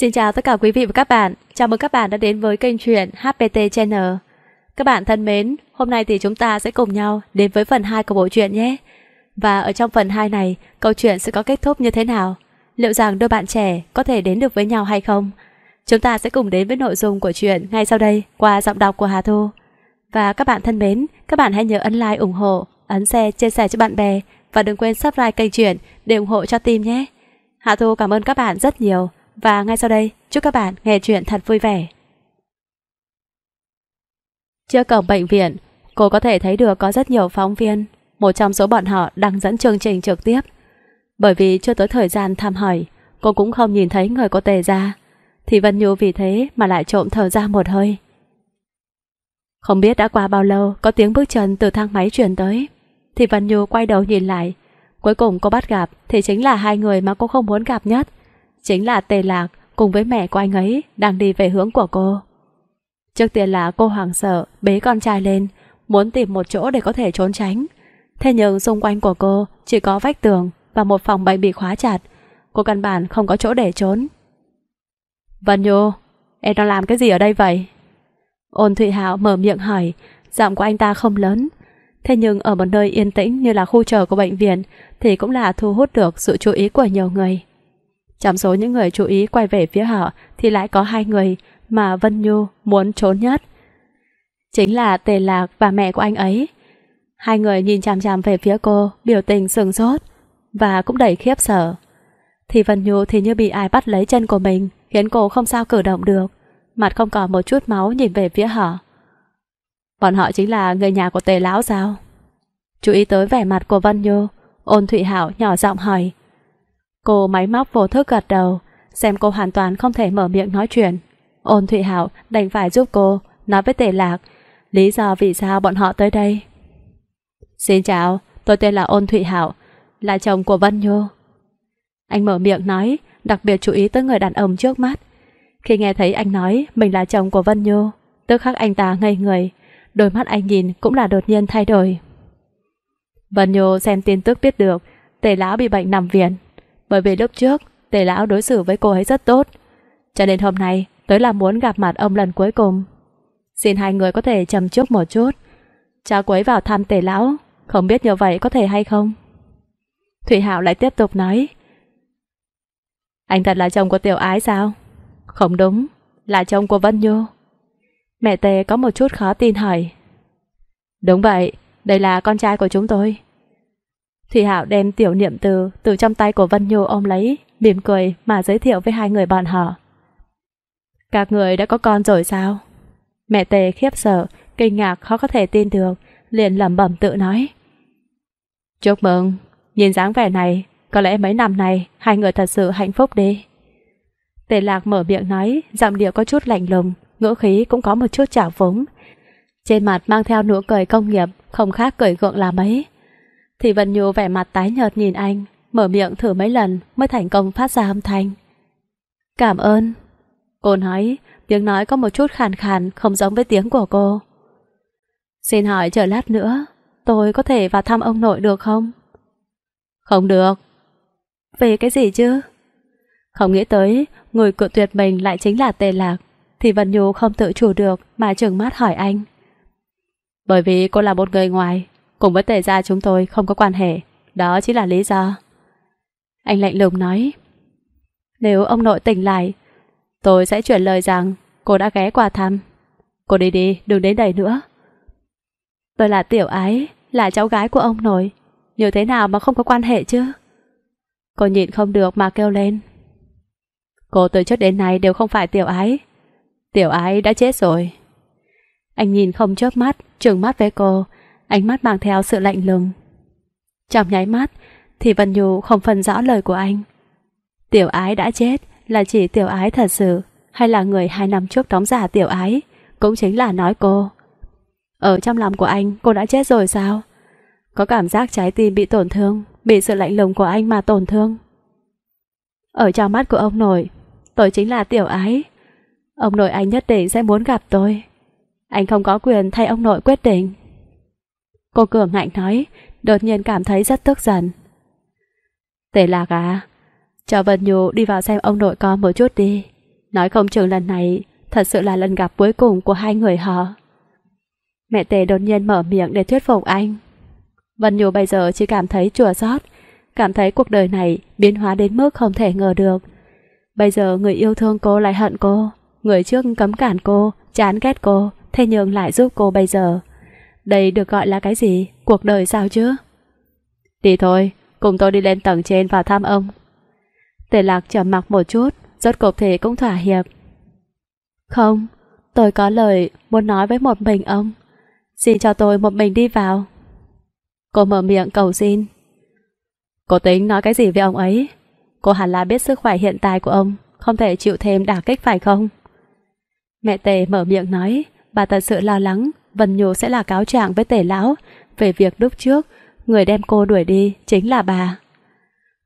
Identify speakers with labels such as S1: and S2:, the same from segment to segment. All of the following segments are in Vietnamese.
S1: Xin chào tất cả quý vị và các bạn. Chào mừng các bạn đã đến với kênh truyện HPT Channel. Các bạn thân mến, hôm nay thì chúng ta sẽ cùng nhau đến với phần 2 của bộ truyện nhé. Và ở trong phần 2 này, câu chuyện sẽ có kết thúc như thế nào? Liệu rằng đôi bạn trẻ có thể đến được với nhau hay không? Chúng ta sẽ cùng đến với nội dung của truyện ngay sau đây qua giọng đọc của Hà Thu. Và các bạn thân mến, các bạn hãy nhớ ấn like ủng hộ, ấn share, chia sẻ cho bạn bè và đừng quên subscribe kênh truyện để ủng hộ cho team nhé. Hạ Thu cảm ơn các bạn rất nhiều và ngay sau đây chúc các bạn nghe chuyện thật vui vẻ. Trước cổng bệnh viện, cô có thể thấy được có rất nhiều phóng viên, một trong số bọn họ đang dẫn chương trình trực tiếp. Bởi vì chưa tới thời gian thăm hỏi, cô cũng không nhìn thấy người có tề ra. Thì Vân Nhu vì thế mà lại trộm thở ra một hơi. Không biết đã qua bao lâu có tiếng bước chân từ thang máy truyền tới. Thì Vân Nhu quay đầu nhìn lại. Cuối cùng cô bắt gặp thì chính là hai người mà cô không muốn gặp nhất chính là Tề Lạc cùng với mẹ của anh ấy đang đi về hướng của cô. Trước tiên là cô hoảng sợ bế con trai lên, muốn tìm một chỗ để có thể trốn tránh. Thế nhưng xung quanh của cô chỉ có vách tường và một phòng bệnh bị khóa chặt. Cô căn bản không có chỗ để trốn. Vân Nhô, em đang làm cái gì ở đây vậy? Ôn Thụy hảo mở miệng hỏi, giọng của anh ta không lớn. Thế nhưng ở một nơi yên tĩnh như là khu chờ của bệnh viện thì cũng là thu hút được sự chú ý của nhiều người. Trong số những người chú ý quay về phía họ thì lại có hai người mà Vân Nhu muốn trốn nhất. Chính là Tề Lạc và mẹ của anh ấy. Hai người nhìn chằm chằm về phía cô, biểu tình sừng sốt và cũng đầy khiếp sợ. Thì Vân Nhu thì như bị ai bắt lấy chân của mình, khiến cô không sao cử động được, mặt không còn một chút máu nhìn về phía họ. Bọn họ chính là người nhà của Tề Lão sao? Chú ý tới vẻ mặt của Vân Nhu, ôn Thụy Hảo nhỏ giọng hỏi. Cô máy móc vô thức gật đầu, xem cô hoàn toàn không thể mở miệng nói chuyện. Ôn Thụy Hảo đành phải giúp cô, nói với Tề Lạc, lý do vì sao bọn họ tới đây. Xin chào, tôi tên là Ôn Thụy Hảo, là chồng của Vân Nhô. Anh mở miệng nói, đặc biệt chú ý tới người đàn ông trước mắt. Khi nghe thấy anh nói mình là chồng của Vân Nhô, tức khắc anh ta ngây người, đôi mắt anh nhìn cũng là đột nhiên thay đổi. Vân Nhô xem tin tức biết được, Tề Lão bị bệnh nằm viện, bởi vì lúc trước tề lão đối xử với cô ấy rất tốt. Cho nên hôm nay tới là muốn gặp mặt ông lần cuối cùng. Xin hai người có thể chầm trước một chút. cháu quấy vào thăm tề lão, không biết như vậy có thể hay không? Thủy Hạo lại tiếp tục nói. Anh thật là chồng của tiểu ái sao? Không đúng, là chồng của Vân Nhô. Mẹ tề có một chút khó tin hỏi. Đúng vậy, đây là con trai của chúng tôi. Thì Hạo đem tiểu niệm từ từ trong tay của Vân Nhu ôm lấy, mỉm cười mà giới thiệu với hai người bọn họ. Các người đã có con rồi sao? Mẹ Tề khiếp sợ, kinh ngạc khó có thể tin được, liền lẩm bẩm tự nói. Chúc mừng, nhìn dáng vẻ này, có lẽ mấy năm này hai người thật sự hạnh phúc đi. Tề Lạc mở miệng nói, giọng điệu có chút lạnh lùng, ngữ khí cũng có một chút chảo phúng. Trên mặt mang theo nụ cười công nghiệp, không khác cười gượng là mấy. Thì Vân Nhu vẻ mặt tái nhợt nhìn anh, mở miệng thử mấy lần mới thành công phát ra âm thanh. Cảm ơn. Cô nói, tiếng nói có một chút khàn khàn không giống với tiếng của cô. Xin hỏi chờ lát nữa, tôi có thể vào thăm ông nội được không? Không được. Về cái gì chứ? Không nghĩ tới, người cự tuyệt mình lại chính là tề lạc, thì Vân Nhu không tự chủ được mà trừng mắt hỏi anh. Bởi vì cô là một người ngoài, cùng với tề gia chúng tôi không có quan hệ, đó chỉ là lý do. Anh lạnh lùng nói, nếu ông nội tỉnh lại, tôi sẽ chuyển lời rằng cô đã ghé qua thăm. Cô đi đi, đừng đến đây nữa. Tôi là tiểu ái, là cháu gái của ông nội, như thế nào mà không có quan hệ chứ? Cô nhịn không được mà kêu lên. Cô từ trước đến nay đều không phải tiểu ái. Tiểu ái đã chết rồi. Anh nhìn không chớp mắt, trừng mắt với cô, ánh mắt mang theo sự lạnh lùng. Trong nháy mắt, thì Vân Nhu không phân rõ lời của anh. Tiểu ái đã chết là chỉ tiểu ái thật sự, hay là người hai năm trước đóng giả tiểu ái, cũng chính là nói cô. Ở trong lòng của anh, cô đã chết rồi sao? Có cảm giác trái tim bị tổn thương, bị sự lạnh lùng của anh mà tổn thương. Ở trong mắt của ông nội, tôi chính là tiểu ái. Ông nội anh nhất định sẽ muốn gặp tôi. Anh không có quyền thay ông nội quyết định. Cô Cường ngạnh nói, đột nhiên cảm thấy rất tức giận. Tề Lạc à, cho Vân Nhu đi vào xem ông nội con một chút đi. Nói không chừng lần này thật sự là lần gặp cuối cùng của hai người họ. Mẹ Tề đột nhiên mở miệng để thuyết phục anh. Vân Nhu bây giờ chỉ cảm thấy chua xót, cảm thấy cuộc đời này biến hóa đến mức không thể ngờ được. Bây giờ người yêu thương cô lại hận cô, người trước cấm cản cô, chán ghét cô, thế nhưng lại giúp cô bây giờ. Đây được gọi là cái gì? Cuộc đời sao chứ? Đi thôi, cùng tôi đi lên tầng trên và thăm ông. Tề lạc trầm mặc một chút, rốt cục thể cũng thỏa hiệp. Không, tôi có lời muốn nói với một mình ông. Xin cho tôi một mình đi vào. Cô mở miệng cầu xin. Cô tính nói cái gì với ông ấy? Cô hẳn là biết sức khỏe hiện tại của ông, không thể chịu thêm đả kích phải không? Mẹ Tề mở miệng nói, bà thật sự lo lắng, Vân Nhu sẽ là cáo trạng với tể lão về việc lúc trước người đem cô đuổi đi chính là bà.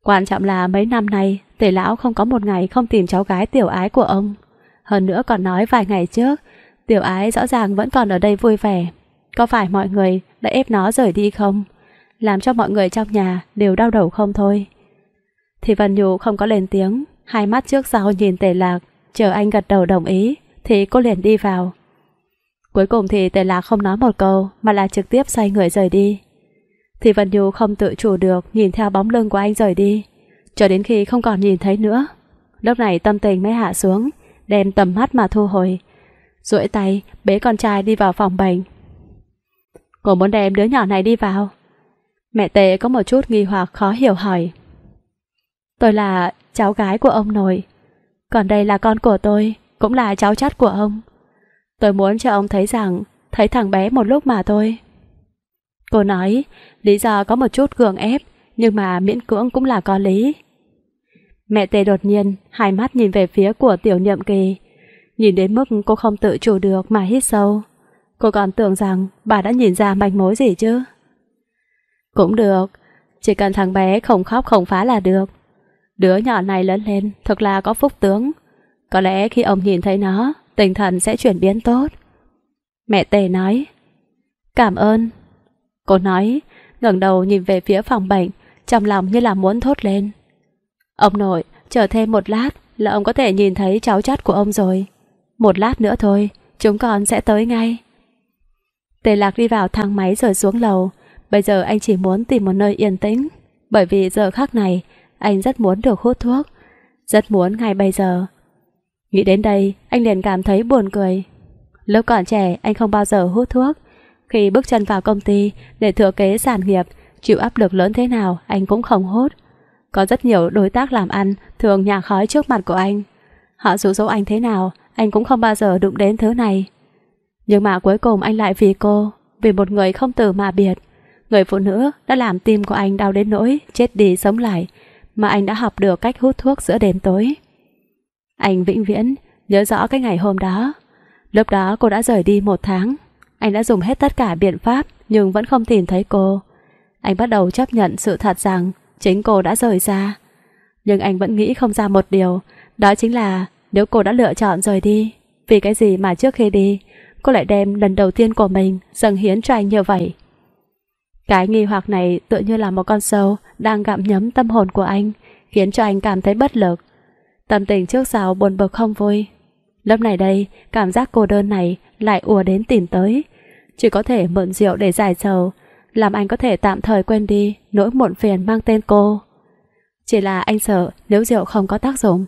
S1: Quan trọng là mấy năm nay tể lão không có một ngày không tìm cháu gái tiểu ái của ông. Hơn nữa còn nói vài ngày trước tiểu ái rõ ràng vẫn còn ở đây vui vẻ. Có phải mọi người đã ép nó rời đi không? Làm cho mọi người trong nhà đều đau đầu không thôi. Thì Vân Nhu không có lên tiếng, hai mắt trước sau nhìn tề lạc, chờ anh gật đầu đồng ý, thì cô liền đi vào. Cuối cùng thì Tề Lạc không nói một câu mà là trực tiếp xoay người rời đi. Thì Vân Nhu không tự chủ được nhìn theo bóng lưng của anh rời đi, cho đến khi không còn nhìn thấy nữa. Lúc này tâm tình mới hạ xuống, đem tầm mắt mà thu hồi. duỗi tay, bế con trai đi vào phòng bệnh. Cô muốn đem đứa nhỏ này đi vào. Mẹ Tề có một chút nghi hoặc khó hiểu hỏi. Tôi là cháu gái của ông nội, còn đây là con của tôi, cũng là cháu chắt của ông. Tôi muốn cho ông thấy rằng thấy thằng bé một lúc mà thôi. Cô nói, lý do có một chút gượng ép, nhưng mà miễn cưỡng cũng là có lý. Mẹ tê đột nhiên, hai mắt nhìn về phía của tiểu niệm kỳ. Nhìn đến mức cô không tự chủ được mà hít sâu. Cô còn tưởng rằng bà đã nhìn ra manh mối gì chứ. Cũng được, chỉ cần thằng bé không khóc không phá là được. Đứa nhỏ này lớn lên thật là có phúc tướng. Có lẽ khi ông nhìn thấy nó, tinh thần sẽ chuyển biến tốt. Mẹ Tề nói, cảm ơn. Cô nói, ngẩng đầu nhìn về phía phòng bệnh, trong lòng như là muốn thốt lên. Ông nội, chờ thêm một lát là ông có thể nhìn thấy cháu chắt của ông rồi. Một lát nữa thôi, chúng con sẽ tới ngay. Tề Lạc đi vào thang máy rồi xuống lầu. Bây giờ anh chỉ muốn tìm một nơi yên tĩnh, bởi vì giờ khắc này, anh rất muốn được hút thuốc, rất muốn ngay bây giờ Nghĩ đến đây, anh liền cảm thấy buồn cười. Lúc còn trẻ, anh không bao giờ hút thuốc. Khi bước chân vào công ty để thừa kế sản nghiệp, chịu áp lực lớn thế nào, anh cũng không hút. Có rất nhiều đối tác làm ăn thường nhả khói trước mặt của anh. Họ dụ dỗ anh thế nào, anh cũng không bao giờ đụng đến thứ này. Nhưng mà cuối cùng anh lại vì cô, vì một người không từ mà biệt. Người phụ nữ đã làm tim của anh đau đến nỗi chết đi sống lại, mà anh đã học được cách hút thuốc giữa đêm tối. Anh vĩnh viễn nhớ rõ cái ngày hôm đó. Lúc đó cô đã rời đi một tháng. Anh đã dùng hết tất cả biện pháp nhưng vẫn không tìm thấy cô. Anh bắt đầu chấp nhận sự thật rằng chính cô đã rời ra. Nhưng anh vẫn nghĩ không ra một điều, đó chính là nếu cô đã lựa chọn rời đi, vì cái gì mà trước khi đi, cô lại đem lần đầu tiên của mình dâng hiến cho anh như vậy. Cái nghi hoặc này tựa như là một con sâu đang gặm nhấm tâm hồn của anh, khiến cho anh cảm thấy bất lực. Tâm tình trước sau buồn bực không vui. Lúc này đây, cảm giác cô đơn này lại ùa đến tìm tới. Chỉ có thể mượn rượu để giải sầu, làm anh có thể tạm thời quên đi nỗi muộn phiền mang tên cô. Chỉ là anh sợ nếu rượu không có tác dụng,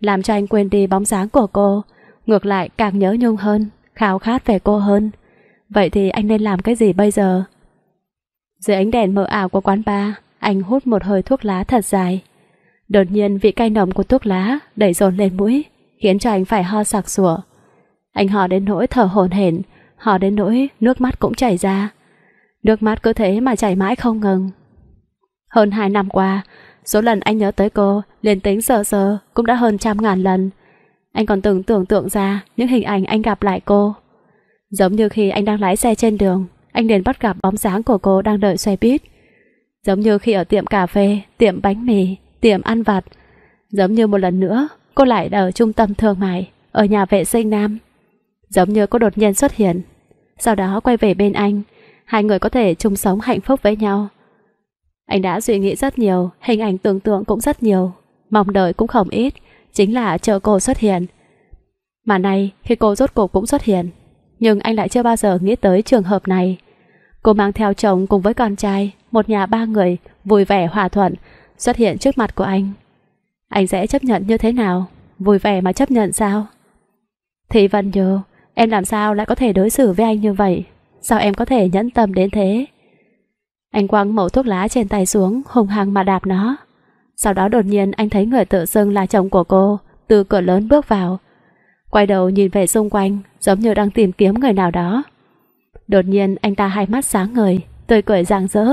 S1: làm cho anh quên đi bóng dáng của cô, ngược lại càng nhớ nhung hơn, khao khát về cô hơn. Vậy thì anh nên làm cái gì bây giờ? Dưới ánh đèn mờ ảo của quán bar, anh hút một hơi thuốc lá thật dài. Đột nhiên vị cay nồng của thuốc lá đẩy dồn lên mũi, khiến cho anh phải ho sặc sủa. Anh ho đến nỗi thở hổn hển, ho đến nỗi nước mắt cũng chảy ra. Nước mắt cứ thế mà chảy mãi không ngừng. Hơn hai năm qua, số lần anh nhớ tới cô liền tính sờ sờ cũng đã hơn trăm ngàn lần. Anh còn từng tưởng tượng ra những hình ảnh anh gặp lại cô. Giống như khi anh đang lái xe trên đường, anh liền bắt gặp bóng dáng của cô đang đợi xe buýt Giống như khi ở tiệm cà phê, tiệm bánh mì, tiệm ăn vặt. Giống như một lần nữa, cô lại ở trung tâm thương mại, ở nhà vệ sinh nam. Giống như cô đột nhiên xuất hiện, sau đó quay về bên anh, hai người có thể chung sống hạnh phúc với nhau. Anh đã suy nghĩ rất nhiều, hình ảnh tưởng tượng cũng rất nhiều, mong đợi cũng không ít, chính là chờ cô xuất hiện. Mà nay, khi cô rốt cuộc cũng xuất hiện, nhưng anh lại chưa bao giờ nghĩ tới trường hợp này. Cô mang theo chồng cùng với con trai, một nhà ba người, vui vẻ hòa thuận, xuất hiện trước mặt của anh. Anh sẽ chấp nhận như thế nào? Vui vẻ mà chấp nhận sao? Thị Vân Nhờ, em làm sao lại có thể đối xử với anh như vậy? Sao em có thể nhẫn tâm đến thế? Anh quăng mẩu thuốc lá trên tay xuống, hùng hăng mà đạp nó. Sau đó đột nhiên anh thấy người tự xưng là chồng của cô, từ cửa lớn bước vào. Quay đầu nhìn về xung quanh, giống như đang tìm kiếm người nào đó. Đột nhiên anh ta hai mắt sáng ngời, tươi cười rạng rỡ,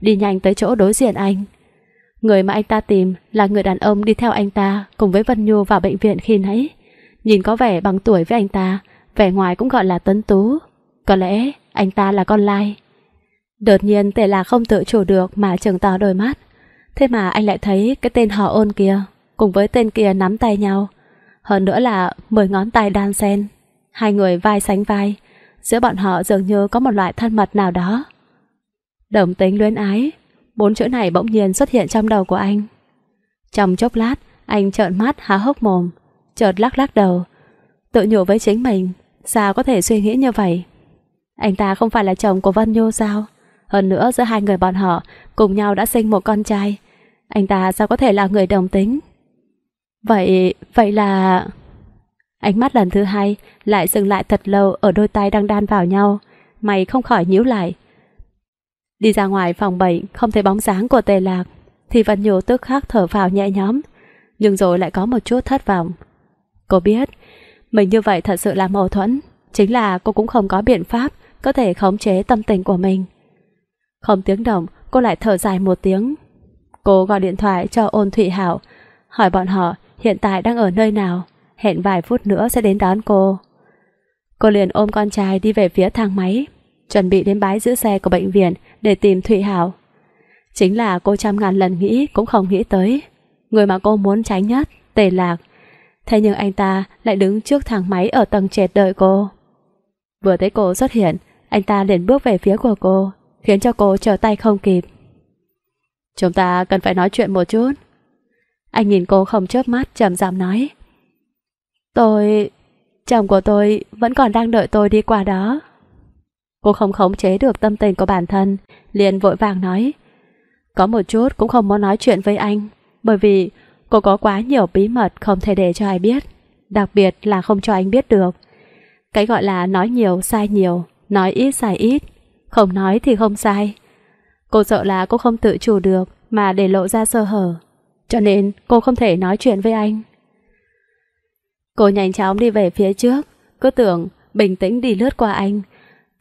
S1: đi nhanh tới chỗ đối diện anh, Người mà anh ta tìm là người đàn ông đi theo anh ta cùng với Vân Nhu vào bệnh viện khi nãy. Nhìn có vẻ bằng tuổi với anh ta, vẻ ngoài cũng gọi là tuấn tú. Có lẽ anh ta là con lai. Đột nhiên tề là không tự chủ được mà trừng to đôi mắt. Thế mà anh lại thấy cái tên họ ôn kia cùng với tên kia nắm tay nhau. Hơn nữa là mười ngón tay đan sen, Hai người vai sánh vai. Giữa bọn họ dường như có một loại thân mật nào đó. Đồng tính luyến ái bốn chữ này bỗng nhiên xuất hiện trong đầu của anh. Trong chốc lát, anh trợn mắt há hốc mồm, chợt lắc lắc đầu, tự nhủ với chính mình, sao có thể suy nghĩ như vậy? Anh ta không phải là chồng của Vân Nhu sao? Hơn nữa giữa hai người bọn họ cùng nhau đã sinh một con trai, anh ta sao có thể là người đồng tính? Vậy, vậy là... Ánh mắt lần thứ hai lại dừng lại thật lâu ở đôi tay đang đan vào nhau, mày không khỏi nhíu lại, Đi ra ngoài phòng bệnh không thấy bóng dáng của tề lạc thì Văn Nhu tức khắc thở vào nhẹ nhõm nhưng rồi lại có một chút thất vọng. Cô biết mình như vậy thật sự là mâu thuẫn chính là cô cũng không có biện pháp có thể khống chế tâm tình của mình. Không tiếng động cô lại thở dài một tiếng. Cô gọi điện thoại cho ôn Thụy Hảo hỏi bọn họ hiện tại đang ở nơi nào hẹn vài phút nữa sẽ đến đón cô. Cô liền ôm con trai đi về phía thang máy chuẩn bị đến bãi giữ xe của bệnh viện để tìm Thụy Hảo. Chính là cô trăm ngàn lần nghĩ cũng không nghĩ tới. Người mà cô muốn tránh nhất, tề lạc. Thế nhưng anh ta lại đứng trước thang máy ở tầng trệt đợi cô. Vừa thấy cô xuất hiện, anh ta liền bước về phía của cô, khiến cho cô trở tay không kịp. Chúng ta cần phải nói chuyện một chút. Anh nhìn cô không chớp mắt, trầm giọng nói. Tôi... Chồng của tôi vẫn còn đang đợi tôi đi qua đó. Cô không khống chế được tâm tình của bản thân, liền vội vàng nói. Có một chút cũng không muốn nói chuyện với anh, bởi vì cô có quá nhiều bí mật không thể để cho ai biết, đặc biệt là không cho anh biết được. Cái gọi là nói nhiều sai nhiều, nói ít sai ít, không nói thì không sai. Cô sợ là cô không tự chủ được mà để lộ ra sơ hở, cho nên cô không thể nói chuyện với anh. Cô nhanh chóng đi về phía trước, cứ tưởng bình tĩnh đi lướt qua anh,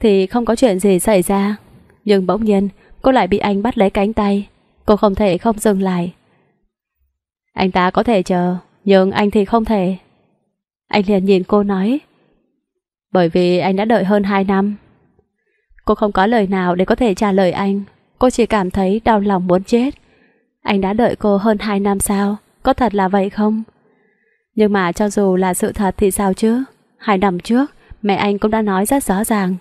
S1: thì không có chuyện gì xảy ra. Nhưng bỗng nhiên, cô lại bị anh bắt lấy cánh tay. Cô không thể không dừng lại. Anh ta có thể chờ, nhưng anh thì không thể. Anh liền nhìn cô nói. Bởi vì anh đã đợi hơn 2 năm. Cô không có lời nào để có thể trả lời anh. Cô chỉ cảm thấy đau lòng muốn chết. Anh đã đợi cô hơn 2 năm sao? Có thật là vậy không? Nhưng mà cho dù là sự thật thì sao chứ? Hai năm trước, mẹ anh cũng đã nói rất rõ ràng.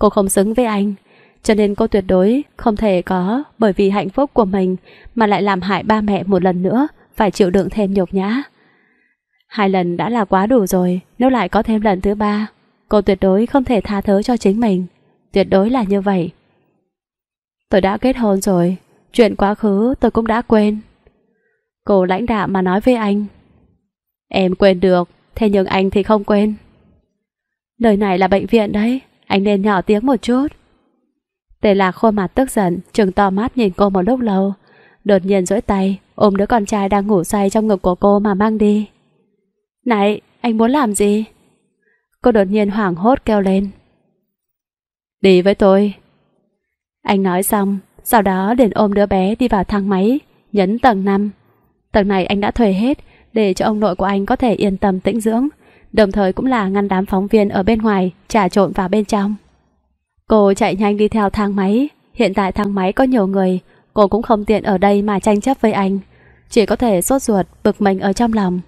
S1: Cô không xứng với anh Cho nên cô tuyệt đối không thể có Bởi vì hạnh phúc của mình Mà lại làm hại ba mẹ một lần nữa Phải chịu đựng thêm nhục nhã Hai lần đã là quá đủ rồi Nếu lại có thêm lần thứ ba Cô tuyệt đối không thể tha thứ cho chính mình Tuyệt đối là như vậy Tôi đã kết hôn rồi Chuyện quá khứ tôi cũng đã quên Cô lãnh đạo mà nói với anh Em quên được Thế nhưng anh thì không quên Nơi này là bệnh viện đấy anh nên nhỏ tiếng một chút. Tề lạc khô mặt tức giận, trừng to mắt nhìn cô một lúc lâu, đột nhiên duỗi tay, ôm đứa con trai đang ngủ say trong ngực của cô mà mang đi. Này, anh muốn làm gì? Cô đột nhiên hoảng hốt kêu lên. Đi với tôi. Anh nói xong, sau đó liền ôm đứa bé đi vào thang máy, nhấn tầng 5. Tầng này anh đã thuê hết để cho ông nội của anh có thể yên tâm tĩnh dưỡng, đồng thời cũng là ngăn đám phóng viên ở bên ngoài trà trộn vào bên trong. Cô chạy nhanh đi theo thang máy, hiện tại thang máy có nhiều người, cô cũng không tiện ở đây mà tranh chấp với anh, chỉ có thể sốt ruột, bực mình ở trong lòng.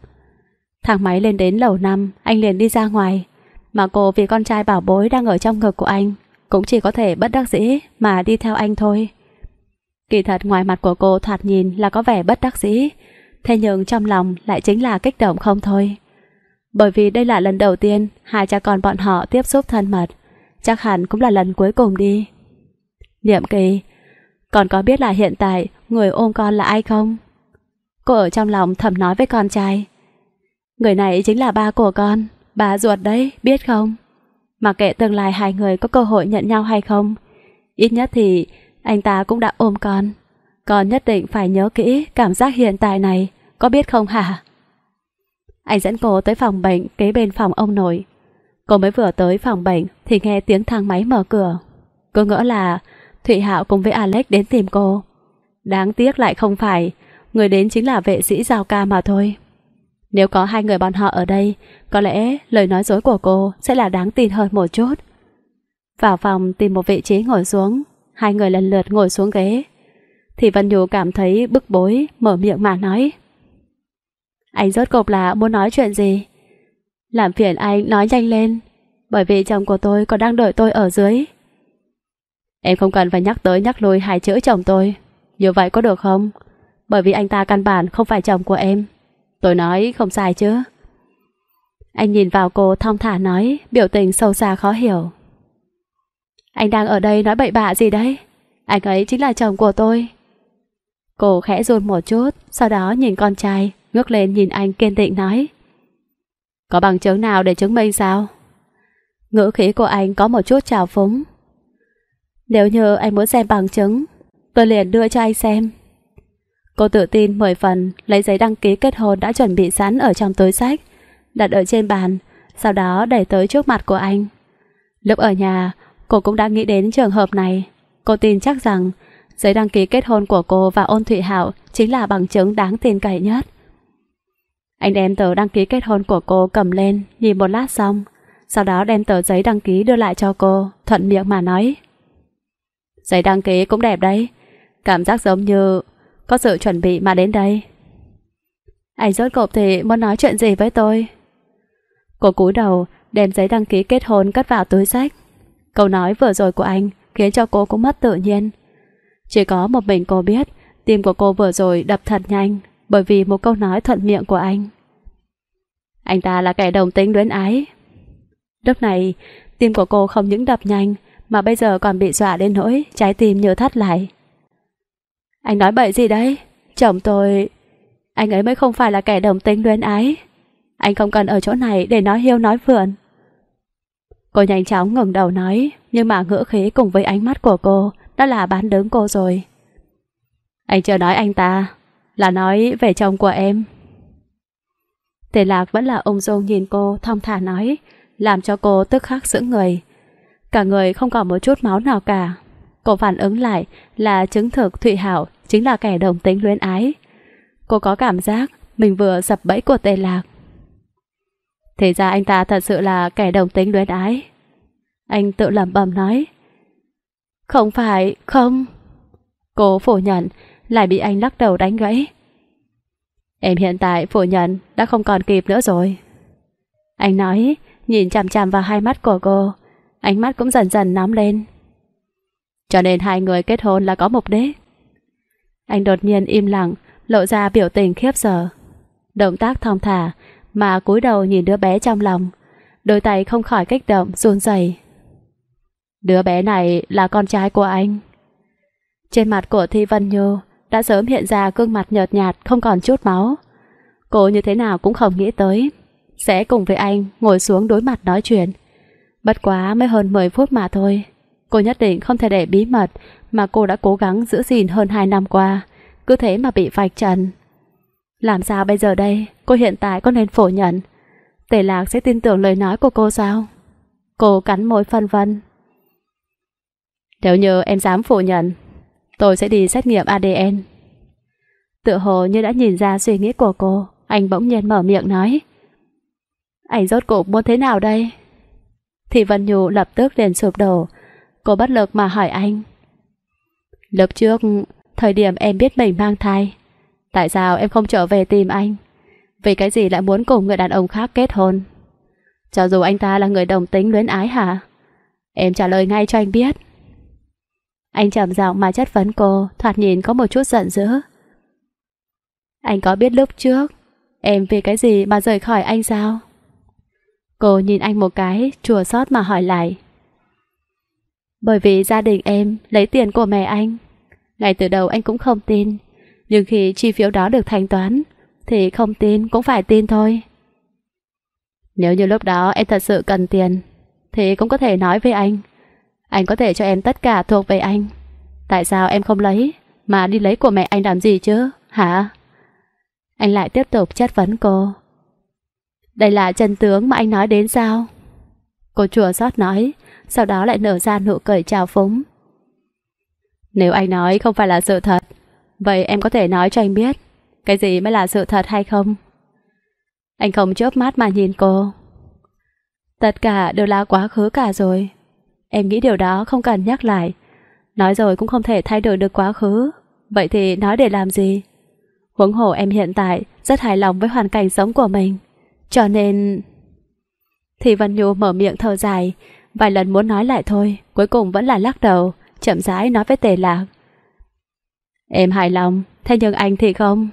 S1: Thang máy lên đến lầu 5, anh liền đi ra ngoài, mà cô vì con trai bảo bối đang ở trong ngực của anh, cũng chỉ có thể bất đắc dĩ mà đi theo anh thôi. Kỳ thật ngoài mặt của cô thoạt nhìn là có vẻ bất đắc dĩ, thế nhưng trong lòng lại chính là kích động không thôi. Bởi vì đây là lần đầu tiên hai cha con bọn họ tiếp xúc thân mật, chắc hẳn cũng là lần cuối cùng đi. Niệm kỳ, còn có biết là hiện tại người ôm con là ai không? Cô ở trong lòng thầm nói với con trai. Người này chính là ba của con, bà ruột đấy, biết không? Mà kệ tương lai hai người có cơ hội nhận nhau hay không, ít nhất thì anh ta cũng đã ôm con. Con nhất định phải nhớ kỹ cảm giác hiện tại này, có biết không hả? Anh dẫn cô tới phòng bệnh kế bên phòng ông nội. Cô mới vừa tới phòng bệnh thì nghe tiếng thang máy mở cửa. Cô ngỡ là Thụy Hạo cùng với Alex đến tìm cô. Đáng tiếc lại không phải, người đến chính là vệ sĩ Giao Ca mà thôi. Nếu có hai người bọn họ ở đây, có lẽ lời nói dối của cô sẽ là đáng tin hơn một chút. Vào phòng tìm một vị trí ngồi xuống, hai người lần lượt ngồi xuống ghế. Thì Vân Nhu cảm thấy bức bối, mở miệng mà nói. Anh rốt cục là muốn nói chuyện gì? Làm phiền anh nói nhanh lên, bởi vì chồng của tôi còn đang đợi tôi ở dưới. Em không cần phải nhắc tới nhắc lui hai chữ chồng tôi, như vậy có được không? Bởi vì anh ta căn bản không phải chồng của em. Tôi nói không sai chứ. Anh nhìn vào cô thong thả nói, biểu tình sâu xa khó hiểu. Anh đang ở đây nói bậy bạ gì đấy? Anh ấy chính là chồng của tôi. Cô khẽ run một chút, sau đó nhìn con trai, ngước lên nhìn anh kiên định nói Có bằng chứng nào để chứng minh sao? Ngữ khí của anh có một chút trào phúng Nếu như anh muốn xem bằng chứng Tôi liền đưa cho anh xem Cô tự tin 10 phần Lấy giấy đăng ký kết hôn đã chuẩn bị sẵn Ở trong túi sách Đặt ở trên bàn Sau đó đẩy tới trước mặt của anh Lúc ở nhà Cô cũng đã nghĩ đến trường hợp này Cô tin chắc rằng Giấy đăng ký kết hôn của cô và Ôn Thụy Hảo Chính là bằng chứng đáng tin cậy nhất anh đem tờ đăng ký kết hôn của cô cầm lên, nhìn một lát xong, sau đó đem tờ giấy đăng ký đưa lại cho cô, thuận miệng mà nói. Giấy đăng ký cũng đẹp đấy, cảm giác giống như có sự chuẩn bị mà đến đây. Anh rốt cộp thì muốn nói chuyện gì với tôi? Cô cúi đầu, đem giấy đăng ký kết hôn cất vào túi sách. Câu nói vừa rồi của anh khiến cho cô cũng mất tự nhiên. Chỉ có một mình cô biết, tim của cô vừa rồi đập thật nhanh bởi vì một câu nói thuận miệng của anh. Anh ta là kẻ đồng tính luyến ái. Lúc này, tim của cô không những đập nhanh, mà bây giờ còn bị dọa đến nỗi trái tim như thắt lại. Anh nói bậy gì đấy? Chồng tôi... Anh ấy mới không phải là kẻ đồng tính luyến ái. Anh không cần ở chỗ này để nói hiêu nói vượn. Cô nhanh chóng ngẩng đầu nói, nhưng mà ngữ khí cùng với ánh mắt của cô đã là bán đứng cô rồi. Anh chưa nói anh ta, là nói về chồng của em. Tề lạc vẫn là ông dâu nhìn cô thong thả nói, làm cho cô tức khắc sững người. Cả người không còn một chút máu nào cả. Cô phản ứng lại là chứng thực Thụy Hảo chính là kẻ đồng tính luyến ái. Cô có cảm giác mình vừa sập bẫy của tề lạc. Thế ra anh ta thật sự là kẻ đồng tính luyến ái. Anh tự lẩm bẩm nói. Không phải, không. Cô phủ nhận, lại bị anh lắc đầu đánh gãy. Em hiện tại phủ nhận đã không còn kịp nữa rồi. Anh nói, nhìn chằm chằm vào hai mắt của cô, ánh mắt cũng dần dần nóng lên. Cho nên hai người kết hôn là có mục đích. Anh đột nhiên im lặng, lộ ra biểu tình khiếp sợ. Động tác thong thả, mà cúi đầu nhìn đứa bé trong lòng, đôi tay không khỏi kích động, run rẩy. Đứa bé này là con trai của anh. Trên mặt của Thi Vân nhô đã sớm hiện ra gương mặt nhợt nhạt không còn chút máu. Cô như thế nào cũng không nghĩ tới. Sẽ cùng với anh ngồi xuống đối mặt nói chuyện. Bất quá mới hơn 10 phút mà thôi. Cô nhất định không thể để bí mật mà cô đã cố gắng giữ gìn hơn 2 năm qua. Cứ thế mà bị vạch trần. Làm sao bây giờ đây? Cô hiện tại có nên phủ nhận? Tề lạc sẽ tin tưởng lời nói của cô sao? Cô cắn môi phân vân. Nếu như em dám phủ nhận Tôi sẽ đi xét nghiệm ADN. Tựa hồ như đã nhìn ra suy nghĩ của cô, anh bỗng nhiên mở miệng nói. Anh rốt cuộc muốn thế nào đây? Thì Vân Nhu lập tức liền sụp đổ. Cô bất lực mà hỏi anh. Lúc trước, thời điểm em biết mình mang thai, tại sao em không trở về tìm anh? Vì cái gì lại muốn cùng người đàn ông khác kết hôn? Cho dù anh ta là người đồng tính luyến ái hả? Em trả lời ngay cho anh biết. Anh trầm giọng mà chất vấn cô, thoạt nhìn có một chút giận dữ. Anh có biết lúc trước, em vì cái gì mà rời khỏi anh sao? Cô nhìn anh một cái, chùa xót mà hỏi lại. Bởi vì gia đình em lấy tiền của mẹ anh. Ngay từ đầu anh cũng không tin, nhưng khi chi phiếu đó được thanh toán, thì không tin cũng phải tin thôi. Nếu như lúc đó em thật sự cần tiền, thì cũng có thể nói với anh. Anh có thể cho em tất cả thuộc về anh. Tại sao em không lấy, mà đi lấy của mẹ anh làm gì chứ, hả? Anh lại tiếp tục chất vấn cô. Đây là chân tướng mà anh nói đến sao? Cô chùa xót nói, sau đó lại nở ra nụ cười trào phúng. Nếu anh nói không phải là sự thật, vậy em có thể nói cho anh biết cái gì mới là sự thật hay không? Anh không chớp mắt mà nhìn cô. Tất cả đều là quá khứ cả rồi. Em nghĩ điều đó không cần nhắc lại. Nói rồi cũng không thể thay đổi được quá khứ. Vậy thì nói để làm gì? Huống hồ em hiện tại rất hài lòng với hoàn cảnh sống của mình. Cho nên... Thì Văn Nhu mở miệng thở dài, vài lần muốn nói lại thôi, cuối cùng vẫn là lắc đầu, chậm rãi nói với Tề Lạc. Em hài lòng, thế nhưng anh thì không.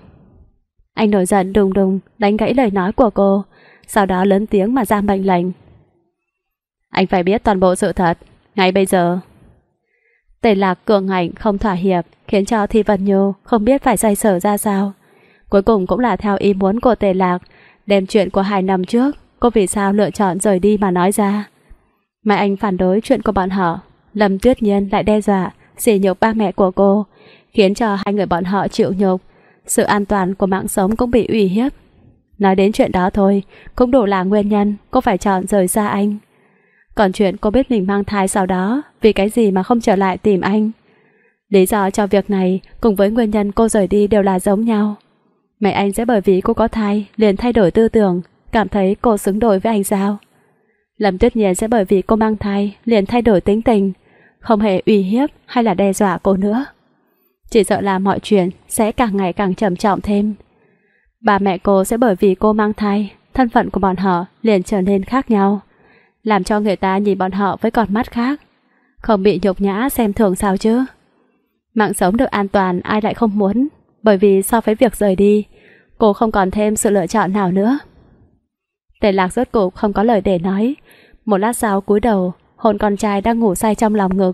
S1: Anh nổi giận đùng đùng, đánh gãy lời nói của cô, sau đó lớn tiếng mà ra mệnh lệnh, anh phải biết toàn bộ sự thật, ngay bây giờ. Tề lạc cường hành không thỏa hiệp, khiến cho Thi Vật nhô không biết phải xoay sở ra sao. Cuối cùng cũng là theo ý muốn của tề lạc, đem chuyện của hai năm trước, cô vì sao lựa chọn rời đi mà nói ra. Mai anh phản đối chuyện của bọn họ, Lâm Tuyết Nhiên lại đe dọa, xỉ nhục ba mẹ của cô, khiến cho hai người bọn họ chịu nhục. Sự an toàn của mạng sống cũng bị uy hiếp. Nói đến chuyện đó thôi, cũng đủ là nguyên nhân cô phải chọn rời xa anh. Còn chuyện cô biết mình mang thai sau đó, vì cái gì mà không trở lại tìm anh? Lý do cho việc này cùng với nguyên nhân cô rời đi đều là giống nhau. Mẹ anh sẽ bởi vì cô có thai liền thay đổi tư tưởng, cảm thấy cô xứng đôi với anh sao? Lâm Tuyết Nhiên sẽ bởi vì cô mang thai liền thay đổi tính tình, không hề uy hiếp hay là đe dọa cô nữa. Chỉ sợ là mọi chuyện sẽ càng ngày càng trầm trọng thêm. Bà mẹ cô sẽ bởi vì cô mang thai, thân phận của bọn họ liền trở nên khác nhau làm cho người ta nhìn bọn họ với con mắt khác. Không bị nhục nhã xem thường sao chứ. Mạng sống được an toàn ai lại không muốn, bởi vì so với việc rời đi, cô không còn thêm sự lựa chọn nào nữa. Tề lạc rốt cục không có lời để nói. Một lát sau cúi đầu, hồn con trai đang ngủ say trong lòng ngực.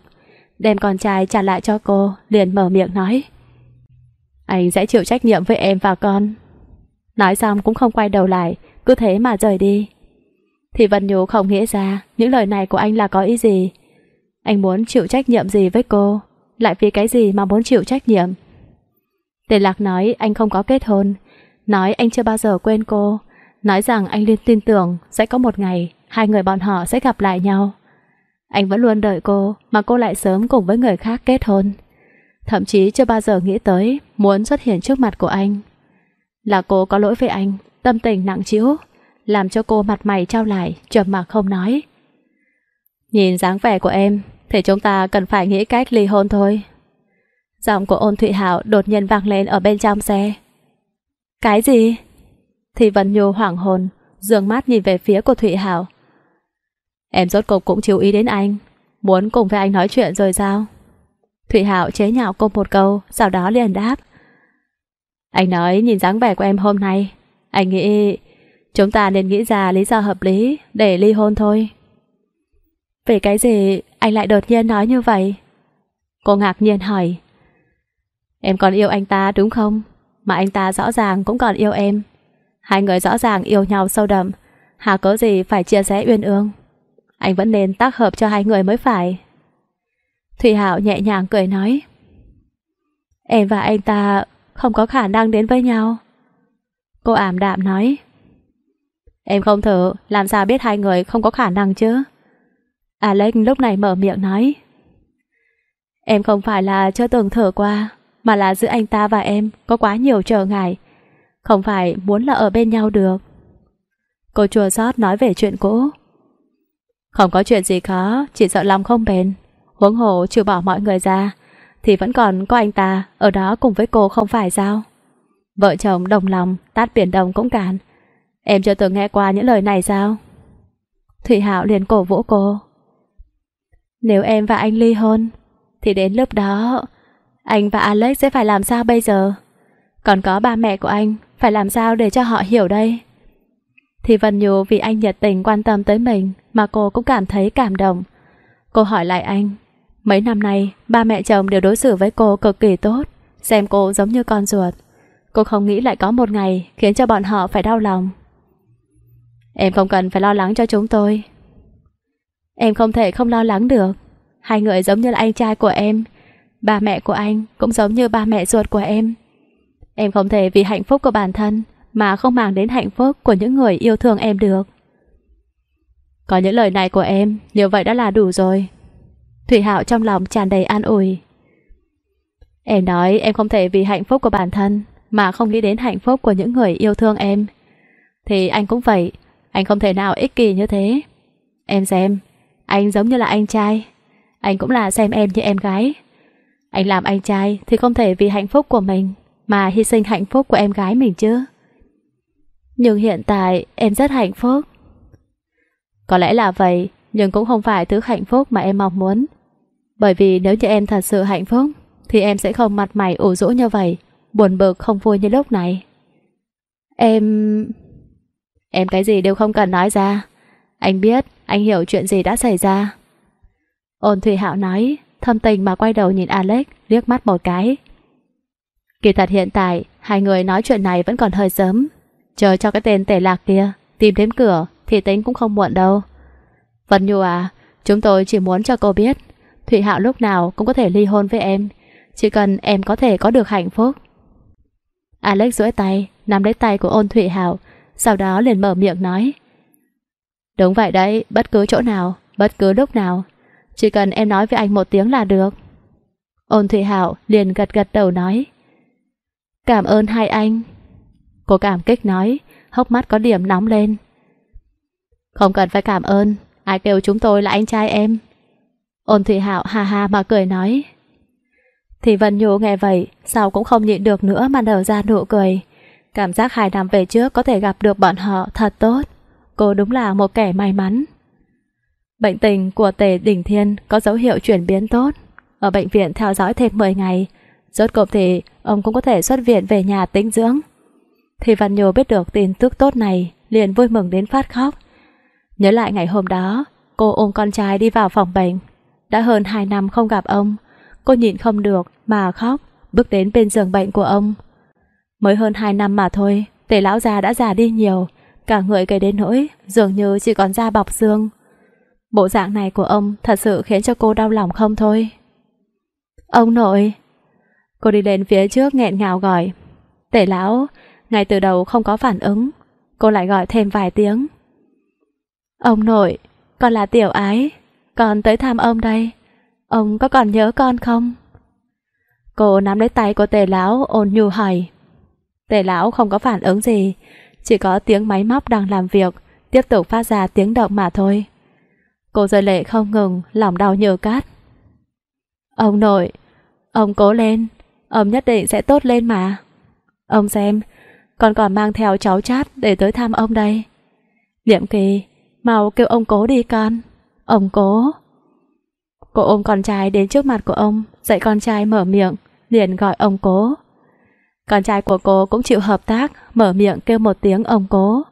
S1: Đem con trai trả lại cho cô, liền mở miệng nói. Anh sẽ chịu trách nhiệm với em và con. Nói xong cũng không quay đầu lại, cứ thế mà rời đi thì Vân Nhu không nghĩ ra những lời này của anh là có ý gì. Anh muốn chịu trách nhiệm gì với cô, lại vì cái gì mà muốn chịu trách nhiệm. Tề Lạc nói anh không có kết hôn, nói anh chưa bao giờ quên cô, nói rằng anh luôn tin tưởng sẽ có một ngày hai người bọn họ sẽ gặp lại nhau. Anh vẫn luôn đợi cô mà cô lại sớm cùng với người khác kết hôn. Thậm chí chưa bao giờ nghĩ tới muốn xuất hiện trước mặt của anh. Là cô có lỗi với anh, tâm tình nặng chiếu làm cho cô mặt mày trao lại, trầm mặc không nói. Nhìn dáng vẻ của em, thì chúng ta cần phải nghĩ cách ly hôn thôi. Giọng của ôn Thụy Hảo đột nhiên vang lên ở bên trong xe. Cái gì? Thì Vân Nhu hoảng hồn, dường mắt nhìn về phía của Thụy Hảo. Em rốt cục cũng chú ý đến anh, muốn cùng với anh nói chuyện rồi sao? Thụy Hảo chế nhạo cô một câu, sau đó liền đáp. Anh nói nhìn dáng vẻ của em hôm nay, anh nghĩ Chúng ta nên nghĩ ra lý do hợp lý để ly hôn thôi. Về cái gì anh lại đột nhiên nói như vậy? Cô ngạc nhiên hỏi. Em còn yêu anh ta đúng không? Mà anh ta rõ ràng cũng còn yêu em. Hai người rõ ràng yêu nhau sâu đậm. Hà có gì phải chia sẻ uyên ương? Anh vẫn nên tác hợp cho hai người mới phải. Thủy Hảo nhẹ nhàng cười nói. Em và anh ta không có khả năng đến với nhau. Cô ảm đạm nói. Em không thử, làm sao biết hai người không có khả năng chứ? Alex lúc này mở miệng nói. Em không phải là chưa từng thử qua, mà là giữa anh ta và em có quá nhiều trở ngại. Không phải muốn là ở bên nhau được. Cô chùa sót nói về chuyện cũ. Không có chuyện gì khó, chỉ sợ lòng không bền. Huống hồ trừ bỏ mọi người ra, thì vẫn còn có anh ta ở đó cùng với cô không phải sao? Vợ chồng đồng lòng, tát biển đồng cũng cạn. Em chưa từng nghe qua những lời này sao? Thủy Hạo liền cổ vũ cô. Nếu em và anh ly hôn, thì đến lúc đó, anh và Alex sẽ phải làm sao bây giờ? Còn có ba mẹ của anh, phải làm sao để cho họ hiểu đây? Thì Vân Nhu vì anh nhiệt tình quan tâm tới mình mà cô cũng cảm thấy cảm động. Cô hỏi lại anh, mấy năm nay ba mẹ chồng đều đối xử với cô cực kỳ tốt, xem cô giống như con ruột. Cô không nghĩ lại có một ngày khiến cho bọn họ phải đau lòng. Em không cần phải lo lắng cho chúng tôi. Em không thể không lo lắng được. Hai người giống như là anh trai của em. Ba mẹ của anh cũng giống như ba mẹ ruột của em. Em không thể vì hạnh phúc của bản thân mà không mang đến hạnh phúc của những người yêu thương em được. Có những lời này của em, như vậy đã là đủ rồi. Thủy Hạo trong lòng tràn đầy an ủi. Em nói em không thể vì hạnh phúc của bản thân mà không nghĩ đến hạnh phúc của những người yêu thương em. Thì anh cũng vậy, anh không thể nào ích kỷ như thế Em xem Anh giống như là anh trai Anh cũng là xem em như em gái Anh làm anh trai thì không thể vì hạnh phúc của mình Mà hy sinh hạnh phúc của em gái mình chứ Nhưng hiện tại em rất hạnh phúc Có lẽ là vậy Nhưng cũng không phải thứ hạnh phúc mà em mong muốn Bởi vì nếu như em thật sự hạnh phúc Thì em sẽ không mặt mày ủ rũ như vậy Buồn bực không vui như lúc này Em... Em cái gì đều không cần nói ra Anh biết, anh hiểu chuyện gì đã xảy ra Ôn Thủy Hạo nói Thâm tình mà quay đầu nhìn Alex Liếc mắt một cái Kỳ thật hiện tại Hai người nói chuyện này vẫn còn hơi sớm Chờ cho cái tên tể lạc kia Tìm đến cửa thì tính cũng không muộn đâu Vân Nhu à Chúng tôi chỉ muốn cho cô biết Thủy Hạo lúc nào cũng có thể ly hôn với em Chỉ cần em có thể có được hạnh phúc Alex duỗi tay Nắm lấy tay của ôn Thủy Hạo sau đó liền mở miệng nói. Đúng vậy đấy, bất cứ chỗ nào, bất cứ lúc nào, chỉ cần em nói với anh một tiếng là được. Ôn Thụy Hảo liền gật gật đầu nói. Cảm ơn hai anh. Cô cảm kích nói, hốc mắt có điểm nóng lên. Không cần phải cảm ơn, ai kêu chúng tôi là anh trai em. Ôn Thụy Hạo ha ha mà cười nói. Thì Vân Nhu nghe vậy, sao cũng không nhịn được nữa mà nở ra nụ cười. Cảm giác hai năm về trước có thể gặp được bọn họ thật tốt. Cô đúng là một kẻ may mắn. Bệnh tình của Tề Đình Thiên có dấu hiệu chuyển biến tốt. Ở bệnh viện theo dõi thêm 10 ngày. Rốt cuộc thì ông cũng có thể xuất viện về nhà tĩnh dưỡng. Thì Văn Nhô biết được tin tức tốt này liền vui mừng đến phát khóc. Nhớ lại ngày hôm đó, cô ôm con trai đi vào phòng bệnh. Đã hơn 2 năm không gặp ông, cô nhịn không được mà khóc, bước đến bên giường bệnh của ông, Mới hơn 2 năm mà thôi, tề lão già đã già đi nhiều, cả người gầy đến nỗi, dường như chỉ còn da bọc xương. Bộ dạng này của ông thật sự khiến cho cô đau lòng không thôi. Ông nội! Cô đi đến phía trước nghẹn ngào gọi. Tề lão, ngay từ đầu không có phản ứng. Cô lại gọi thêm vài tiếng. Ông nội, con là tiểu ái, con tới thăm ông đây. Ông có còn nhớ con không? Cô nắm lấy tay của tề lão ôn nhu hỏi. Tề lão không có phản ứng gì, chỉ có tiếng máy móc đang làm việc, tiếp tục phát ra tiếng động mà thôi. Cô rơi lệ không ngừng, lòng đau như cát. Ông nội, ông cố lên, ông nhất định sẽ tốt lên mà. Ông xem, con còn mang theo cháu chát để tới thăm ông đây. niệm kỳ, mau kêu ông cố đi con. Ông cố. Cô ôm con trai đến trước mặt của ông, dạy con trai mở miệng, liền gọi ông cố. Con trai của cô cũng chịu hợp tác, mở miệng kêu một tiếng ông cố.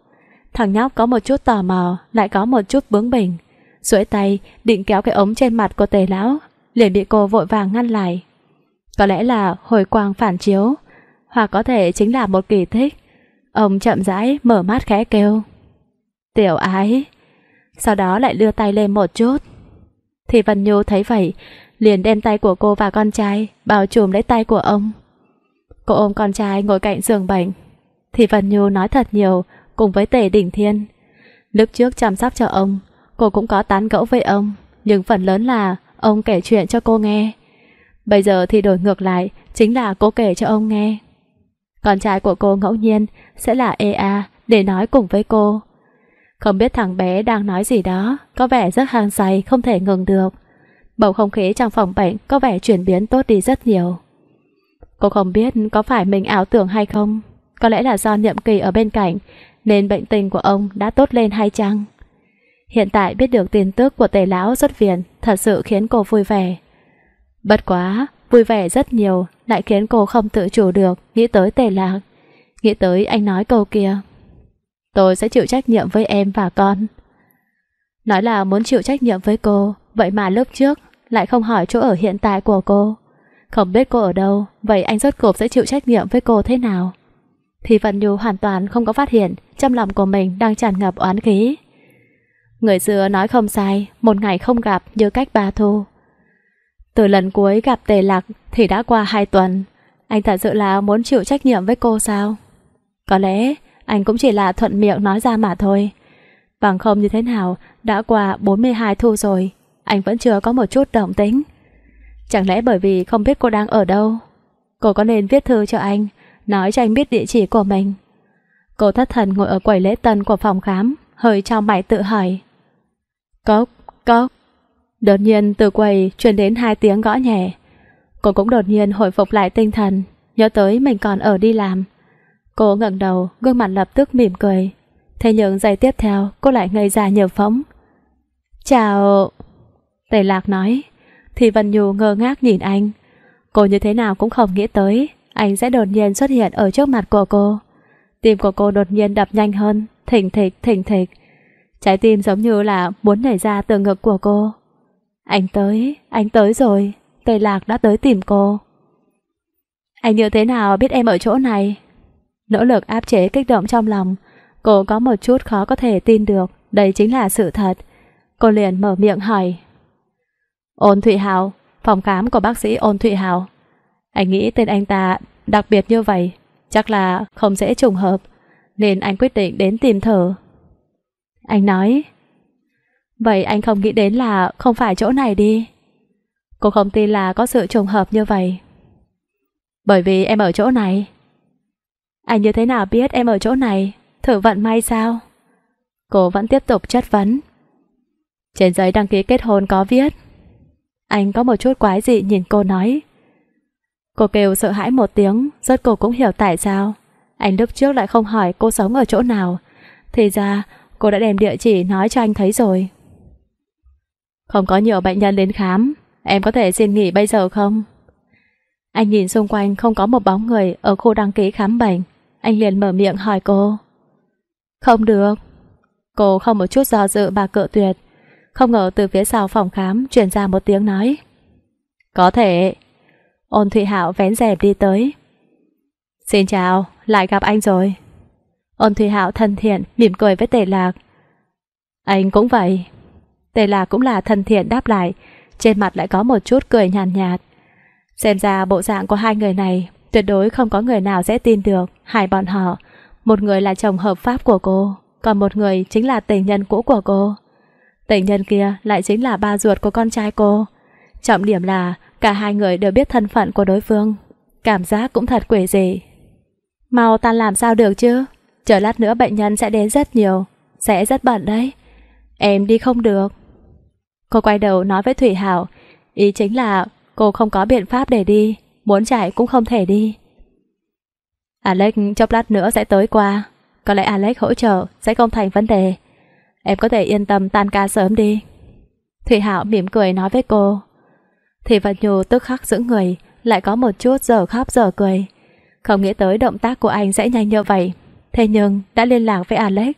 S1: Thằng nhóc có một chút tò mò, lại có một chút bướng bỉnh. duỗi tay, định kéo cái ống trên mặt của tề lão, liền bị cô vội vàng ngăn lại. Có lẽ là hồi quang phản chiếu, hoặc có thể chính là một kỳ thích. Ông chậm rãi mở mắt khẽ kêu. Tiểu ái. Sau đó lại đưa tay lên một chút. Thì Vân Nhu thấy vậy, liền đem tay của cô và con trai bao trùm lấy tay của ông. Cô ôm con trai ngồi cạnh giường bệnh. Thì Vân Nhu nói thật nhiều, cùng với Tề Đỉnh Thiên. Lúc trước chăm sóc cho ông, cô cũng có tán gẫu với ông, nhưng phần lớn là ông kể chuyện cho cô nghe. Bây giờ thì đổi ngược lại, chính là cô kể cho ông nghe. Con trai của cô ngẫu nhiên sẽ là EA để nói cùng với cô. Không biết thằng bé đang nói gì đó, có vẻ rất hang say, không thể ngừng được. Bầu không khí trong phòng bệnh có vẻ chuyển biến tốt đi rất nhiều. Cô không biết có phải mình ảo tưởng hay không Có lẽ là do niệm kỳ ở bên cạnh Nên bệnh tình của ông đã tốt lên hay chăng Hiện tại biết được tin tức của tề lão xuất viện Thật sự khiến cô vui vẻ Bất quá, vui vẻ rất nhiều Lại khiến cô không tự chủ được Nghĩ tới tề lạc Nghĩ tới anh nói câu kia Tôi sẽ chịu trách nhiệm với em và con Nói là muốn chịu trách nhiệm với cô Vậy mà lúc trước Lại không hỏi chỗ ở hiện tại của cô không biết cô ở đâu, vậy anh rốt cuộc sẽ chịu trách nhiệm với cô thế nào? Thì Vận Nhu hoàn toàn không có phát hiện trong lòng của mình đang tràn ngập oán khí. Người xưa nói không sai, một ngày không gặp như cách ba thu. Từ lần cuối gặp Tề Lạc thì đã qua hai tuần. Anh thật sự là muốn chịu trách nhiệm với cô sao? Có lẽ anh cũng chỉ là thuận miệng nói ra mà thôi. Bằng không như thế nào, đã qua 42 thu rồi, anh vẫn chưa có một chút động tính. Chẳng lẽ bởi vì không biết cô đang ở đâu? Cô có nên viết thư cho anh, nói cho anh biết địa chỉ của mình. Cô thất thần ngồi ở quầy lễ tân của phòng khám, hơi trao mày tự hỏi. Cốc, cốc. Đột nhiên từ quầy truyền đến hai tiếng gõ nhẹ. Cô cũng đột nhiên hồi phục lại tinh thần, nhớ tới mình còn ở đi làm. Cô ngẩng đầu, gương mặt lập tức mỉm cười. Thế nhưng giây tiếp theo, cô lại ngây ra nhờ phóng. Chào... Tề Lạc nói, thì Vân Nhu ngơ ngác nhìn anh. Cô như thế nào cũng không nghĩ tới, anh sẽ đột nhiên xuất hiện ở trước mặt của cô. Tim của cô đột nhiên đập nhanh hơn, thỉnh thịch, thỉnh thịch. Trái tim giống như là muốn nhảy ra từ ngực của cô. Anh tới, anh tới rồi, Tây Lạc đã tới tìm cô. Anh như thế nào biết em ở chỗ này? Nỗ lực áp chế kích động trong lòng, cô có một chút khó có thể tin được, đây chính là sự thật. Cô liền mở miệng hỏi. Ôn Thụy Hào, phòng khám của bác sĩ Ôn Thụy Hào. Anh nghĩ tên anh ta đặc biệt như vậy, chắc là không dễ trùng hợp, nên anh quyết định đến tìm thử. Anh nói, vậy anh không nghĩ đến là không phải chỗ này đi. Cô không tin là có sự trùng hợp như vậy. Bởi vì em ở chỗ này. Anh như thế nào biết em ở chỗ này? Thử vận may sao? Cô vẫn tiếp tục chất vấn. Trên giấy đăng ký kết hôn có viết anh có một chút quái dị nhìn cô nói. Cô kêu sợ hãi một tiếng, rất cô cũng hiểu tại sao. Anh lúc trước lại không hỏi cô sống ở chỗ nào. Thì ra, cô đã đem địa chỉ nói cho anh thấy rồi. Không có nhiều bệnh nhân đến khám, em có thể xin nghỉ bây giờ không? Anh nhìn xung quanh không có một bóng người ở khu đăng ký khám bệnh. Anh liền mở miệng hỏi cô. Không được. Cô không một chút do dự bà cự tuyệt. Không ngờ từ phía sau phòng khám truyền ra một tiếng nói. Có thể. Ôn Thụy Hạo vén rèm đi tới. Xin chào, lại gặp anh rồi. Ôn Thụy Hạo thân thiện, mỉm cười với Tề Lạc. Anh cũng vậy. Tề Lạc cũng là thân thiện đáp lại, trên mặt lại có một chút cười nhàn nhạt, nhạt. Xem ra bộ dạng của hai người này, tuyệt đối không có người nào sẽ tin được hai bọn họ. Một người là chồng hợp pháp của cô, còn một người chính là tình nhân cũ của cô. Tình nhân kia lại chính là ba ruột của con trai cô. Trọng điểm là cả hai người đều biết thân phận của đối phương. Cảm giác cũng thật quỷ dị Mau ta làm sao được chứ? Chờ lát nữa bệnh nhân sẽ đến rất nhiều. Sẽ rất bận đấy. Em đi không được. Cô quay đầu nói với Thủy Hảo. Ý chính là cô không có biện pháp để đi. Muốn chạy cũng không thể đi. Alex chốc lát nữa sẽ tới qua. Có lẽ Alex hỗ trợ sẽ không thành vấn đề. Em có thể yên tâm tan ca sớm đi. Thủy Hạo mỉm cười nói với cô. Thì Văn Nhu tức khắc giữ người, lại có một chút giờ khóc giờ cười. Không nghĩ tới động tác của anh sẽ nhanh như vậy. Thế nhưng, đã liên lạc với Alex.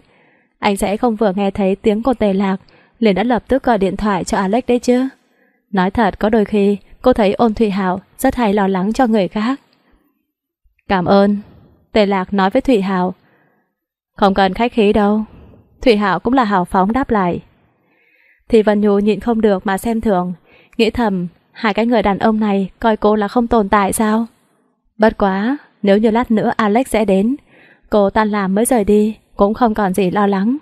S1: Anh sẽ không vừa nghe thấy tiếng của Tề Lạc, liền đã lập tức gọi điện thoại cho Alex đấy chứ. Nói thật, có đôi khi cô thấy ôn Thủy Hạo rất hay lo lắng cho người khác. Cảm ơn, Tề Lạc nói với Thủy Hạo. Không cần khách khí đâu, Thủy Hảo cũng là hào phóng đáp lại. Thì Vân Nhu nhịn không được mà xem thường, nghĩ thầm, hai cái người đàn ông này coi cô là không tồn tại sao? Bất quá, nếu như lát nữa Alex sẽ đến, cô tan làm mới rời đi, cũng không còn gì lo lắng.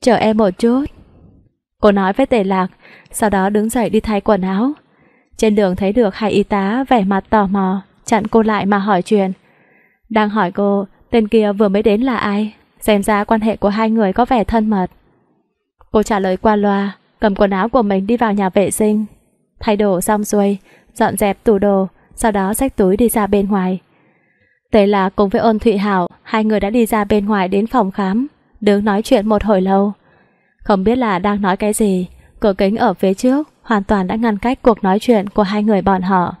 S1: Chờ em một chút. Cô nói với tề lạc, sau đó đứng dậy đi thay quần áo. Trên đường thấy được hai y tá vẻ mặt tò mò, chặn cô lại mà hỏi chuyện. Đang hỏi cô, tên kia vừa mới đến là ai? xem ra quan hệ của hai người có vẻ thân mật. Cô trả lời qua loa, cầm quần áo của mình đi vào nhà vệ sinh, thay đồ xong xuôi, dọn dẹp tủ đồ, sau đó xách túi đi ra bên ngoài. Thế là cùng với ôn Thụy Hảo, hai người đã đi ra bên ngoài đến phòng khám, đứng nói chuyện một hồi lâu. Không biết là đang nói cái gì, cửa kính ở phía trước hoàn toàn đã ngăn cách cuộc nói chuyện của hai người bọn họ.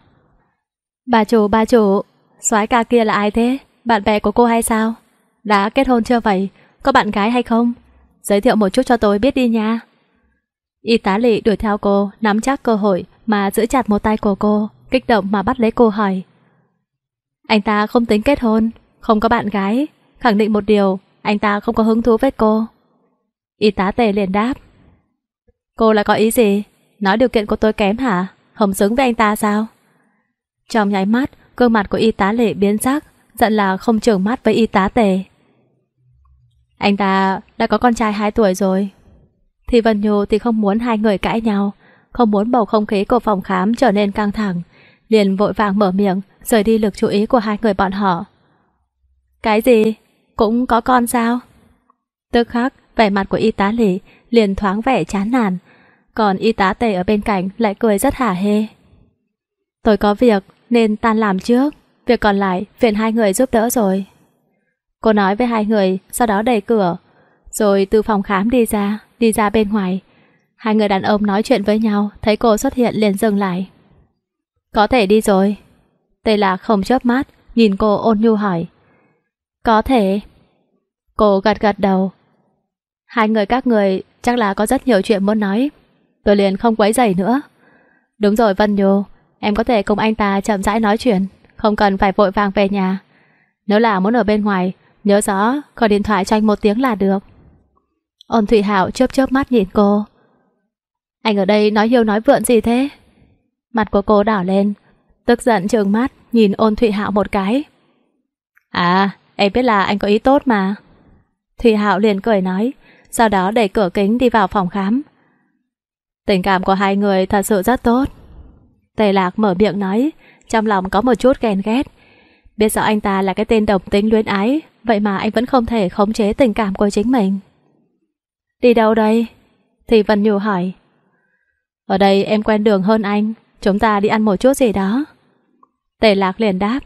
S1: Bà chủ, bà chủ, soái ca kia là ai thế? Bạn bè của cô hay sao? Đã kết hôn chưa vậy? Có bạn gái hay không? Giới thiệu một chút cho tôi biết đi nha. Y tá lị đuổi theo cô, nắm chắc cơ hội mà giữ chặt một tay của cô, kích động mà bắt lấy cô hỏi. Anh ta không tính kết hôn, không có bạn gái, khẳng định một điều, anh ta không có hứng thú với cô. Y tá tề liền đáp. Cô là có ý gì? Nói điều kiện của tôi kém hả? Không xứng với anh ta sao? Trong nháy mắt, gương mặt của y tá lệ biến sắc, giận là không trưởng mắt với y tá tề. Anh ta đã có con trai 2 tuổi rồi. Thì Vân Nhu thì không muốn hai người cãi nhau, không muốn bầu không khí của phòng khám trở nên căng thẳng, liền vội vàng mở miệng, rời đi lực chú ý của hai người bọn họ. Cái gì? Cũng có con sao? Tức khắc, vẻ mặt của y tá lì liền thoáng vẻ chán nản, còn y tá Tề ở bên cạnh lại cười rất hả hê. Tôi có việc nên tan làm trước, việc còn lại phiền hai người giúp đỡ rồi. Cô nói với hai người, sau đó đẩy cửa, rồi từ phòng khám đi ra, đi ra bên ngoài. Hai người đàn ông nói chuyện với nhau, thấy cô xuất hiện liền dừng lại. Có thể đi rồi. Tây là không chớp mắt, nhìn cô ôn nhu hỏi. Có thể. Cô gật gật đầu. Hai người các người chắc là có rất nhiều chuyện muốn nói. Tôi liền không quấy rầy nữa. Đúng rồi Vân Nhu, em có thể cùng anh ta chậm rãi nói chuyện, không cần phải vội vàng về nhà. Nếu là muốn ở bên ngoài, Nhớ rõ, gọi điện thoại cho anh một tiếng là được. Ôn Thụy Hảo chớp chớp mắt nhìn cô. Anh ở đây nói hiêu nói vượn gì thế? Mặt của cô đỏ lên, tức giận trừng mắt, nhìn ôn Thụy Hạo một cái. À, em biết là anh có ý tốt mà. Thụy Hạo liền cười nói, sau đó đẩy cửa kính đi vào phòng khám. Tình cảm của hai người thật sự rất tốt. Tề Lạc mở miệng nói, trong lòng có một chút ghen ghét. Biết rõ anh ta là cái tên đồng tính luyến ái, Vậy mà anh vẫn không thể khống chế tình cảm của chính mình Đi đâu đây? Thì Vân Nhu hỏi Ở đây em quen đường hơn anh Chúng ta đi ăn một chút gì đó Tề lạc liền đáp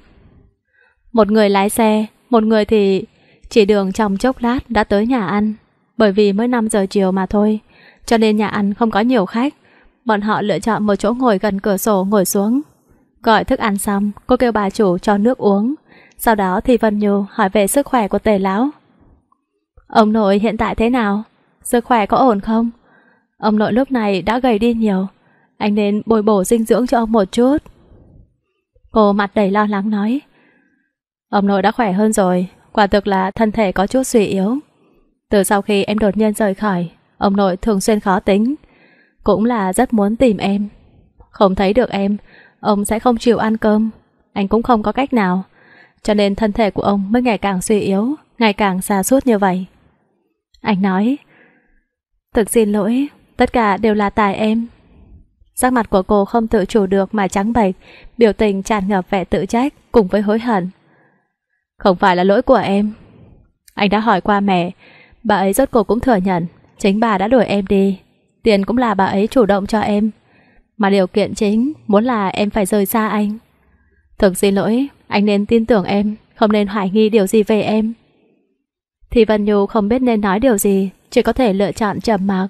S1: Một người lái xe Một người thì chỉ đường trong chốc lát đã tới nhà ăn Bởi vì mới 5 giờ chiều mà thôi Cho nên nhà ăn không có nhiều khách Bọn họ lựa chọn một chỗ ngồi gần cửa sổ ngồi xuống Gọi thức ăn xong Cô kêu bà chủ cho nước uống sau đó thì Vân Nhu hỏi về sức khỏe của tề lão. Ông nội hiện tại thế nào? Sức khỏe có ổn không? Ông nội lúc này đã gầy đi nhiều. Anh nên bồi bổ dinh dưỡng cho ông một chút. Cô mặt đầy lo lắng nói. Ông nội đã khỏe hơn rồi, quả thực là thân thể có chút suy yếu. Từ sau khi em đột nhiên rời khỏi, ông nội thường xuyên khó tính. Cũng là rất muốn tìm em. Không thấy được em, ông sẽ không chịu ăn cơm. Anh cũng không có cách nào cho nên thân thể của ông mới ngày càng suy yếu, ngày càng xa suốt như vậy. Anh nói, thực xin lỗi, tất cả đều là tài em. Sắc mặt của cô không tự chủ được mà trắng bệch, biểu tình tràn ngập vẻ tự trách cùng với hối hận. Không phải là lỗi của em. Anh đã hỏi qua mẹ, bà ấy rốt cuộc cũng thừa nhận, chính bà đã đuổi em đi. Tiền cũng là bà ấy chủ động cho em, mà điều kiện chính muốn là em phải rời xa anh. Thực xin lỗi, anh nên tin tưởng em, không nên hoài nghi điều gì về em. Thì Vân Nhu không biết nên nói điều gì, chỉ có thể lựa chọn trầm mặc.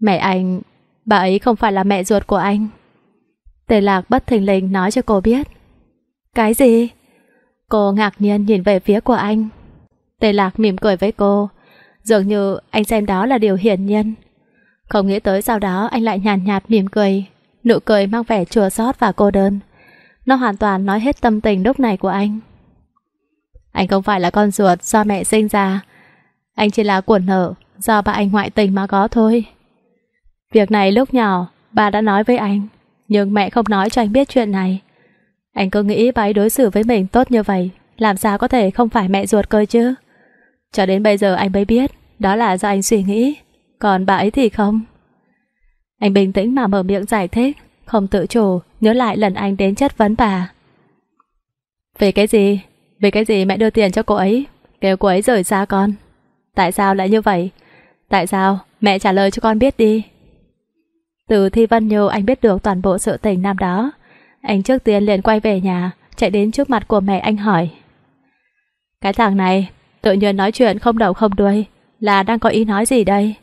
S1: Mẹ anh, bà ấy không phải là mẹ ruột của anh. Tề Lạc bất thình lình nói cho cô biết. Cái gì? Cô ngạc nhiên nhìn về phía của anh. Tề Lạc mỉm cười với cô, dường như anh xem đó là điều hiển nhiên. Không nghĩ tới sau đó anh lại nhàn nhạt, mỉm cười, nụ cười mang vẻ chua xót và cô đơn. Nó hoàn toàn nói hết tâm tình lúc này của anh Anh không phải là con ruột do mẹ sinh ra Anh chỉ là cuộn nợ Do ba anh ngoại tình mà có thôi Việc này lúc nhỏ ba đã nói với anh Nhưng mẹ không nói cho anh biết chuyện này Anh cứ nghĩ ba ấy đối xử với mình tốt như vậy Làm sao có thể không phải mẹ ruột cơ chứ Cho đến bây giờ anh mới biết Đó là do anh suy nghĩ Còn bà ấy thì không Anh bình tĩnh mà mở miệng giải thích Không tự chủ Nhớ lại lần anh đến chất vấn bà Về cái gì? Về cái gì mẹ đưa tiền cho cô ấy Kêu cô ấy rời xa con Tại sao lại như vậy? Tại sao? Mẹ trả lời cho con biết đi Từ Thi Văn Như anh biết được toàn bộ sự tình năm đó Anh trước tiên liền quay về nhà Chạy đến trước mặt của mẹ anh hỏi Cái thằng này Tự nhiên nói chuyện không đầu không đuôi Là đang có ý nói gì đây?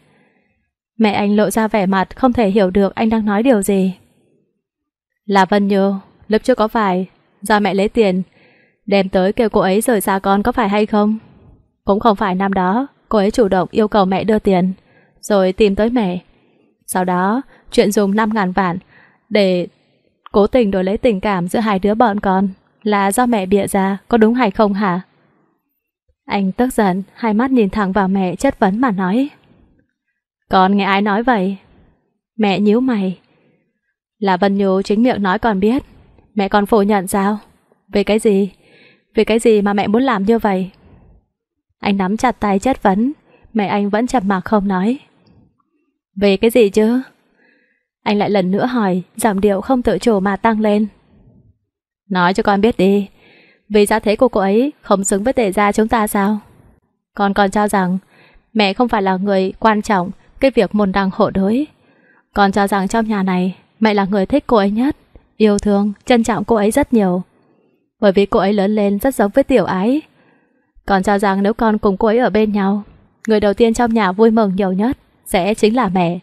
S1: Mẹ anh lộ ra vẻ mặt không thể hiểu được anh đang nói điều gì là Vân Như, lớp trước có phải do mẹ lấy tiền, đem tới kêu cô ấy rời xa con có phải hay không? Cũng không phải năm đó, cô ấy chủ động yêu cầu mẹ đưa tiền, rồi tìm tới mẹ. Sau đó, chuyện dùng 5 ngàn vạn để cố tình đổi lấy tình cảm giữa hai đứa bọn con là do mẹ bịa ra, có đúng hay không hả? Anh tức giận, hai mắt nhìn thẳng vào mẹ chất vấn mà nói. Con nghe ai nói vậy? Mẹ nhíu mày, là Vân Nhú chính miệng nói còn biết Mẹ còn phủ nhận sao Về cái gì Về cái gì mà mẹ muốn làm như vậy Anh nắm chặt tay chất vấn Mẹ anh vẫn chậm mặc không nói Về cái gì chứ Anh lại lần nữa hỏi Giọng điệu không tự chủ mà tăng lên Nói cho con biết đi Vì giá thế của cô ấy không xứng với tề gia chúng ta sao Con còn cho rằng Mẹ không phải là người quan trọng Cái việc môn đăng hộ đối Con cho rằng trong nhà này mẹ là người thích cô ấy nhất, yêu thương, trân trọng cô ấy rất nhiều. Bởi vì cô ấy lớn lên rất giống với tiểu ái. còn cho rằng nếu con cùng cô ấy ở bên nhau, người đầu tiên trong nhà vui mừng nhiều nhất sẽ chính là mẹ.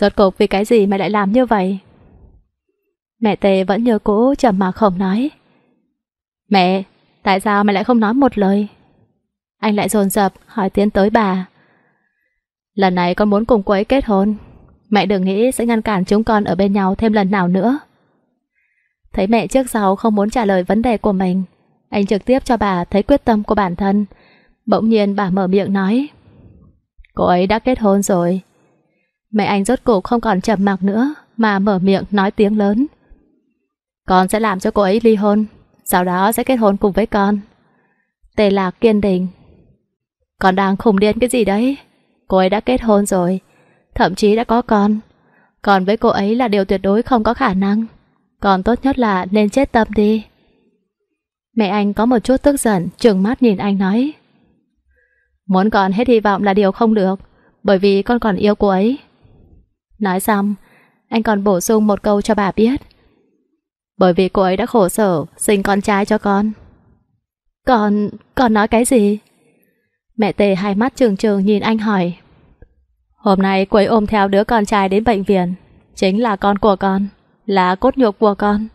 S1: Rốt cuộc vì cái gì mẹ lại làm như vậy? Mẹ Tề vẫn như cũ trầm mà không nói. Mẹ, tại sao mẹ lại không nói một lời? Anh lại dồn dập hỏi tiến tới bà. Lần này con muốn cùng cô ấy kết hôn, Mẹ đừng nghĩ sẽ ngăn cản chúng con ở bên nhau thêm lần nào nữa. Thấy mẹ trước sau không muốn trả lời vấn đề của mình, anh trực tiếp cho bà thấy quyết tâm của bản thân. Bỗng nhiên bà mở miệng nói Cô ấy đã kết hôn rồi. Mẹ anh rốt cuộc không còn chậm mặc nữa mà mở miệng nói tiếng lớn. Con sẽ làm cho cô ấy ly hôn, sau đó sẽ kết hôn cùng với con. Tề lạc kiên định. Con đang khủng điên cái gì đấy? Cô ấy đã kết hôn rồi, thậm chí đã có con. Còn với cô ấy là điều tuyệt đối không có khả năng. Còn tốt nhất là nên chết tâm đi. Mẹ anh có một chút tức giận, trừng mắt nhìn anh nói. Muốn còn hết hy vọng là điều không được, bởi vì con còn yêu cô ấy. Nói xong, anh còn bổ sung một câu cho bà biết. Bởi vì cô ấy đã khổ sở, sinh con trai cho con. còn còn nói cái gì? Mẹ tề hai mắt trừng trừng nhìn anh hỏi. Hôm nay cô ấy ôm theo đứa con trai đến bệnh viện. Chính là con của con, là cốt nhục của con.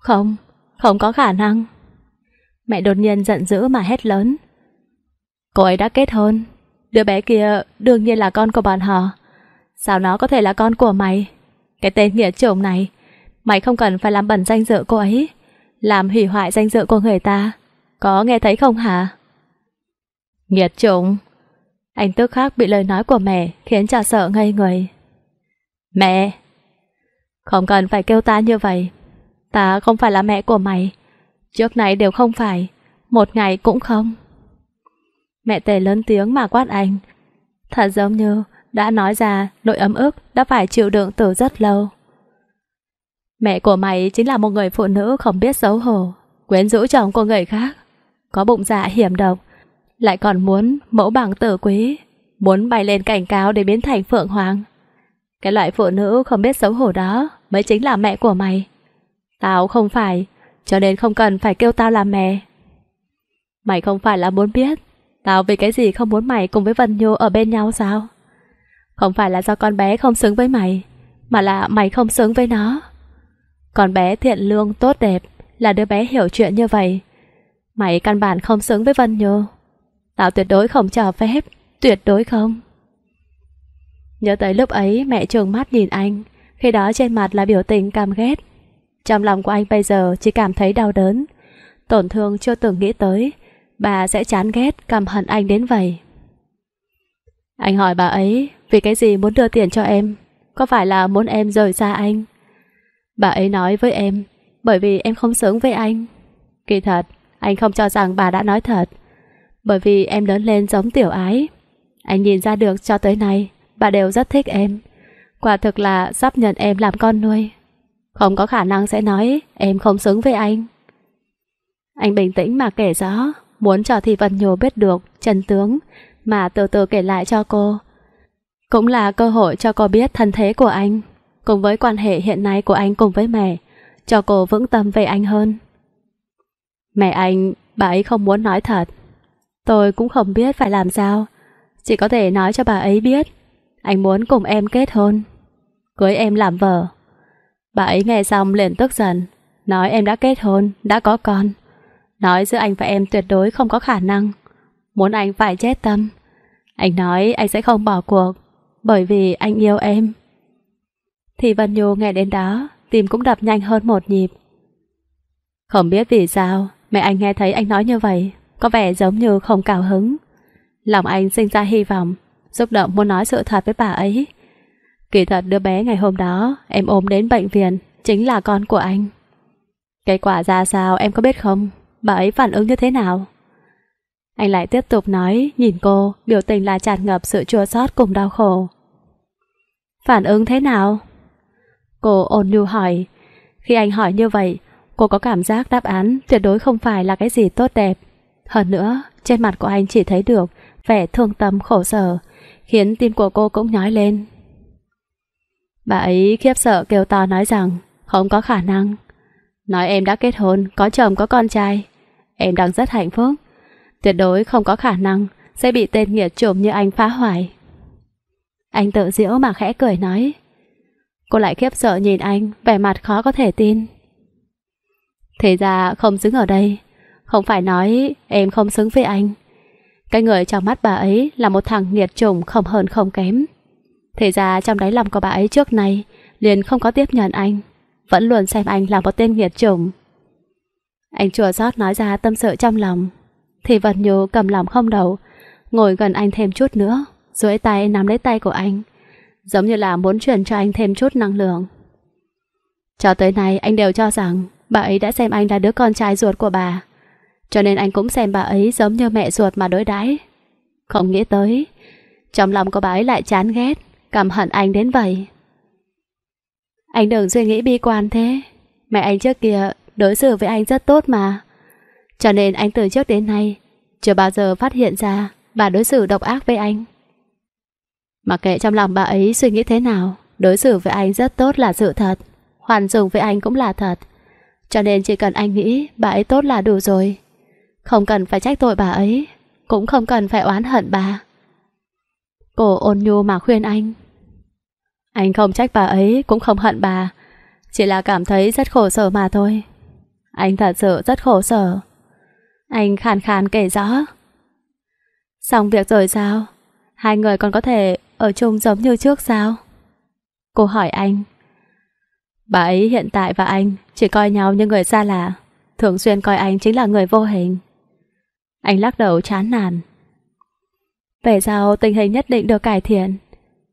S1: Không, không có khả năng. Mẹ đột nhiên giận dữ mà hét lớn. Cô ấy đã kết hôn, đứa bé kia đương nhiên là con của bọn họ. Sao nó có thể là con của mày? Cái tên nghĩa trộm này, mày không cần phải làm bẩn danh dự cô ấy, làm hủy hoại danh dự của người ta. Có nghe thấy không hả? Nghiệt trộm anh tức khắc bị lời nói của mẹ khiến cha sợ ngây người. Mẹ! Không cần phải kêu ta như vậy. Ta không phải là mẹ của mày. Trước này đều không phải. Một ngày cũng không. Mẹ tề lớn tiếng mà quát anh. Thật giống như đã nói ra nội ấm ức đã phải chịu đựng từ rất lâu. Mẹ của mày chính là một người phụ nữ không biết xấu hổ, quyến rũ chồng của người khác. Có bụng dạ hiểm độc, lại còn muốn mẫu bằng tử quý, muốn bay lên cảnh cáo để biến thành phượng hoàng. Cái loại phụ nữ không biết xấu hổ đó mới chính là mẹ của mày. Tao không phải, cho nên không cần phải kêu tao là mẹ. Mày không phải là muốn biết, tao vì cái gì không muốn mày cùng với Vân Nhu ở bên nhau sao? Không phải là do con bé không xứng với mày, mà là mày không xứng với nó. Con bé thiện lương tốt đẹp, là đứa bé hiểu chuyện như vậy. Mày căn bản không xứng với Vân Nhu. Tao tuyệt đối không cho phép, tuyệt đối không. Nhớ tới lúc ấy mẹ trường mắt nhìn anh, khi đó trên mặt là biểu tình cam ghét. Trong lòng của anh bây giờ chỉ cảm thấy đau đớn, tổn thương chưa từng nghĩ tới, bà sẽ chán ghét căm hận anh đến vậy. Anh hỏi bà ấy vì cái gì muốn đưa tiền cho em, có phải là muốn em rời xa anh? Bà ấy nói với em, bởi vì em không sướng với anh. Kỳ thật, anh không cho rằng bà đã nói thật bởi vì em lớn lên giống tiểu ái. Anh nhìn ra được cho tới nay, bà đều rất thích em. Quả thực là sắp nhận em làm con nuôi. Không có khả năng sẽ nói em không xứng với anh. Anh bình tĩnh mà kể rõ, muốn cho Thi Vân nhồ biết được chân tướng mà từ từ kể lại cho cô. Cũng là cơ hội cho cô biết thân thế của anh, cùng với quan hệ hiện nay của anh cùng với mẹ, cho cô vững tâm về anh hơn. Mẹ anh, bà ấy không muốn nói thật, Tôi cũng không biết phải làm sao Chỉ có thể nói cho bà ấy biết Anh muốn cùng em kết hôn Cưới em làm vợ Bà ấy nghe xong liền tức giận Nói em đã kết hôn, đã có con Nói giữa anh và em tuyệt đối không có khả năng Muốn anh phải chết tâm Anh nói anh sẽ không bỏ cuộc Bởi vì anh yêu em Thì Vân Nhu nghe đến đó Tim cũng đập nhanh hơn một nhịp Không biết vì sao Mẹ anh nghe thấy anh nói như vậy có vẻ giống như không cao hứng. Lòng anh sinh ra hy vọng, xúc động muốn nói sự thật với bà ấy. Kỳ thật đứa bé ngày hôm đó em ôm đến bệnh viện chính là con của anh. Kết quả ra sao em có biết không? Bà ấy phản ứng như thế nào? Anh lại tiếp tục nói, nhìn cô, biểu tình là tràn ngập sự chua xót cùng đau khổ. Phản ứng thế nào? Cô ôn nhu hỏi. Khi anh hỏi như vậy, cô có cảm giác đáp án tuyệt đối không phải là cái gì tốt đẹp. Hơn nữa, trên mặt của anh chỉ thấy được vẻ thương tâm khổ sở, khiến tim của cô cũng nhói lên. Bà ấy khiếp sợ kêu to nói rằng không có khả năng. Nói em đã kết hôn, có chồng có con trai. Em đang rất hạnh phúc. Tuyệt đối không có khả năng sẽ bị tên nghiệt trộm như anh phá hoại. Anh tự giễu mà khẽ cười nói. Cô lại khiếp sợ nhìn anh, vẻ mặt khó có thể tin. Thế ra không đứng ở đây, không phải nói em không xứng với anh Cái người trong mắt bà ấy Là một thằng nghiệt trùng không hơn không kém Thế ra trong đáy lòng của bà ấy trước nay Liền không có tiếp nhận anh Vẫn luôn xem anh là một tên nghiệt trùng Anh chùa rót nói ra tâm sự trong lòng Thì vật Nhu cầm lòng không đầu Ngồi gần anh thêm chút nữa duỗi tay nắm lấy tay của anh Giống như là muốn truyền cho anh thêm chút năng lượng Cho tới nay anh đều cho rằng Bà ấy đã xem anh là đứa con trai ruột của bà cho nên anh cũng xem bà ấy giống như mẹ ruột mà đối đãi. Không nghĩ tới, trong lòng của bà ấy lại chán ghét, cảm hận anh đến vậy. Anh đừng suy nghĩ bi quan thế, mẹ anh trước kia đối xử với anh rất tốt mà. Cho nên anh từ trước đến nay chưa bao giờ phát hiện ra bà đối xử độc ác với anh. Mặc kệ trong lòng bà ấy suy nghĩ thế nào, đối xử với anh rất tốt là sự thật, hoàn dùng với anh cũng là thật. Cho nên chỉ cần anh nghĩ bà ấy tốt là đủ rồi. Không cần phải trách tội bà ấy Cũng không cần phải oán hận bà Cô ôn nhu mà khuyên anh Anh không trách bà ấy Cũng không hận bà Chỉ là cảm thấy rất khổ sở mà thôi Anh thật sự rất khổ sở Anh khàn khàn kể rõ Xong việc rồi sao Hai người còn có thể Ở chung giống như trước sao Cô hỏi anh Bà ấy hiện tại và anh Chỉ coi nhau như người xa lạ Thường xuyên coi anh chính là người vô hình anh lắc đầu chán nản. Về sau tình hình nhất định được cải thiện.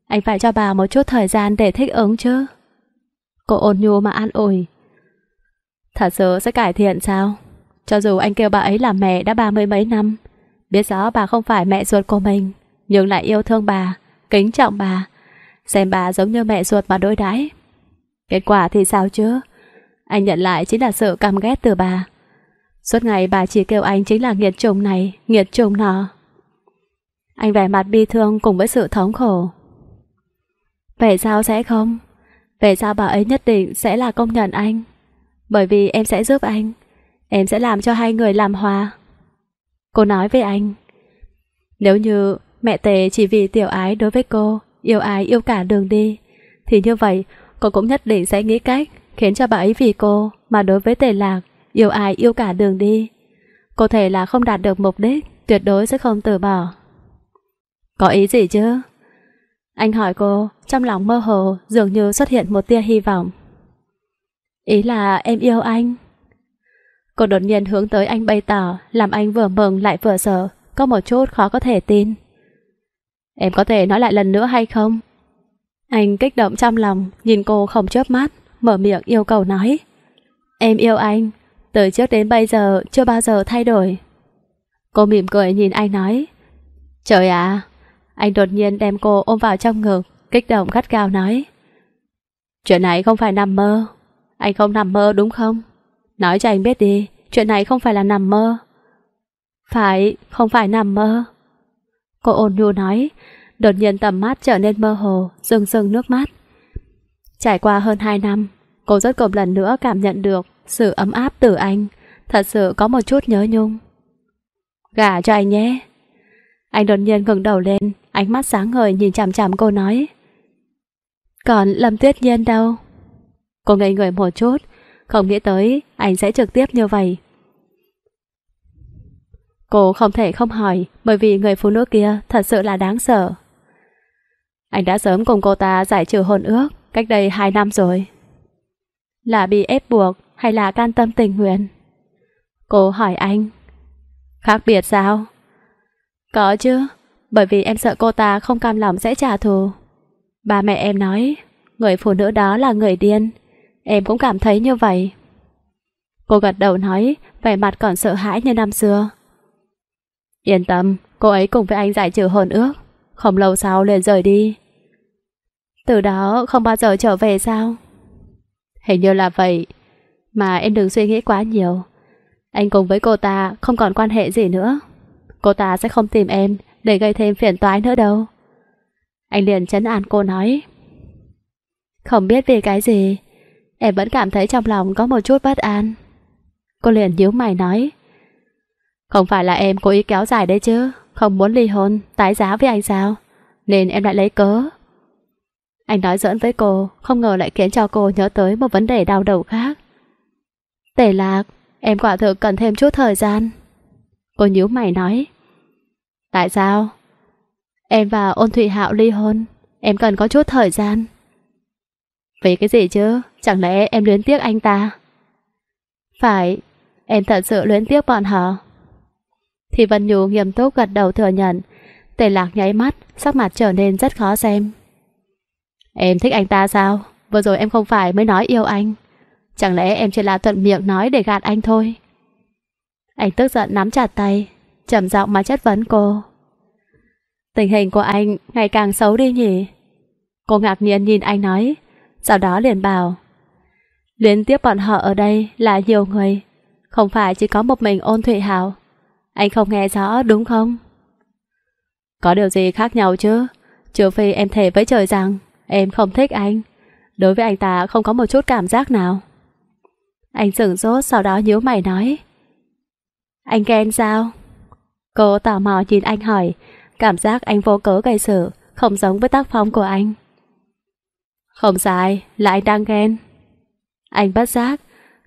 S1: Anh phải cho bà một chút thời gian để thích ứng chứ. Cô ôn nhu mà an ủi. Thật sự sẽ cải thiện sao? Cho dù anh kêu bà ấy là mẹ đã ba mươi mấy năm, biết rõ bà không phải mẹ ruột của mình, nhưng lại yêu thương bà, kính trọng bà, xem bà giống như mẹ ruột mà đối đãi. Kết quả thì sao chứ? Anh nhận lại chính là sự căm ghét từ bà. Suốt ngày bà chỉ kêu anh chính là nghiệt chủng này, nghiệt chủng nọ. Anh vẻ mặt bi thương cùng với sự thống khổ. Vậy sao sẽ không? Vậy sao bà ấy nhất định sẽ là công nhận anh? Bởi vì em sẽ giúp anh. Em sẽ làm cho hai người làm hòa. Cô nói với anh. Nếu như mẹ tề chỉ vì tiểu ái đối với cô, yêu ái yêu cả đường đi, thì như vậy cô cũng nhất định sẽ nghĩ cách khiến cho bà ấy vì cô mà đối với tề lạc yêu ai yêu cả đường đi. Có thể là không đạt được mục đích, tuyệt đối sẽ không từ bỏ. Có ý gì chứ? Anh hỏi cô, trong lòng mơ hồ dường như xuất hiện một tia hy vọng. Ý là em yêu anh. Cô đột nhiên hướng tới anh bày tỏ, làm anh vừa mừng lại vừa sợ, có một chút khó có thể tin. Em có thể nói lại lần nữa hay không? Anh kích động trong lòng, nhìn cô không chớp mắt, mở miệng yêu cầu nói. Em yêu anh, từ trước đến bây giờ chưa bao giờ thay đổi Cô mỉm cười nhìn anh nói Trời ạ Anh đột nhiên đem cô ôm vào trong ngực Kích động gắt gao nói Chuyện này không phải nằm mơ Anh không nằm mơ đúng không Nói cho anh biết đi Chuyện này không phải là nằm mơ Phải, không phải nằm mơ Cô ôn nhu nói Đột nhiên tầm mắt trở nên mơ hồ Rưng rưng nước mắt Trải qua hơn 2 năm Cô rất cộm lần nữa cảm nhận được sự ấm áp từ anh Thật sự có một chút nhớ nhung Gả cho anh nhé Anh đột nhiên ngẩng đầu lên Ánh mắt sáng ngời nhìn chằm chằm cô nói Còn Lâm Tuyết Nhiên đâu Cô ngây người một chút Không nghĩ tới anh sẽ trực tiếp như vậy Cô không thể không hỏi Bởi vì người phụ nữ kia thật sự là đáng sợ Anh đã sớm cùng cô ta giải trừ hôn ước Cách đây hai năm rồi Là bị ép buộc hay là can tâm tình nguyện? Cô hỏi anh. Khác biệt sao? Có chứ, bởi vì em sợ cô ta không cam lòng sẽ trả thù. Ba mẹ em nói, người phụ nữ đó là người điên. Em cũng cảm thấy như vậy. Cô gật đầu nói, vẻ mặt còn sợ hãi như năm xưa. Yên tâm, cô ấy cùng với anh giải trừ hồn ước. Không lâu sau liền rời đi. Từ đó không bao giờ trở về sao? Hình như là vậy, mà em đừng suy nghĩ quá nhiều Anh cùng với cô ta không còn quan hệ gì nữa Cô ta sẽ không tìm em Để gây thêm phiền toái nữa đâu Anh liền chấn an cô nói Không biết vì cái gì Em vẫn cảm thấy trong lòng có một chút bất an Cô liền nhíu mày nói Không phải là em cố ý kéo dài đấy chứ Không muốn ly hôn Tái giá với anh sao Nên em lại lấy cớ Anh nói giỡn với cô Không ngờ lại khiến cho cô nhớ tới một vấn đề đau đầu khác tề lạc, em quả thực cần thêm chút thời gian. Cô nhíu mày nói. Tại sao? Em và ôn thụy hạo ly hôn, em cần có chút thời gian. Vì cái gì chứ? Chẳng lẽ em luyến tiếc anh ta? Phải, em thật sự luyến tiếc bọn họ. Thì Vân Nhu nghiêm túc gật đầu thừa nhận, tề lạc nháy mắt, sắc mặt trở nên rất khó xem. Em thích anh ta sao? Vừa rồi em không phải mới nói yêu anh. Chẳng lẽ em chỉ là thuận miệng nói để gạt anh thôi Anh tức giận nắm chặt tay trầm giọng mà chất vấn cô Tình hình của anh ngày càng xấu đi nhỉ Cô ngạc nhiên nhìn anh nói Sau đó liền bảo Liên tiếp bọn họ ở đây là nhiều người Không phải chỉ có một mình ôn Thụy Hảo Anh không nghe rõ đúng không? Có điều gì khác nhau chứ Trừ phi em thề với trời rằng Em không thích anh Đối với anh ta không có một chút cảm giác nào anh sửng sốt sau đó nhíu mày nói Anh ghen sao? Cô tò mò nhìn anh hỏi Cảm giác anh vô cớ gây sự Không giống với tác phong của anh Không sai Là anh đang ghen Anh bất giác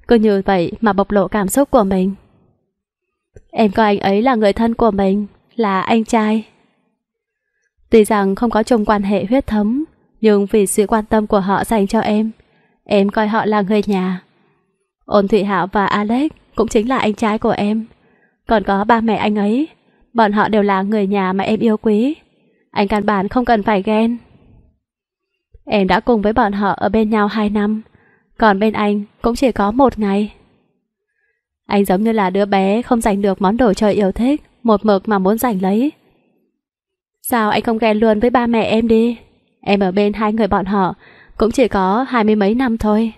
S1: Cứ như vậy mà bộc lộ cảm xúc của mình Em coi anh ấy là người thân của mình Là anh trai Tuy rằng không có chung quan hệ huyết thống Nhưng vì sự quan tâm của họ dành cho em Em coi họ là người nhà Ôn Thụy Hạo và Alex cũng chính là anh trai của em. Còn có ba mẹ anh ấy, bọn họ đều là người nhà mà em yêu quý. Anh căn bản không cần phải ghen. Em đã cùng với bọn họ ở bên nhau 2 năm, còn bên anh cũng chỉ có một ngày. Anh giống như là đứa bé không giành được món đồ chơi yêu thích, một mực mà muốn giành lấy. Sao anh không ghen luôn với ba mẹ em đi? Em ở bên hai người bọn họ cũng chỉ có hai mươi mấy năm thôi.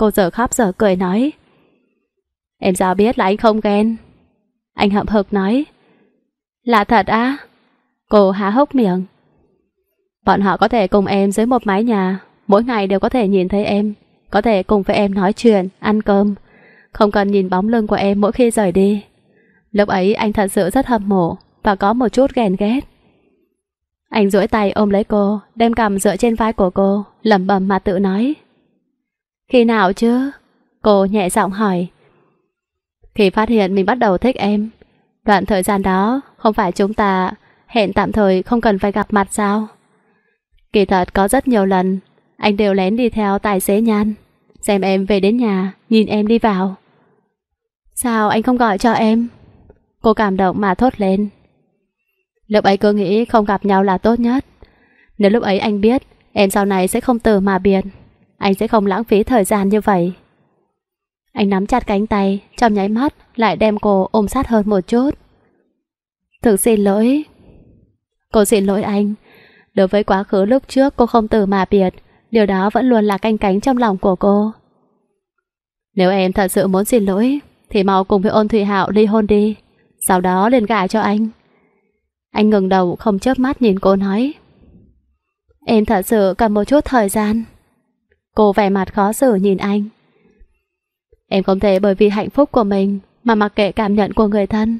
S1: Cô giờ khóc giờ cười nói Em sao biết là anh không ghen Anh hậm hực nói Là thật á Cô há hốc miệng Bọn họ có thể cùng em dưới một mái nhà Mỗi ngày đều có thể nhìn thấy em Có thể cùng với em nói chuyện, ăn cơm Không cần nhìn bóng lưng của em mỗi khi rời đi Lúc ấy anh thật sự rất hâm mộ Và có một chút ghen ghét Anh duỗi tay ôm lấy cô Đem cầm dựa trên vai của cô lẩm bẩm mà tự nói khi nào chứ? Cô nhẹ giọng hỏi. Khi phát hiện mình bắt đầu thích em, đoạn thời gian đó không phải chúng ta hẹn tạm thời không cần phải gặp mặt sao? Kỳ thật có rất nhiều lần, anh đều lén đi theo tài xế nhan, xem em về đến nhà, nhìn em đi vào. Sao anh không gọi cho em? Cô cảm động mà thốt lên. Lúc ấy cứ nghĩ không gặp nhau là tốt nhất. Nếu lúc ấy anh biết, em sau này sẽ không từ mà biệt. Anh sẽ không lãng phí thời gian như vậy. Anh nắm chặt cánh tay, trong nháy mắt lại đem cô ôm sát hơn một chút. Thực xin lỗi. Cô xin lỗi anh. Đối với quá khứ lúc trước cô không từ mà biệt, điều đó vẫn luôn là canh cánh trong lòng của cô. Nếu em thật sự muốn xin lỗi, thì mau cùng với ôn Thụy Hạo ly hôn đi, sau đó liền gả cho anh. Anh ngừng đầu không chớp mắt nhìn cô nói. Em thật sự cần một chút thời gian. Cô vẻ mặt khó xử nhìn anh Em không thể bởi vì hạnh phúc của mình Mà mặc kệ cảm nhận của người thân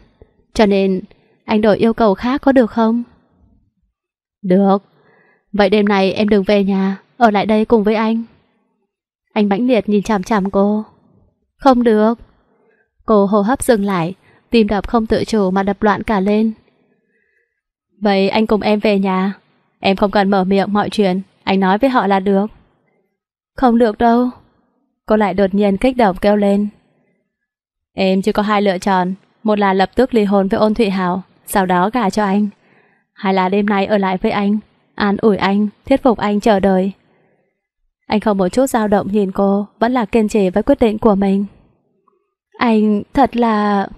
S1: Cho nên anh đổi yêu cầu khác có được không? Được Vậy đêm nay em đừng về nhà Ở lại đây cùng với anh Anh mãnh liệt nhìn chằm chằm cô Không được Cô hô hấp dừng lại Tim đập không tự chủ mà đập loạn cả lên Vậy anh cùng em về nhà Em không cần mở miệng mọi chuyện Anh nói với họ là được không được đâu. Cô lại đột nhiên kích động kêu lên. Em chỉ có hai lựa chọn. Một là lập tức ly hôn với ôn Thụy Hào, sau đó gả cho anh. Hai là đêm nay ở lại với anh, an ủi anh, thuyết phục anh chờ đợi. Anh không một chút dao động nhìn cô, vẫn là kiên trì với quyết định của mình. Anh thật là...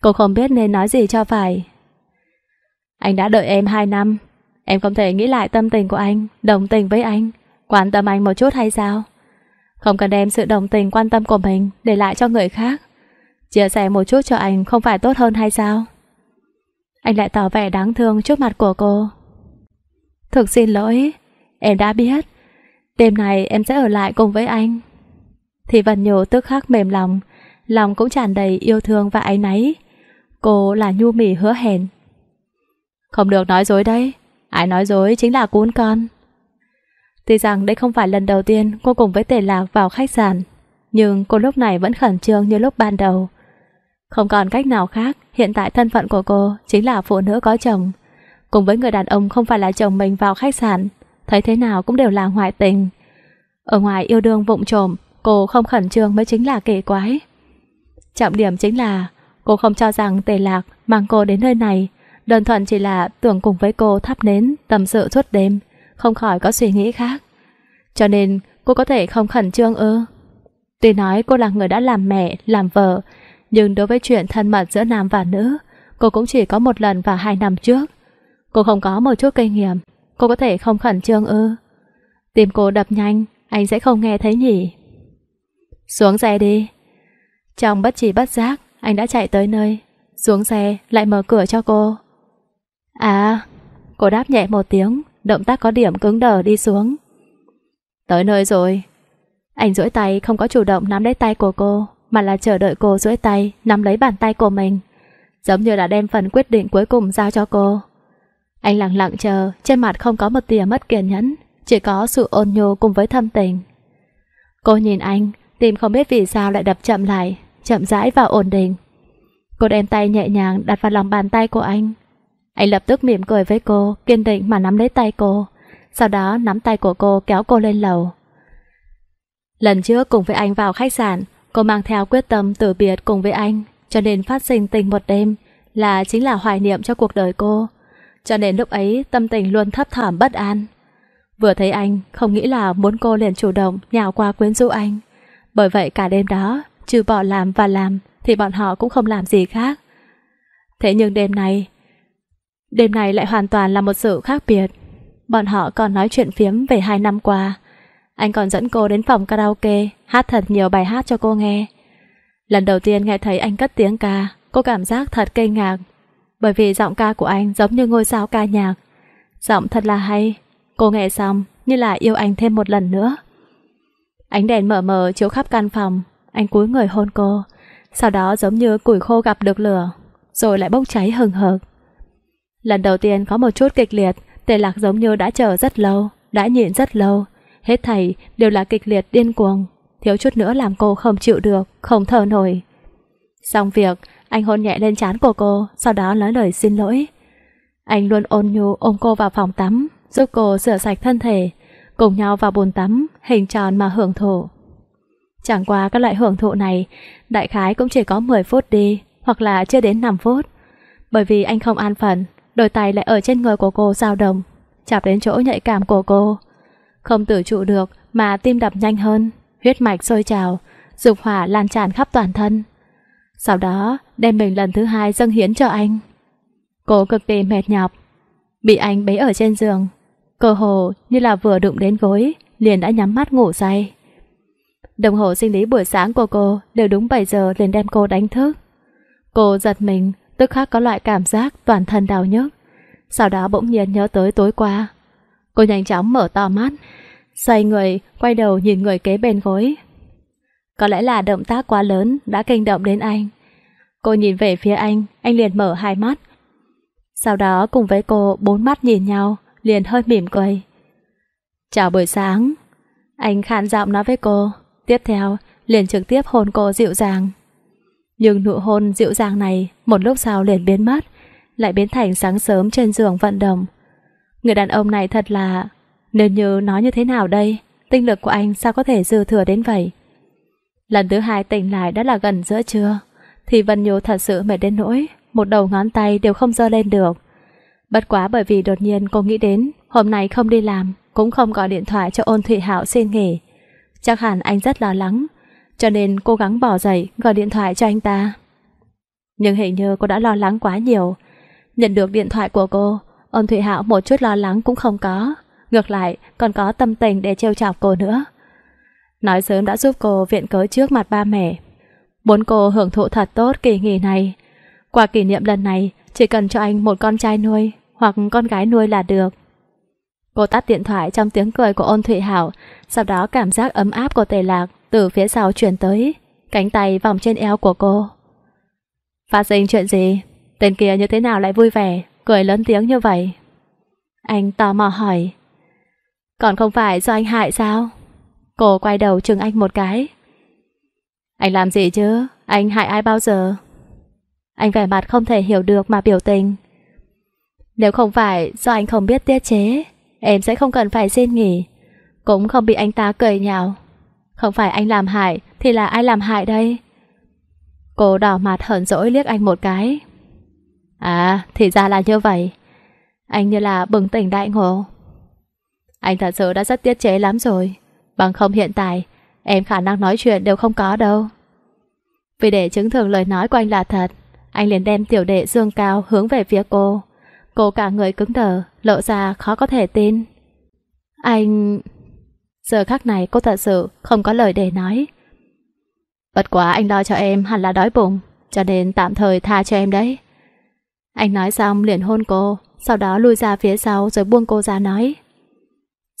S1: Cô không biết nên nói gì cho phải. Anh đã đợi em 2 năm, em không thể nghĩ lại tâm tình của anh, đồng tình với anh. Quan tâm anh một chút hay sao? Không cần đem sự đồng tình quan tâm của mình để lại cho người khác. Chia sẻ một chút cho anh không phải tốt hơn hay sao? Anh lại tỏ vẻ đáng thương trước mặt của cô. Thực xin lỗi, em đã biết. Đêm này em sẽ ở lại cùng với anh. Thì Vân Nhổ tức khắc mềm lòng, lòng cũng tràn đầy yêu thương và áy náy. Cô là nhu mỉ hứa hẹn. Không được nói dối đấy, ai nói dối chính là cún con. Tuy rằng đây không phải lần đầu tiên cô cùng với Tề Lạc vào khách sạn, nhưng cô lúc này vẫn khẩn trương như lúc ban đầu. Không còn cách nào khác, hiện tại thân phận của cô chính là phụ nữ có chồng. Cùng với người đàn ông không phải là chồng mình vào khách sạn, thấy thế nào cũng đều là ngoại tình. Ở ngoài yêu đương vụng trộm, cô không khẩn trương mới chính là kỳ quái. Trọng điểm chính là cô không cho rằng Tề Lạc mang cô đến nơi này, đơn thuần chỉ là tưởng cùng với cô thắp nến, tầm sự suốt đêm không khỏi có suy nghĩ khác. Cho nên cô có thể không khẩn trương ư. Tuy nói cô là người đã làm mẹ, làm vợ, nhưng đối với chuyện thân mật giữa nam và nữ, cô cũng chỉ có một lần vào hai năm trước. Cô không có một chút kinh nghiệm, cô có thể không khẩn trương ư. Tìm cô đập nhanh, anh sẽ không nghe thấy nhỉ. Xuống xe đi. Trong bất chỉ bất giác, anh đã chạy tới nơi. Xuống xe, lại mở cửa cho cô. À, cô đáp nhẹ một tiếng, động tác có điểm cứng đờ đi xuống. Tới nơi rồi. Anh duỗi tay không có chủ động nắm lấy tay của cô, mà là chờ đợi cô duỗi tay nắm lấy bàn tay của mình. Giống như đã đem phần quyết định cuối cùng giao cho cô. Anh lặng lặng chờ, trên mặt không có một tia mất kiên nhẫn, chỉ có sự ôn nhu cùng với thâm tình. Cô nhìn anh, tim không biết vì sao lại đập chậm lại, chậm rãi và ổn định. Cô đem tay nhẹ nhàng đặt vào lòng bàn tay của anh, anh lập tức mỉm cười với cô, kiên định mà nắm lấy tay cô. Sau đó nắm tay của cô kéo cô lên lầu. Lần trước cùng với anh vào khách sạn, cô mang theo quyết tâm từ biệt cùng với anh, cho nên phát sinh tình một đêm là chính là hoài niệm cho cuộc đời cô. Cho nên lúc ấy tâm tình luôn thấp thỏm bất an. Vừa thấy anh, không nghĩ là muốn cô liền chủ động nhào qua quyến rũ anh. Bởi vậy cả đêm đó, trừ bỏ làm và làm, thì bọn họ cũng không làm gì khác. Thế nhưng đêm này Đêm này lại hoàn toàn là một sự khác biệt. Bọn họ còn nói chuyện phiếm về hai năm qua. Anh còn dẫn cô đến phòng karaoke, hát thật nhiều bài hát cho cô nghe. Lần đầu tiên nghe thấy anh cất tiếng ca, cô cảm giác thật kinh ngạc. Bởi vì giọng ca của anh giống như ngôi sao ca nhạc. Giọng thật là hay. Cô nghe xong, như là yêu anh thêm một lần nữa. Ánh đèn mờ mờ chiếu khắp căn phòng, anh cúi người hôn cô, sau đó giống như củi khô gặp được lửa, rồi lại bốc cháy hừng hực. Lần đầu tiên có một chút kịch liệt, tề lạc giống như đã chờ rất lâu, đã nhịn rất lâu. Hết thảy đều là kịch liệt điên cuồng, thiếu chút nữa làm cô không chịu được, không thở nổi. Xong việc, anh hôn nhẹ lên trán của cô, sau đó nói lời xin lỗi. Anh luôn ôn nhu ôm cô vào phòng tắm, giúp cô rửa sạch thân thể, cùng nhau vào bồn tắm, hình tròn mà hưởng thụ. Chẳng qua các loại hưởng thụ này, đại khái cũng chỉ có 10 phút đi, hoặc là chưa đến 5 phút. Bởi vì anh không an phận, đôi tay lại ở trên người của cô dao động, chạm đến chỗ nhạy cảm của cô. Không tự trụ được mà tim đập nhanh hơn, huyết mạch sôi trào, dục hỏa lan tràn khắp toàn thân. Sau đó, đem mình lần thứ hai dâng hiến cho anh. Cô cực kỳ mệt nhọc, bị anh bế ở trên giường, cơ hồ như là vừa đụng đến gối, liền đã nhắm mắt ngủ say. Đồng hồ sinh lý buổi sáng của cô đều đúng 7 giờ liền đem cô đánh thức. Cô giật mình, tức khắc có loại cảm giác toàn thân đau nhức. Sau đó bỗng nhiên nhớ tới tối qua. Cô nhanh chóng mở to mắt, xoay người, quay đầu nhìn người kế bên gối. Có lẽ là động tác quá lớn đã kinh động đến anh. Cô nhìn về phía anh, anh liền mở hai mắt. Sau đó cùng với cô bốn mắt nhìn nhau, liền hơi mỉm cười. Chào buổi sáng. Anh khàn giọng nói với cô, tiếp theo liền trực tiếp hôn cô dịu dàng. Nhưng nụ hôn dịu dàng này một lúc sau liền biến mất, lại biến thành sáng sớm trên giường vận động. Người đàn ông này thật là... nên như nói như thế nào đây, tinh lực của anh sao có thể dư thừa đến vậy? Lần thứ hai tỉnh lại đã là gần giữa trưa, thì Vân Nhu thật sự mệt đến nỗi, một đầu ngón tay đều không giơ lên được. Bất quá bởi vì đột nhiên cô nghĩ đến, hôm nay không đi làm, cũng không gọi điện thoại cho ôn Thụy Hạo xin nghỉ. Chắc hẳn anh rất lo lắng, cho nên cố gắng bỏ dậy gọi điện thoại cho anh ta. Nhưng hình như cô đã lo lắng quá nhiều. Nhận được điện thoại của cô, ông Thụy Hạo một chút lo lắng cũng không có, ngược lại còn có tâm tình để trêu chọc cô nữa. Nói sớm đã giúp cô viện cớ trước mặt ba mẹ. Muốn cô hưởng thụ thật tốt kỳ nghỉ này. Qua kỷ niệm lần này, chỉ cần cho anh một con trai nuôi hoặc con gái nuôi là được. Cô tắt điện thoại trong tiếng cười của ôn Thụy Hảo, sau đó cảm giác ấm áp của Tề Lạc từ phía sau chuyển tới, cánh tay vòng trên eo của cô. Phát sinh chuyện gì? Tên kia như thế nào lại vui vẻ, cười lớn tiếng như vậy? Anh tò mò hỏi. Còn không phải do anh hại sao? Cô quay đầu chừng anh một cái. Anh làm gì chứ? Anh hại ai bao giờ? Anh vẻ mặt không thể hiểu được mà biểu tình. Nếu không phải do anh không biết tiết chế, em sẽ không cần phải xin nghỉ, cũng không bị anh ta cười nhạo. Không phải anh làm hại Thì là ai làm hại đây Cô đỏ mặt hờn dỗi liếc anh một cái À thì ra là như vậy Anh như là bừng tỉnh đại ngộ Anh thật sự đã rất tiết chế lắm rồi Bằng không hiện tại Em khả năng nói chuyện đều không có đâu Vì để chứng thường lời nói của anh là thật Anh liền đem tiểu đệ dương cao hướng về phía cô Cô cả người cứng đờ Lộ ra khó có thể tin Anh... Giờ khắc này cô thật sự không có lời để nói. Bất quá anh lo cho em hẳn là đói bụng, cho nên tạm thời tha cho em đấy. Anh nói xong liền hôn cô, sau đó lui ra phía sau rồi buông cô ra nói.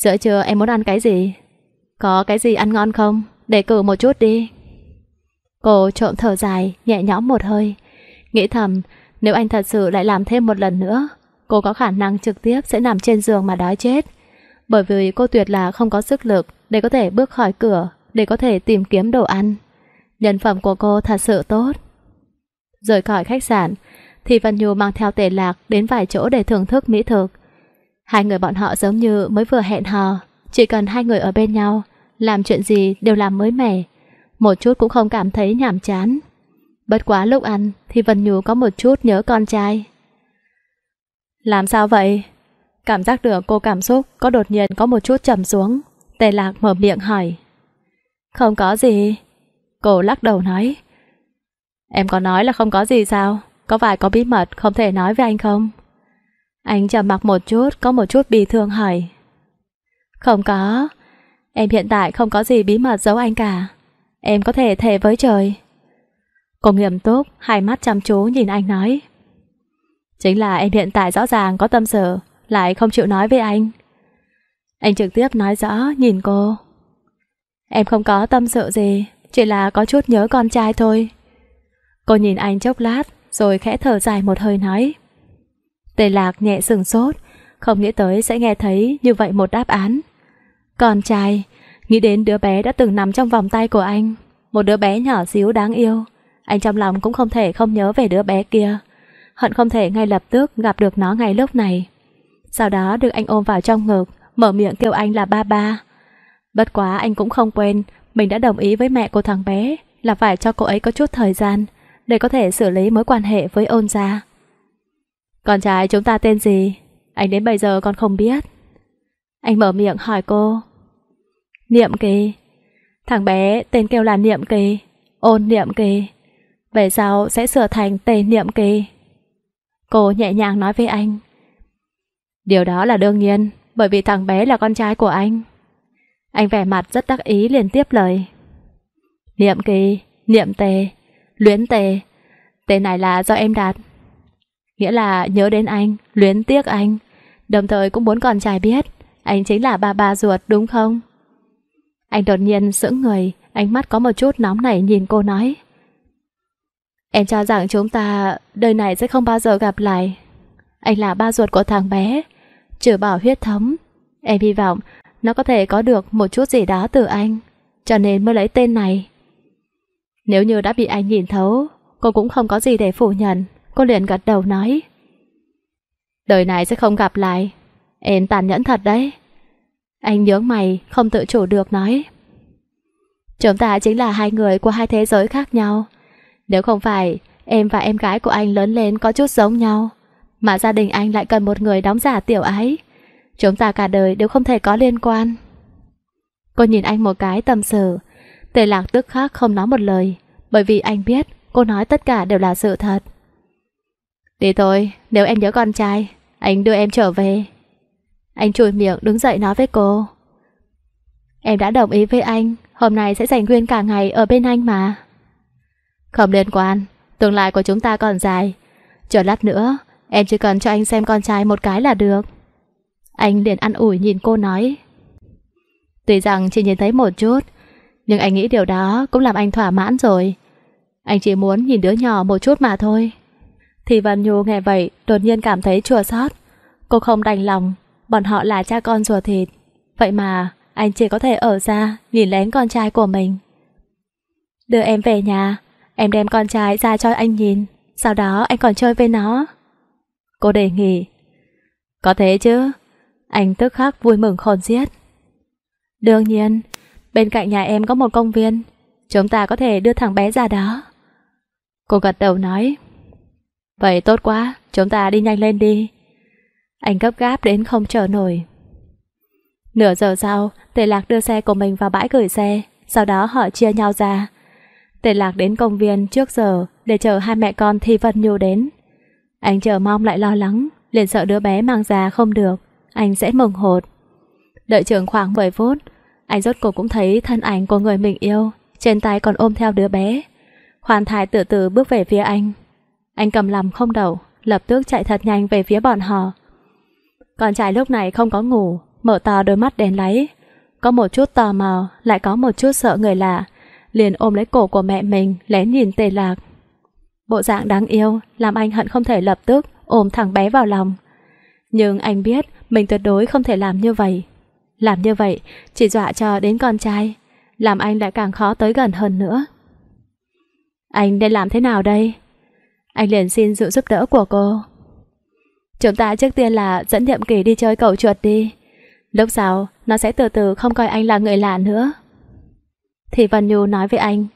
S1: Giữa trưa em muốn ăn cái gì? Có cái gì ăn ngon không? Để cử một chút đi. Cô trộm thở dài, nhẹ nhõm một hơi. Nghĩ thầm, nếu anh thật sự lại làm thêm một lần nữa, cô có khả năng trực tiếp sẽ nằm trên giường mà đói chết bởi vì cô tuyệt là không có sức lực để có thể bước khỏi cửa, để có thể tìm kiếm đồ ăn. Nhân phẩm của cô thật sự tốt. Rời khỏi khách sạn, thì Văn Nhu mang theo tề lạc đến vài chỗ để thưởng thức mỹ thực. Hai người bọn họ giống như mới vừa hẹn hò, chỉ cần hai người ở bên nhau, làm chuyện gì đều làm mới mẻ, một chút cũng không cảm thấy nhàm chán. Bất quá lúc ăn thì Vân Nhu có một chút nhớ con trai. Làm sao vậy? Cảm giác được cô cảm xúc có đột nhiên có một chút trầm xuống. Tề lạc mở miệng hỏi. Không có gì. Cô lắc đầu nói. Em có nói là không có gì sao? Có vài có bí mật không thể nói với anh không? Anh trầm mặc một chút, có một chút bị thương hỏi. Không có. Em hiện tại không có gì bí mật giấu anh cả. Em có thể thề với trời. Cô nghiêm túc, hai mắt chăm chú nhìn anh nói. Chính là em hiện tại rõ ràng có tâm sự, lại không chịu nói với anh. Anh trực tiếp nói rõ, nhìn cô. Em không có tâm sự gì, chỉ là có chút nhớ con trai thôi. Cô nhìn anh chốc lát, rồi khẽ thở dài một hơi nói. Tề lạc nhẹ sừng sốt, không nghĩ tới sẽ nghe thấy như vậy một đáp án. Con trai, nghĩ đến đứa bé đã từng nằm trong vòng tay của anh, một đứa bé nhỏ xíu đáng yêu. Anh trong lòng cũng không thể không nhớ về đứa bé kia. Hận không thể ngay lập tức gặp được nó ngay lúc này. Sau đó được anh ôm vào trong ngực, mở miệng kêu anh là ba ba. Bất quá anh cũng không quên, mình đã đồng ý với mẹ của thằng bé là phải cho cô ấy có chút thời gian để có thể xử lý mối quan hệ với ôn gia. Con trai chúng ta tên gì? Anh đến bây giờ còn không biết. Anh mở miệng hỏi cô. Niệm kỳ. Thằng bé tên kêu là Niệm kỳ, ôn Niệm kỳ. Về sau sẽ sửa thành tề Niệm kỳ. Cô nhẹ nhàng nói với anh. Điều đó là đương nhiên, bởi vì thằng bé là con trai của anh. Anh vẻ mặt rất đắc ý liền tiếp lời. Niệm kỳ, niệm tề, luyến tề. Tề này là do em đặt. Nghĩa là nhớ đến anh, luyến tiếc anh. Đồng thời cũng muốn con trai biết, anh chính là ba ba ruột đúng không? Anh đột nhiên sững người, ánh mắt có một chút nóng nảy nhìn cô nói. Em cho rằng chúng ta đời này sẽ không bao giờ gặp lại anh là ba ruột của thằng bé. Trừ bảo huyết thống, em hy vọng nó có thể có được một chút gì đó từ anh, cho nên mới lấy tên này. Nếu như đã bị anh nhìn thấu, cô cũng không có gì để phủ nhận, cô liền gật đầu nói. Đời này sẽ không gặp lại, em tàn nhẫn thật đấy. Anh nhớ mày, không tự chủ được nói. Chúng ta chính là hai người của hai thế giới khác nhau. Nếu không phải, em và em gái của anh lớn lên có chút giống nhau, mà gia đình anh lại cần một người đóng giả tiểu ái Chúng ta cả đời đều không thể có liên quan Cô nhìn anh một cái tâm sự Tề lạc tức khắc không nói một lời Bởi vì anh biết cô nói tất cả đều là sự thật Đi thôi, nếu em nhớ con trai Anh đưa em trở về Anh chui miệng đứng dậy nói với cô Em đã đồng ý với anh Hôm nay sẽ dành nguyên cả ngày ở bên anh mà Không liên quan Tương lai của chúng ta còn dài Chờ lát nữa Em chỉ cần cho anh xem con trai một cái là được Anh liền ăn ủi nhìn cô nói Tuy rằng chỉ nhìn thấy một chút Nhưng anh nghĩ điều đó cũng làm anh thỏa mãn rồi Anh chỉ muốn nhìn đứa nhỏ một chút mà thôi Thì Văn Nhu nghe vậy Đột nhiên cảm thấy chua xót Cô không đành lòng Bọn họ là cha con ruột thịt Vậy mà anh chỉ có thể ở ra Nhìn lén con trai của mình Đưa em về nhà Em đem con trai ra cho anh nhìn Sau đó anh còn chơi với nó Cô đề nghị Có thế chứ Anh tức khắc vui mừng khôn xiết Đương nhiên Bên cạnh nhà em có một công viên Chúng ta có thể đưa thằng bé ra đó Cô gật đầu nói Vậy tốt quá Chúng ta đi nhanh lên đi Anh gấp gáp đến không chờ nổi Nửa giờ sau Tề Lạc đưa xe của mình vào bãi gửi xe Sau đó họ chia nhau ra Tề Lạc đến công viên trước giờ Để chờ hai mẹ con Thi Vân Nhu đến anh chờ mong lại lo lắng, liền sợ đứa bé mang ra không được, anh sẽ mừng hột. Đợi trường khoảng 10 phút, anh rốt cuộc cũng thấy thân ảnh của người mình yêu, trên tay còn ôm theo đứa bé. Hoàn Thái từ từ bước về phía anh. Anh cầm lòng không đầu, lập tức chạy thật nhanh về phía bọn họ. Con trai lúc này không có ngủ, mở to đôi mắt đèn lấy, Có một chút tò mò, lại có một chút sợ người lạ. Liền ôm lấy cổ của mẹ mình, lén nhìn tề lạc. Bộ dạng đáng yêu làm anh hận không thể lập tức ôm thằng bé vào lòng. Nhưng anh biết mình tuyệt đối không thể làm như vậy. Làm như vậy chỉ dọa cho đến con trai, làm anh lại càng khó tới gần hơn nữa. Anh nên làm thế nào đây? Anh liền xin sự giúp đỡ của cô. Chúng ta trước tiên là dẫn Niệm Kỳ đi chơi cầu chuột đi. Lúc sau, nó sẽ từ từ không coi anh là người lạ nữa. Thì Vân Nhu nói với anh.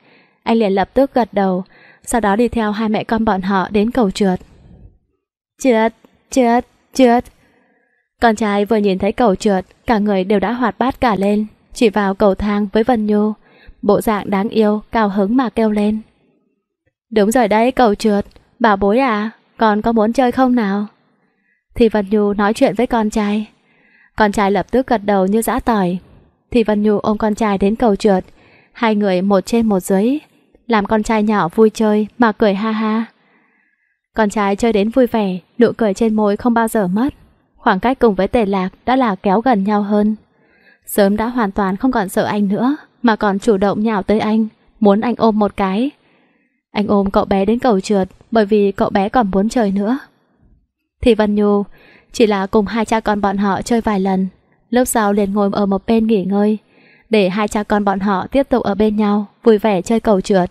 S1: Anh liền lập tức gật đầu, sau đó đi theo hai mẹ con bọn họ đến cầu trượt. Trượt, trượt, trượt. Con trai vừa nhìn thấy cầu trượt, cả người đều đã hoạt bát cả lên, chỉ vào cầu thang với Vân Nhu, bộ dạng đáng yêu, cao hứng mà kêu lên. Đúng rồi đấy, cầu trượt, bảo bối à, con có muốn chơi không nào? Thì Vân Nhu nói chuyện với con trai. Con trai lập tức gật đầu như dã tỏi. Thì Vân Nhu ôm con trai đến cầu trượt, hai người một trên một dưới, làm con trai nhỏ vui chơi mà cười ha ha. Con trai chơi đến vui vẻ, nụ cười trên môi không bao giờ mất. Khoảng cách cùng với tề lạc đã là kéo gần nhau hơn. Sớm đã hoàn toàn không còn sợ anh nữa, mà còn chủ động nhào tới anh, muốn anh ôm một cái. Anh ôm cậu bé đến cầu trượt bởi vì cậu bé còn muốn chơi nữa. Thì Vân Nhu chỉ là cùng hai cha con bọn họ chơi vài lần, lớp sau liền ngồi ở một bên nghỉ ngơi, để hai cha con bọn họ tiếp tục ở bên nhau, vui vẻ chơi cầu trượt.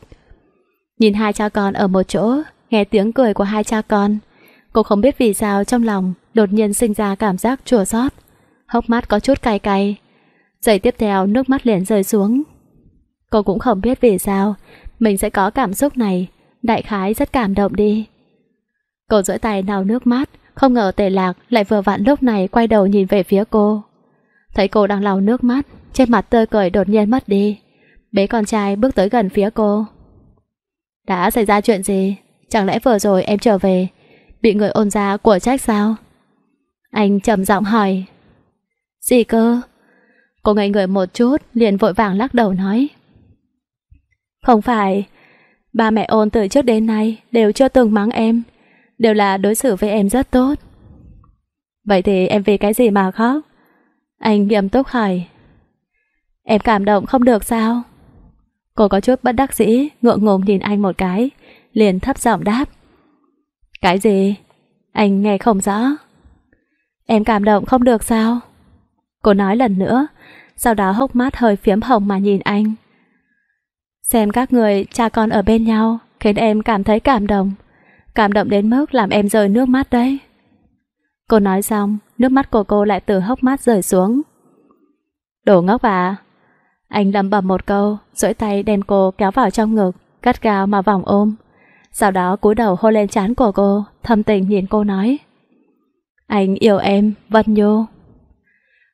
S1: Nhìn hai cha con ở một chỗ, nghe tiếng cười của hai cha con, cô không biết vì sao trong lòng đột nhiên sinh ra cảm giác chua xót, hốc mắt có chút cay cay. Giây tiếp theo nước mắt liền rơi xuống. Cô cũng không biết vì sao mình sẽ có cảm xúc này, đại khái rất cảm động đi. Cô giỡn tay nào nước mắt, không ngờ tề lạc lại vừa vặn lúc này quay đầu nhìn về phía cô. Thấy cô đang lau nước mắt, trên mặt tươi cười đột nhiên mất đi bé con trai bước tới gần phía cô Đã xảy ra chuyện gì Chẳng lẽ vừa rồi em trở về Bị người ôn ra của trách sao Anh trầm giọng hỏi Gì cơ Cô ngây người một chút liền vội vàng lắc đầu nói Không phải Ba mẹ ôn từ trước đến nay Đều chưa từng mắng em Đều là đối xử với em rất tốt Vậy thì em vì cái gì mà khóc Anh nghiêm túc hỏi Em cảm động không được sao? Cô có chút bất đắc dĩ, ngượng ngùng nhìn anh một cái, liền thấp giọng đáp. Cái gì? Anh nghe không rõ. Em cảm động không được sao? Cô nói lần nữa, sau đó hốc mắt hơi phiếm hồng mà nhìn anh. Xem các người cha con ở bên nhau khiến em cảm thấy cảm động. Cảm động đến mức làm em rơi nước mắt đấy. Cô nói xong, nước mắt của cô lại từ hốc mắt rơi xuống. Đồ ngốc à, anh lầm bầm một câu, duỗi tay đem cô kéo vào trong ngực, cắt gào mà vòng ôm. Sau đó cúi đầu hôn lên trán của cô, thâm tình nhìn cô nói. Anh yêu em, Vân Nhô.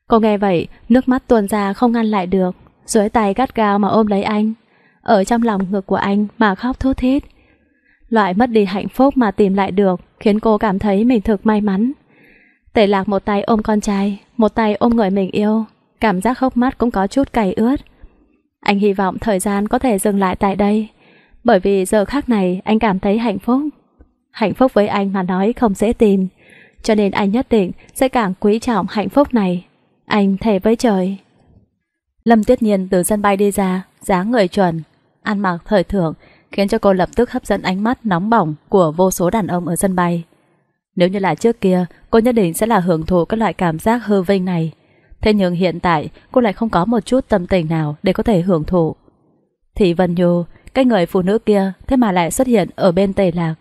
S1: Cô nghe vậy, nước mắt tuôn ra không ngăn lại được, duỗi tay gắt gao mà ôm lấy anh, ở trong lòng ngực của anh mà khóc thút thít. Loại mất đi hạnh phúc mà tìm lại được khiến cô cảm thấy mình thực may mắn. Tề lạc một tay ôm con trai, một tay ôm người mình yêu, cảm giác khóc mắt cũng có chút cay ướt. Anh hy vọng thời gian có thể dừng lại tại đây, bởi vì giờ khác này anh cảm thấy hạnh phúc. Hạnh phúc với anh mà nói không dễ tìm, cho nên anh nhất định sẽ càng quý trọng hạnh phúc này. Anh thề với trời. Lâm Tuyết Nhiên từ sân bay đi ra, dáng người chuẩn, ăn mặc thời thượng, khiến cho cô lập tức hấp dẫn ánh mắt nóng bỏng của vô số đàn ông ở sân bay. Nếu như là trước kia, cô nhất định sẽ là hưởng thụ các loại cảm giác hư vinh này. Thế nhưng hiện tại cô lại không có một chút tâm tình nào để có thể hưởng thụ. Thị Vân Nhu, cái người phụ nữ kia thế mà lại xuất hiện ở bên Tề Lạc.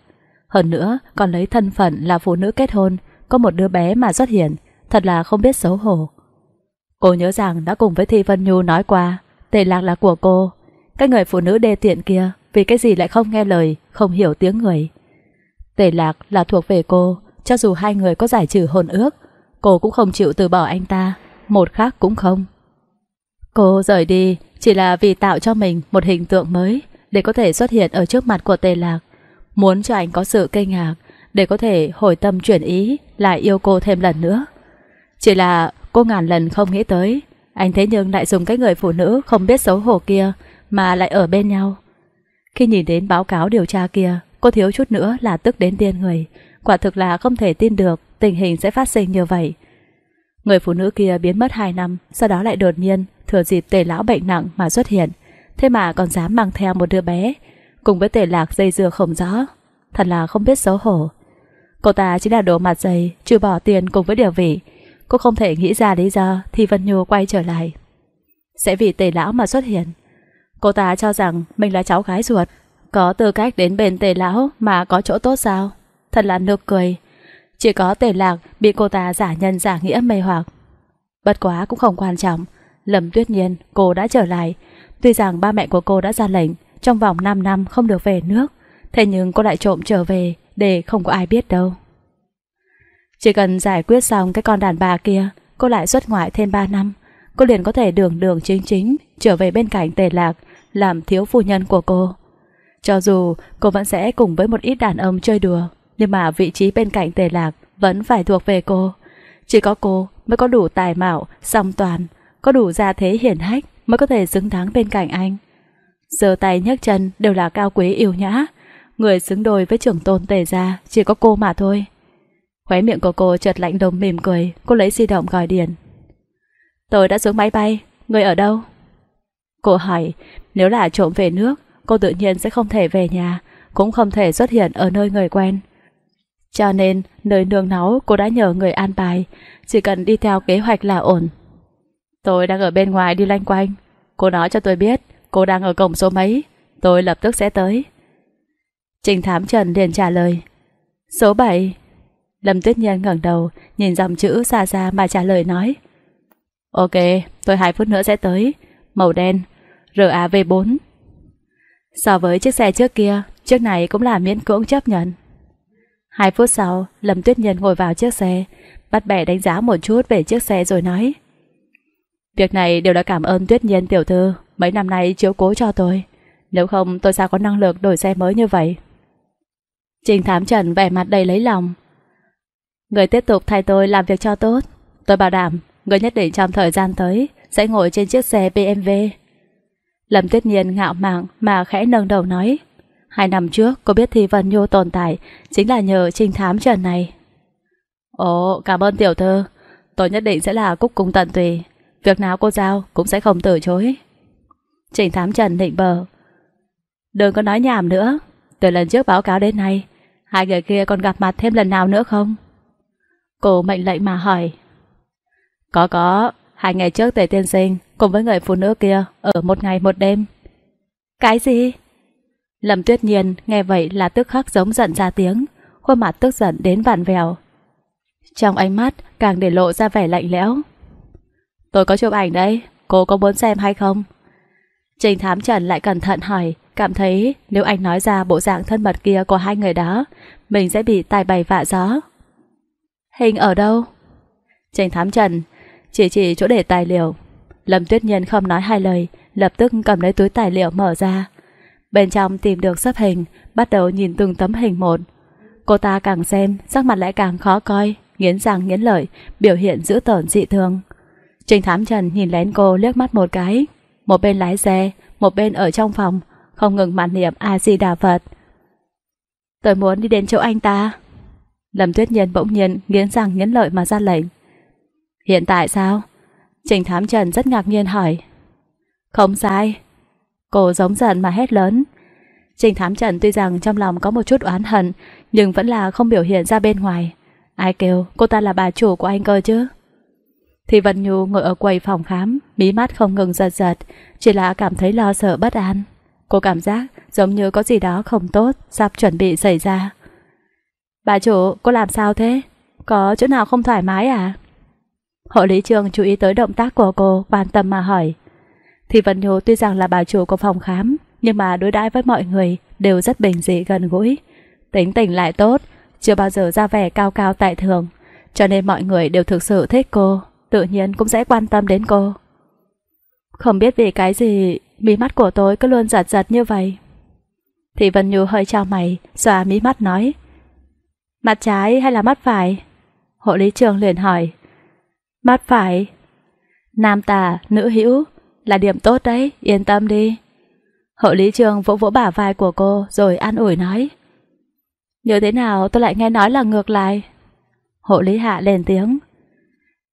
S1: Hơn nữa còn lấy thân phận là phụ nữ kết hôn, có một đứa bé mà xuất hiện, thật là không biết xấu hổ. Cô nhớ rằng đã cùng với Thị Vân Nhu nói qua, Tề Lạc là của cô. Cái người phụ nữ đê tiện kia vì cái gì lại không nghe lời, không hiểu tiếng người. Tề Lạc là thuộc về cô, cho dù hai người có giải trừ hồn ước, cô cũng không chịu từ bỏ anh ta một khác cũng không. Cô rời đi chỉ là vì tạo cho mình một hình tượng mới để có thể xuất hiện ở trước mặt của Tề Lạc. Muốn cho anh có sự kinh ngạc để có thể hồi tâm chuyển ý lại yêu cô thêm lần nữa. Chỉ là cô ngàn lần không nghĩ tới anh thế nhưng lại dùng cái người phụ nữ không biết xấu hổ kia mà lại ở bên nhau. Khi nhìn đến báo cáo điều tra kia, cô thiếu chút nữa là tức đến điên người. Quả thực là không thể tin được tình hình sẽ phát sinh như vậy. Người phụ nữ kia biến mất 2 năm, sau đó lại đột nhiên, thừa dịp tề lão bệnh nặng mà xuất hiện. Thế mà còn dám mang theo một đứa bé, cùng với tề lạc dây dưa không rõ. Thật là không biết xấu hổ. Cô ta chỉ là đồ mặt dày, trừ bỏ tiền cùng với điều vị. Cô không thể nghĩ ra lý do thì Vân Nhu quay trở lại. Sẽ vì tề lão mà xuất hiện. Cô ta cho rằng mình là cháu gái ruột, có tư cách đến bên tề lão mà có chỗ tốt sao? Thật là nực cười. Chỉ có tề lạc bị cô ta giả nhân giả nghĩa mê hoặc. Bất quá cũng không quan trọng. Lâm tuyết nhiên, cô đã trở lại. Tuy rằng ba mẹ của cô đã ra lệnh trong vòng 5 năm không được về nước. Thế nhưng cô lại trộm trở về để không có ai biết đâu. Chỉ cần giải quyết xong cái con đàn bà kia, cô lại xuất ngoại thêm 3 năm. Cô liền có thể đường đường chính chính trở về bên cạnh tề lạc, làm thiếu phu nhân của cô. Cho dù cô vẫn sẽ cùng với một ít đàn ông chơi đùa, nhưng mà vị trí bên cạnh tề lạc vẫn phải thuộc về cô. Chỉ có cô mới có đủ tài mạo, song toàn, có đủ gia thế hiển hách mới có thể xứng đáng bên cạnh anh. Giờ tay nhấc chân đều là cao quý yêu nhã, người xứng đôi với trưởng tôn tề gia chỉ có cô mà thôi. Khóe miệng của cô chợt lạnh đồng mỉm cười, cô lấy di động gọi điện. Tôi đã xuống máy bay, người ở đâu? Cô hỏi, nếu là trộm về nước, cô tự nhiên sẽ không thể về nhà, cũng không thể xuất hiện ở nơi người quen. Cho nên, nơi nương náu cô đã nhờ người an bài, chỉ cần đi theo kế hoạch là ổn. Tôi đang ở bên ngoài đi lanh quanh. Cô nói cho tôi biết, cô đang ở cổng số mấy. Tôi lập tức sẽ tới. Trình thám Trần liền trả lời. Số 7. Lâm Tuyết Nhiên ngẩng đầu, nhìn dòng chữ xa xa mà trả lời nói. Ok, tôi 2 phút nữa sẽ tới. Màu đen, RAV4. So với chiếc xe trước kia, chiếc này cũng là miễn cưỡng chấp nhận. Hai phút sau, Lâm Tuyết Nhân ngồi vào chiếc xe, bắt bẻ đánh giá một chút về chiếc xe rồi nói. Việc này đều đã cảm ơn Tuyết Nhiên tiểu thư, mấy năm nay chiếu cố cho tôi. Nếu không tôi sao có năng lực đổi xe mới như vậy? Trình Thám Trần vẻ mặt đầy lấy lòng. Người tiếp tục thay tôi làm việc cho tốt. Tôi bảo đảm, người nhất định trong thời gian tới sẽ ngồi trên chiếc xe BMW. Lâm Tuyết Nhiên ngạo mạn mà khẽ nâng đầu nói. Hai năm trước cô biết Thi Vân Nhô tồn tại chính là nhờ trinh thám trần này. Ồ, cảm ơn tiểu thư. Tôi nhất định sẽ là cúc cung tận tùy. Việc nào cô giao cũng sẽ không từ chối. Trình thám trần định bờ. Đừng có nói nhảm nữa. Từ lần trước báo cáo đến nay, hai người kia còn gặp mặt thêm lần nào nữa không? Cô mệnh lệnh mà hỏi. Có có, hai ngày trước Tề Tiên Sinh cùng với người phụ nữ kia ở một ngày một đêm. Cái gì? Lâm Tuyết Nhiên nghe vậy là tức khắc giống giận ra tiếng, khuôn mặt tức giận đến vặn vẹo. Trong ánh mắt càng để lộ ra vẻ lạnh lẽo. Tôi có chụp ảnh đây, cô có muốn xem hay không? Trình thám trần lại cẩn thận hỏi, cảm thấy nếu anh nói ra bộ dạng thân mật kia của hai người đó, mình sẽ bị tài bày vạ gió. Hình ở đâu? Trình thám trần, chỉ chỉ chỗ để tài liệu. Lâm Tuyết Nhiên không nói hai lời, lập tức cầm lấy túi tài liệu mở ra, Bên trong tìm được xếp hình, bắt đầu nhìn từng tấm hình một. Cô ta càng xem, sắc mặt lại càng khó coi, nghiến răng nghiến lợi, biểu hiện dữ tợn dị thường. Trình Thám Trần nhìn lén cô liếc mắt một cái, một bên lái xe, một bên ở trong phòng, không ngừng mạn niệm A Di Đà Phật. Tôi muốn đi đến chỗ anh ta. Lâm Tuyết Nhiên bỗng nhiên nghiến răng nghiến lợi mà ra lệnh. Hiện tại sao? Trình Thám Trần rất ngạc nhiên hỏi. Không sai, Cô giống giận mà hét lớn. Trình thám trận tuy rằng trong lòng có một chút oán hận, nhưng vẫn là không biểu hiện ra bên ngoài. Ai kêu cô ta là bà chủ của anh cơ chứ? Thì Vân Nhu ngồi ở quầy phòng khám, mí mắt không ngừng giật giật, chỉ là cảm thấy lo sợ bất an. Cô cảm giác giống như có gì đó không tốt, sắp chuẩn bị xảy ra. Bà chủ, cô làm sao thế? Có chỗ nào không thoải mái à? Hộ lý trường chú ý tới động tác của cô, quan tâm mà hỏi. Thì Vân Nhô tuy rằng là bà chủ của phòng khám, nhưng mà đối đãi với mọi người đều rất bình dị gần gũi. Tính tình lại tốt, chưa bao giờ ra vẻ cao cao tại thường, cho nên mọi người đều thực sự thích cô, tự nhiên cũng sẽ quan tâm đến cô. Không biết vì cái gì, mí mắt của tôi cứ luôn giật giật như vậy. Thì Vân Nhu hơi trao mày, xòa mí mắt nói. Mặt trái hay là mắt phải? Hộ lý trường liền hỏi. Mắt phải. Nam tà, nữ hữu, là điểm tốt đấy, yên tâm đi. Hậu lý trường vỗ vỗ bả vai của cô rồi an ủi nói. Như thế nào tôi lại nghe nói là ngược lại? Hộ lý hạ lên tiếng.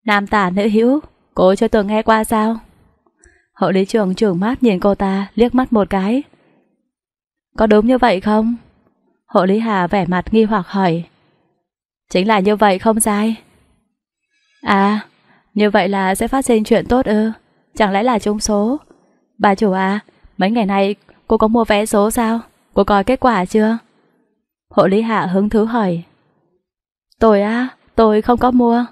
S1: Nam tả nữ hữu, cô chưa từng nghe qua sao? Hậu lý trường trưởng mắt nhìn cô ta liếc mắt một cái. Có đúng như vậy không? Hộ lý hà vẻ mặt nghi hoặc hỏi. Chính là như vậy không sai. À, như vậy là sẽ phát sinh chuyện tốt ư? Chẳng lẽ là trúng số? Bà chủ à, mấy ngày nay cô có mua vé số sao? Cô coi kết quả chưa? Hộ lý hạ hứng thú hỏi. Tôi à, tôi không có mua.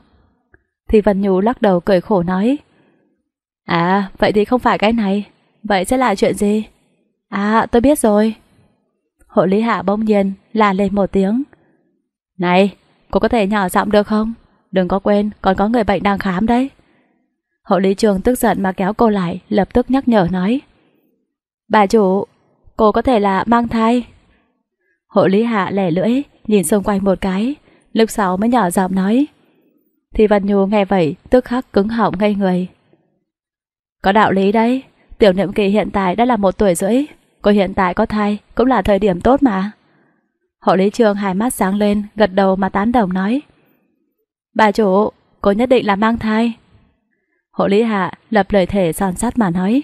S1: Thì Vân Nhu lắc đầu cười khổ nói. À, vậy thì không phải cái này. Vậy sẽ là chuyện gì? À, tôi biết rồi. Hộ lý hạ bỗng nhiên là lên một tiếng. Này, cô có thể nhỏ giọng được không? Đừng có quên, còn có người bệnh đang khám đấy. Hậu lý trường tức giận mà kéo cô lại, lập tức nhắc nhở nói. Bà chủ, cô có thể là mang thai. Hộ lý hạ lẻ lưỡi, nhìn xung quanh một cái, lúc sau mới nhỏ giọng nói. Thì Văn Nhu nghe vậy, tức khắc cứng họng ngây người. Có đạo lý đấy, tiểu niệm kỳ hiện tại đã là một tuổi rưỡi, cô hiện tại có thai cũng là thời điểm tốt mà. Hộ lý trường hai mắt sáng lên, gật đầu mà tán đồng nói. Bà chủ, cô nhất định là mang thai. Hộ lý hạ lập lời thể son sát mà nói.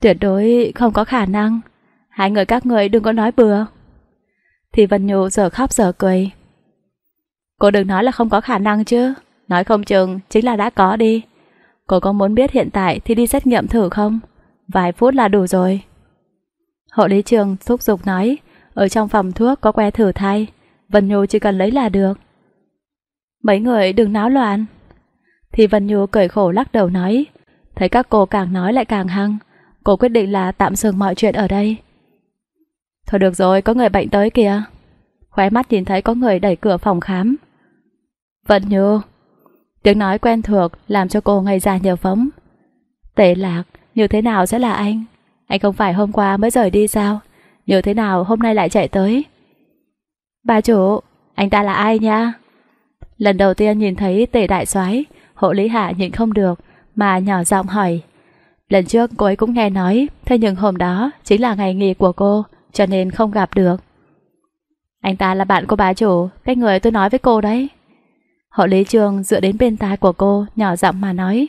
S1: Tuyệt đối không có khả năng. Hai người các người đừng có nói bừa. Thì Vân Nhu giờ khóc giờ cười. Cô đừng nói là không có khả năng chứ. Nói không chừng chính là đã có đi. Cô có muốn biết hiện tại thì đi xét nghiệm thử không? Vài phút là đủ rồi. Hộ lý trường thúc giục nói. Ở trong phòng thuốc có que thử thai. Vân Nhu chỉ cần lấy là được. Mấy người đừng náo loạn. Thì Vân Nhu cười khổ lắc đầu nói Thấy các cô càng nói lại càng hăng Cô quyết định là tạm dừng mọi chuyện ở đây Thôi được rồi, có người bệnh tới kìa Khóe mắt nhìn thấy có người đẩy cửa phòng khám Vân Nhu Tiếng nói quen thuộc làm cho cô ngây ra nhiều phóng Tệ lạc, như thế nào sẽ là anh? Anh không phải hôm qua mới rời đi sao? Như thế nào hôm nay lại chạy tới? Bà chủ, anh ta là ai nha? Lần đầu tiên nhìn thấy tề đại soái Hộ Lý Hạ nhịn không được, mà nhỏ giọng hỏi. Lần trước cô ấy cũng nghe nói, thế nhưng hôm đó chính là ngày nghỉ của cô, cho nên không gặp được. Anh ta là bạn của bà chủ, cái người tôi nói với cô đấy. Hộ lý trường dựa đến bên tai của cô, nhỏ giọng mà nói.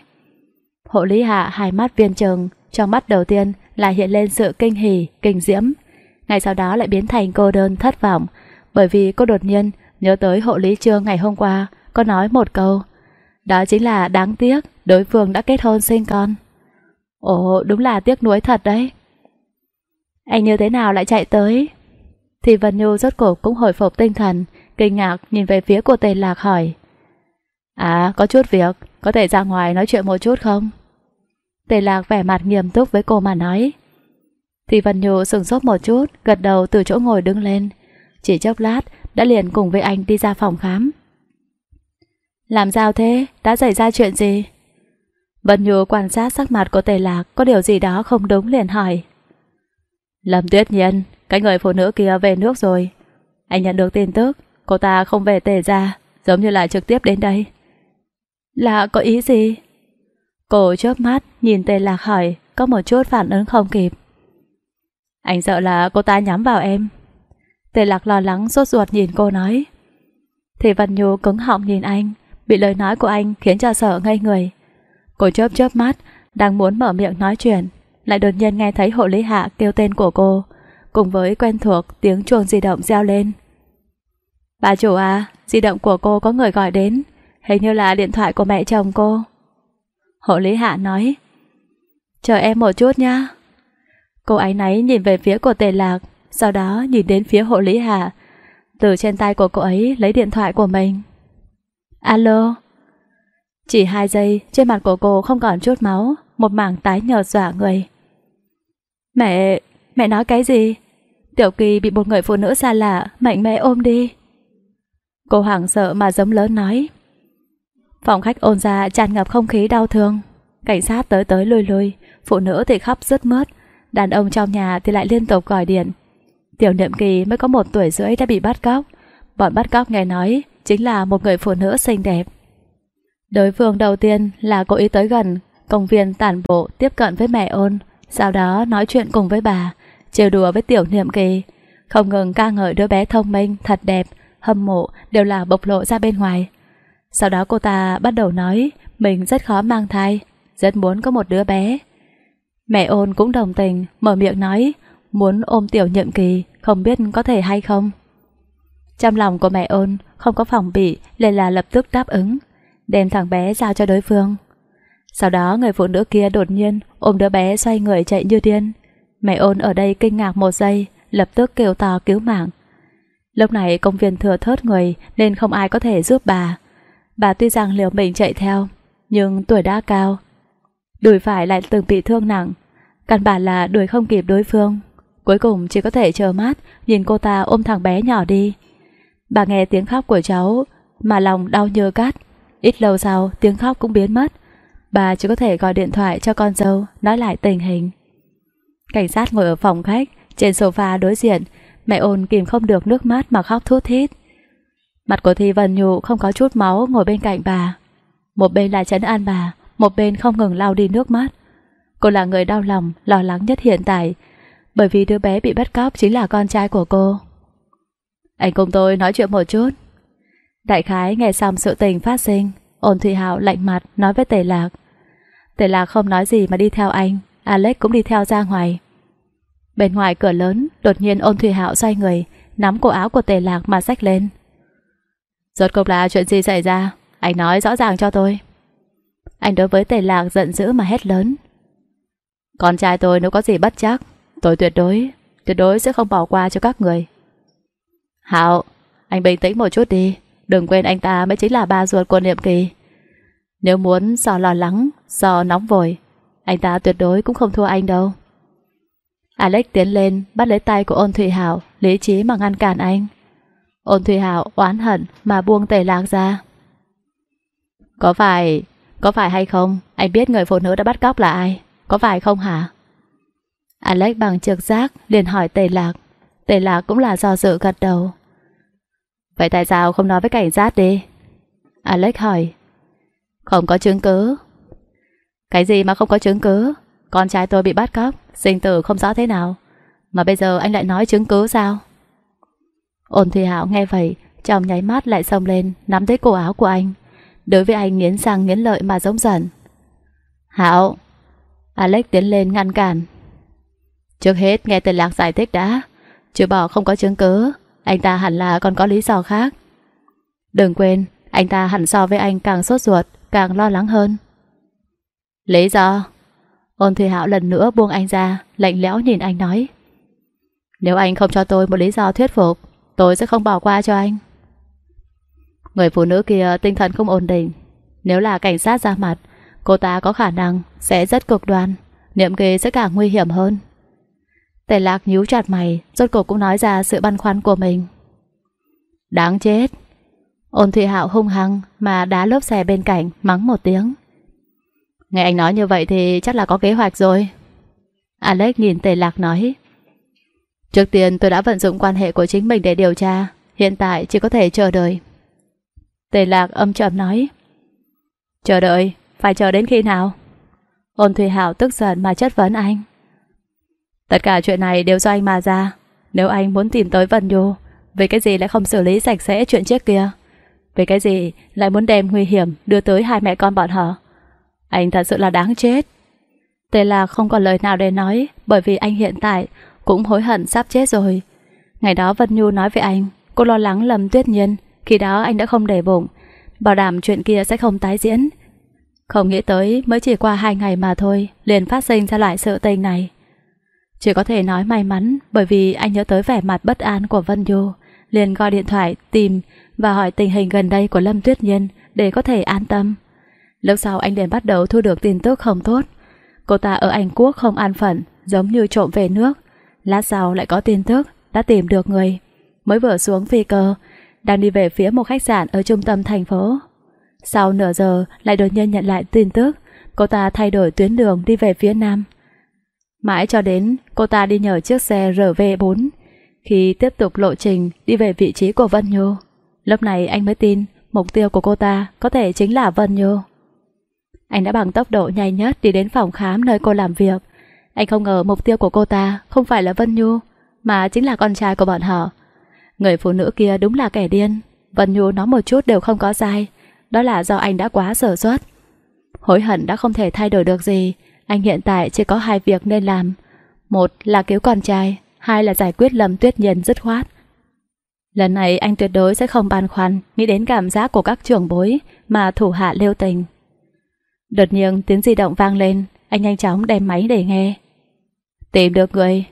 S1: Hộ lý hạ hai mắt viên trừng, trong mắt đầu tiên là hiện lên sự kinh hỉ, kinh diễm. ngày sau đó lại biến thành cô đơn thất vọng, bởi vì cô đột nhiên nhớ tới hộ lý trường ngày hôm qua, có nói một câu, đó chính là đáng tiếc đối phương đã kết hôn sinh con. Ồ, đúng là tiếc nuối thật đấy. Anh như thế nào lại chạy tới? Thì Vân Nhu rốt cuộc cũng hồi phục tinh thần, kinh ngạc nhìn về phía của tề lạc hỏi. À, có chút việc, có thể ra ngoài nói chuyện một chút không? Tề lạc vẻ mặt nghiêm túc với cô mà nói. Thì Vân Nhu sừng sốt một chút, gật đầu từ chỗ ngồi đứng lên. Chỉ chốc lát, đã liền cùng với anh đi ra phòng khám. Làm sao thế? Đã xảy ra chuyện gì? Vân Nhu quan sát sắc mặt của Tề Lạc có điều gì đó không đúng liền hỏi. Lâm Tuyết Nhiên, cái người phụ nữ kia về nước rồi. Anh nhận được tin tức, cô ta không về Tề ra, giống như là trực tiếp đến đây. Là có ý gì? Cô chớp mắt, nhìn Tề Lạc hỏi, có một chút phản ứng không kịp. Anh sợ là cô ta nhắm vào em. Tề Lạc lo lắng sốt ruột nhìn cô nói. Thì Vân Nhu cứng họng nhìn anh, bị lời nói của anh khiến cho sợ ngây người. Cô chớp chớp mắt, đang muốn mở miệng nói chuyện, lại đột nhiên nghe thấy hộ lý hạ kêu tên của cô, cùng với quen thuộc tiếng chuông di động reo lên. Bà chủ à, di động của cô có người gọi đến, hình như là điện thoại của mẹ chồng cô. Hộ lý hạ nói, chờ em một chút nhá Cô ấy náy nhìn về phía của tề lạc, sau đó nhìn đến phía hộ lý hạ, từ trên tay của cô ấy lấy điện thoại của mình. Alo? Chỉ hai giây, trên mặt của cô không còn chút máu, một mảng tái nhợt dọa người. Mẹ, mẹ nói cái gì? Tiểu Kỳ bị một người phụ nữ xa lạ, mạnh mẽ ôm đi. Cô hoảng sợ mà giống lớn nói. Phòng khách ôn ra tràn ngập không khí đau thương. Cảnh sát tới tới lùi lùi, phụ nữ thì khóc rứt mướt, đàn ông trong nhà thì lại liên tục gọi điện. Tiểu niệm kỳ mới có một tuổi rưỡi đã bị bắt cóc. Bọn bắt cóc nghe nói, chính là một người phụ nữ xinh đẹp. Đối phương đầu tiên là cố ý tới gần, công viên tản bộ tiếp cận với mẹ ôn, sau đó nói chuyện cùng với bà, trêu đùa với tiểu niệm kỳ, không ngừng ca ngợi đứa bé thông minh, thật đẹp, hâm mộ đều là bộc lộ ra bên ngoài. Sau đó cô ta bắt đầu nói mình rất khó mang thai, rất muốn có một đứa bé. Mẹ ôn cũng đồng tình, mở miệng nói muốn ôm tiểu nhiệm kỳ, không biết có thể hay không. Trong lòng của mẹ ôn không có phòng bị liền là lập tức đáp ứng, đem thằng bé giao cho đối phương. Sau đó người phụ nữ kia đột nhiên ôm đứa bé xoay người chạy như điên. Mẹ ôn ở đây kinh ngạc một giây, lập tức kêu to cứu mạng. Lúc này công viên thừa thớt người nên không ai có thể giúp bà. Bà tuy rằng liều mình chạy theo, nhưng tuổi đã cao. Đùi phải lại từng bị thương nặng, căn bản là đuổi không kịp đối phương. Cuối cùng chỉ có thể chờ mát nhìn cô ta ôm thằng bé nhỏ đi. Bà nghe tiếng khóc của cháu mà lòng đau như cát. Ít lâu sau, tiếng khóc cũng biến mất. Bà chỉ có thể gọi điện thoại cho con dâu nói lại tình hình. Cảnh sát ngồi ở phòng khách, trên sofa đối diện, mẹ ôn kìm không được nước mắt mà khóc thút thít. Mặt của Thi Vân nhụ không có chút máu ngồi bên cạnh bà. Một bên là chấn an bà, một bên không ngừng lau đi nước mắt. Cô là người đau lòng, lo lắng nhất hiện tại, bởi vì đứa bé bị bắt cóc chính là con trai của cô. Anh cùng tôi nói chuyện một chút. Đại khái nghe xong sự tình phát sinh, ôn Thụy Hạo lạnh mặt nói với Tề Lạc. Tề Lạc không nói gì mà đi theo anh, Alex cũng đi theo ra ngoài. Bên ngoài cửa lớn, đột nhiên ôn Thụy Hạo xoay người, nắm cổ áo của Tề Lạc mà xách lên. Rốt cuộc là chuyện gì xảy ra? Anh nói rõ ràng cho tôi. Anh đối với Tề Lạc giận dữ mà hét lớn. Con trai tôi nếu có gì bất chắc, tôi tuyệt đối, tuyệt đối sẽ không bỏ qua cho các người. Hạo, anh bình tĩnh một chút đi. Đừng quên anh ta mới chính là ba ruột của Niệm Kỳ. Nếu muốn do lo lắng, do nóng vội, anh ta tuyệt đối cũng không thua anh đâu. Alex tiến lên, bắt lấy tay của ôn Thụy Hảo, lý trí mà ngăn cản anh. Ôn Thụy Hảo oán hận mà buông tề lạc ra. Có phải, có phải hay không, anh biết người phụ nữ đã bắt cóc là ai, có phải không hả? Alex bằng trực giác liền hỏi tề lạc. Tề lạc cũng là do dự gật đầu Vậy tại sao không nói với cảnh sát đi Alex hỏi Không có chứng cứ Cái gì mà không có chứng cứ Con trai tôi bị bắt cóc Sinh tử không rõ thế nào Mà bây giờ anh lại nói chứng cứ sao Ôn Thùy Hảo nghe vậy Trong nháy mắt lại xông lên Nắm thấy cổ áo của anh Đối với anh nghiến răng nghiến lợi mà giống giận Hảo Alex tiến lên ngăn cản Trước hết nghe tên Lạc giải thích đã chưa bỏ không có chứng cứ Anh ta hẳn là còn có lý do khác Đừng quên Anh ta hẳn so với anh càng sốt ruột Càng lo lắng hơn Lý do Ôn Thùy Hảo lần nữa buông anh ra Lạnh lẽo nhìn anh nói Nếu anh không cho tôi một lý do thuyết phục Tôi sẽ không bỏ qua cho anh Người phụ nữ kia tinh thần không ổn định Nếu là cảnh sát ra mặt Cô ta có khả năng sẽ rất cực đoan Niệm kỳ sẽ càng nguy hiểm hơn Tề lạc nhíu chặt mày, rốt cuộc cũng nói ra sự băn khoăn của mình. Đáng chết. Ôn Thụy Hạo hung hăng mà đá lớp xe bên cạnh, mắng một tiếng. Nghe anh nói như vậy thì chắc là có kế hoạch rồi. Alex nhìn tề lạc nói. Trước tiên tôi đã vận dụng quan hệ của chính mình để điều tra, hiện tại chỉ có thể chờ đợi. Tề lạc âm trầm nói. Chờ đợi, phải chờ đến khi nào? Ôn Thùy Hạo tức giận mà chất vấn anh. Tất cả chuyện này đều do anh mà ra. Nếu anh muốn tìm tới Vân Nhu, về cái gì lại không xử lý sạch sẽ chuyện trước kia? Về cái gì lại muốn đem nguy hiểm đưa tới hai mẹ con bọn họ? Anh thật sự là đáng chết. Tề là không còn lời nào để nói bởi vì anh hiện tại cũng hối hận sắp chết rồi. Ngày đó Vân Nhu nói với anh, cô lo lắng lầm tuyết nhiên, khi đó anh đã không để bụng, bảo đảm chuyện kia sẽ không tái diễn. Không nghĩ tới mới chỉ qua hai ngày mà thôi, liền phát sinh ra loại sự tình này. Chỉ có thể nói may mắn bởi vì anh nhớ tới vẻ mặt bất an của Vân Nhu, liền gọi điện thoại tìm và hỏi tình hình gần đây của Lâm Tuyết Nhiên để có thể an tâm. Lúc sau anh liền bắt đầu thu được tin tức không tốt. Cô ta ở Anh Quốc không an phận, giống như trộm về nước. Lát sau lại có tin tức, đã tìm được người. Mới vừa xuống phi cơ, đang đi về phía một khách sạn ở trung tâm thành phố. Sau nửa giờ lại đột nhiên nhận lại tin tức, cô ta thay đổi tuyến đường đi về phía nam. Mãi cho đến cô ta đi nhờ chiếc xe RV4 Khi tiếp tục lộ trình đi về vị trí của Vân Nhô Lúc này anh mới tin mục tiêu của cô ta có thể chính là Vân Nhô Anh đã bằng tốc độ nhanh nhất đi đến phòng khám nơi cô làm việc Anh không ngờ mục tiêu của cô ta không phải là Vân Nhô Mà chính là con trai của bọn họ Người phụ nữ kia đúng là kẻ điên Vân Nhô nói một chút đều không có sai Đó là do anh đã quá sở suất Hối hận đã không thể thay đổi được gì anh hiện tại chỉ có hai việc nên làm. Một là cứu con trai, hai là giải quyết lầm tuyết nhiên dứt khoát. Lần này anh tuyệt đối sẽ không băn khoăn nghĩ đến cảm giác của các trưởng bối mà thủ hạ lêu tình. Đột nhiên tiếng di động vang lên, anh nhanh chóng đem máy để nghe. Tìm được người.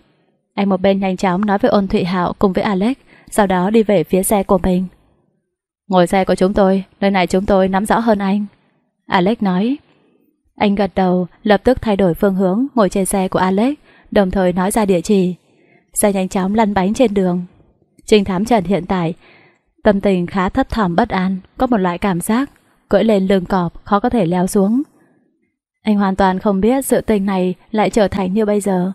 S1: Anh một bên nhanh chóng nói với ôn Thụy Hạo cùng với Alex, sau đó đi về phía xe của mình. Ngồi xe của chúng tôi, nơi này chúng tôi nắm rõ hơn anh. Alex nói. Anh gật đầu, lập tức thay đổi phương hướng ngồi trên xe của Alex, đồng thời nói ra địa chỉ. Xe nhanh chóng lăn bánh trên đường. trình thám Trần hiện tại, tâm tình khá thấp thỏm bất an, có một loại cảm giác, cưỡi lên lưng cọp khó có thể leo xuống. Anh hoàn toàn không biết sự tình này lại trở thành như bây giờ.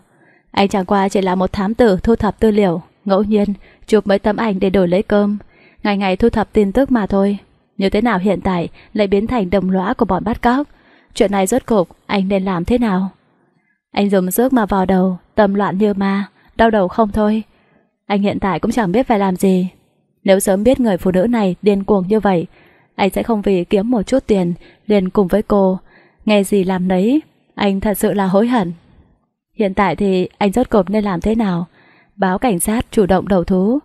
S1: Anh chẳng qua chỉ là một thám tử thu thập tư liệu, ngẫu nhiên chụp mấy tấm ảnh để đổi lấy cơm, ngày ngày thu thập tin tức mà thôi. Như thế nào hiện tại lại biến thành đồng lõa của bọn bắt cóc, chuyện này rốt cục anh nên làm thế nào? Anh dùng sức mà vào đầu, tâm loạn như ma, đau đầu không thôi. Anh hiện tại cũng chẳng biết phải làm gì. Nếu sớm biết người phụ nữ này điên cuồng như vậy, anh sẽ không vì kiếm một chút tiền liền cùng với cô. Nghe gì làm nấy, anh thật sự là hối hận. Hiện tại thì anh rốt cục nên làm thế nào? Báo cảnh sát chủ động đầu thú.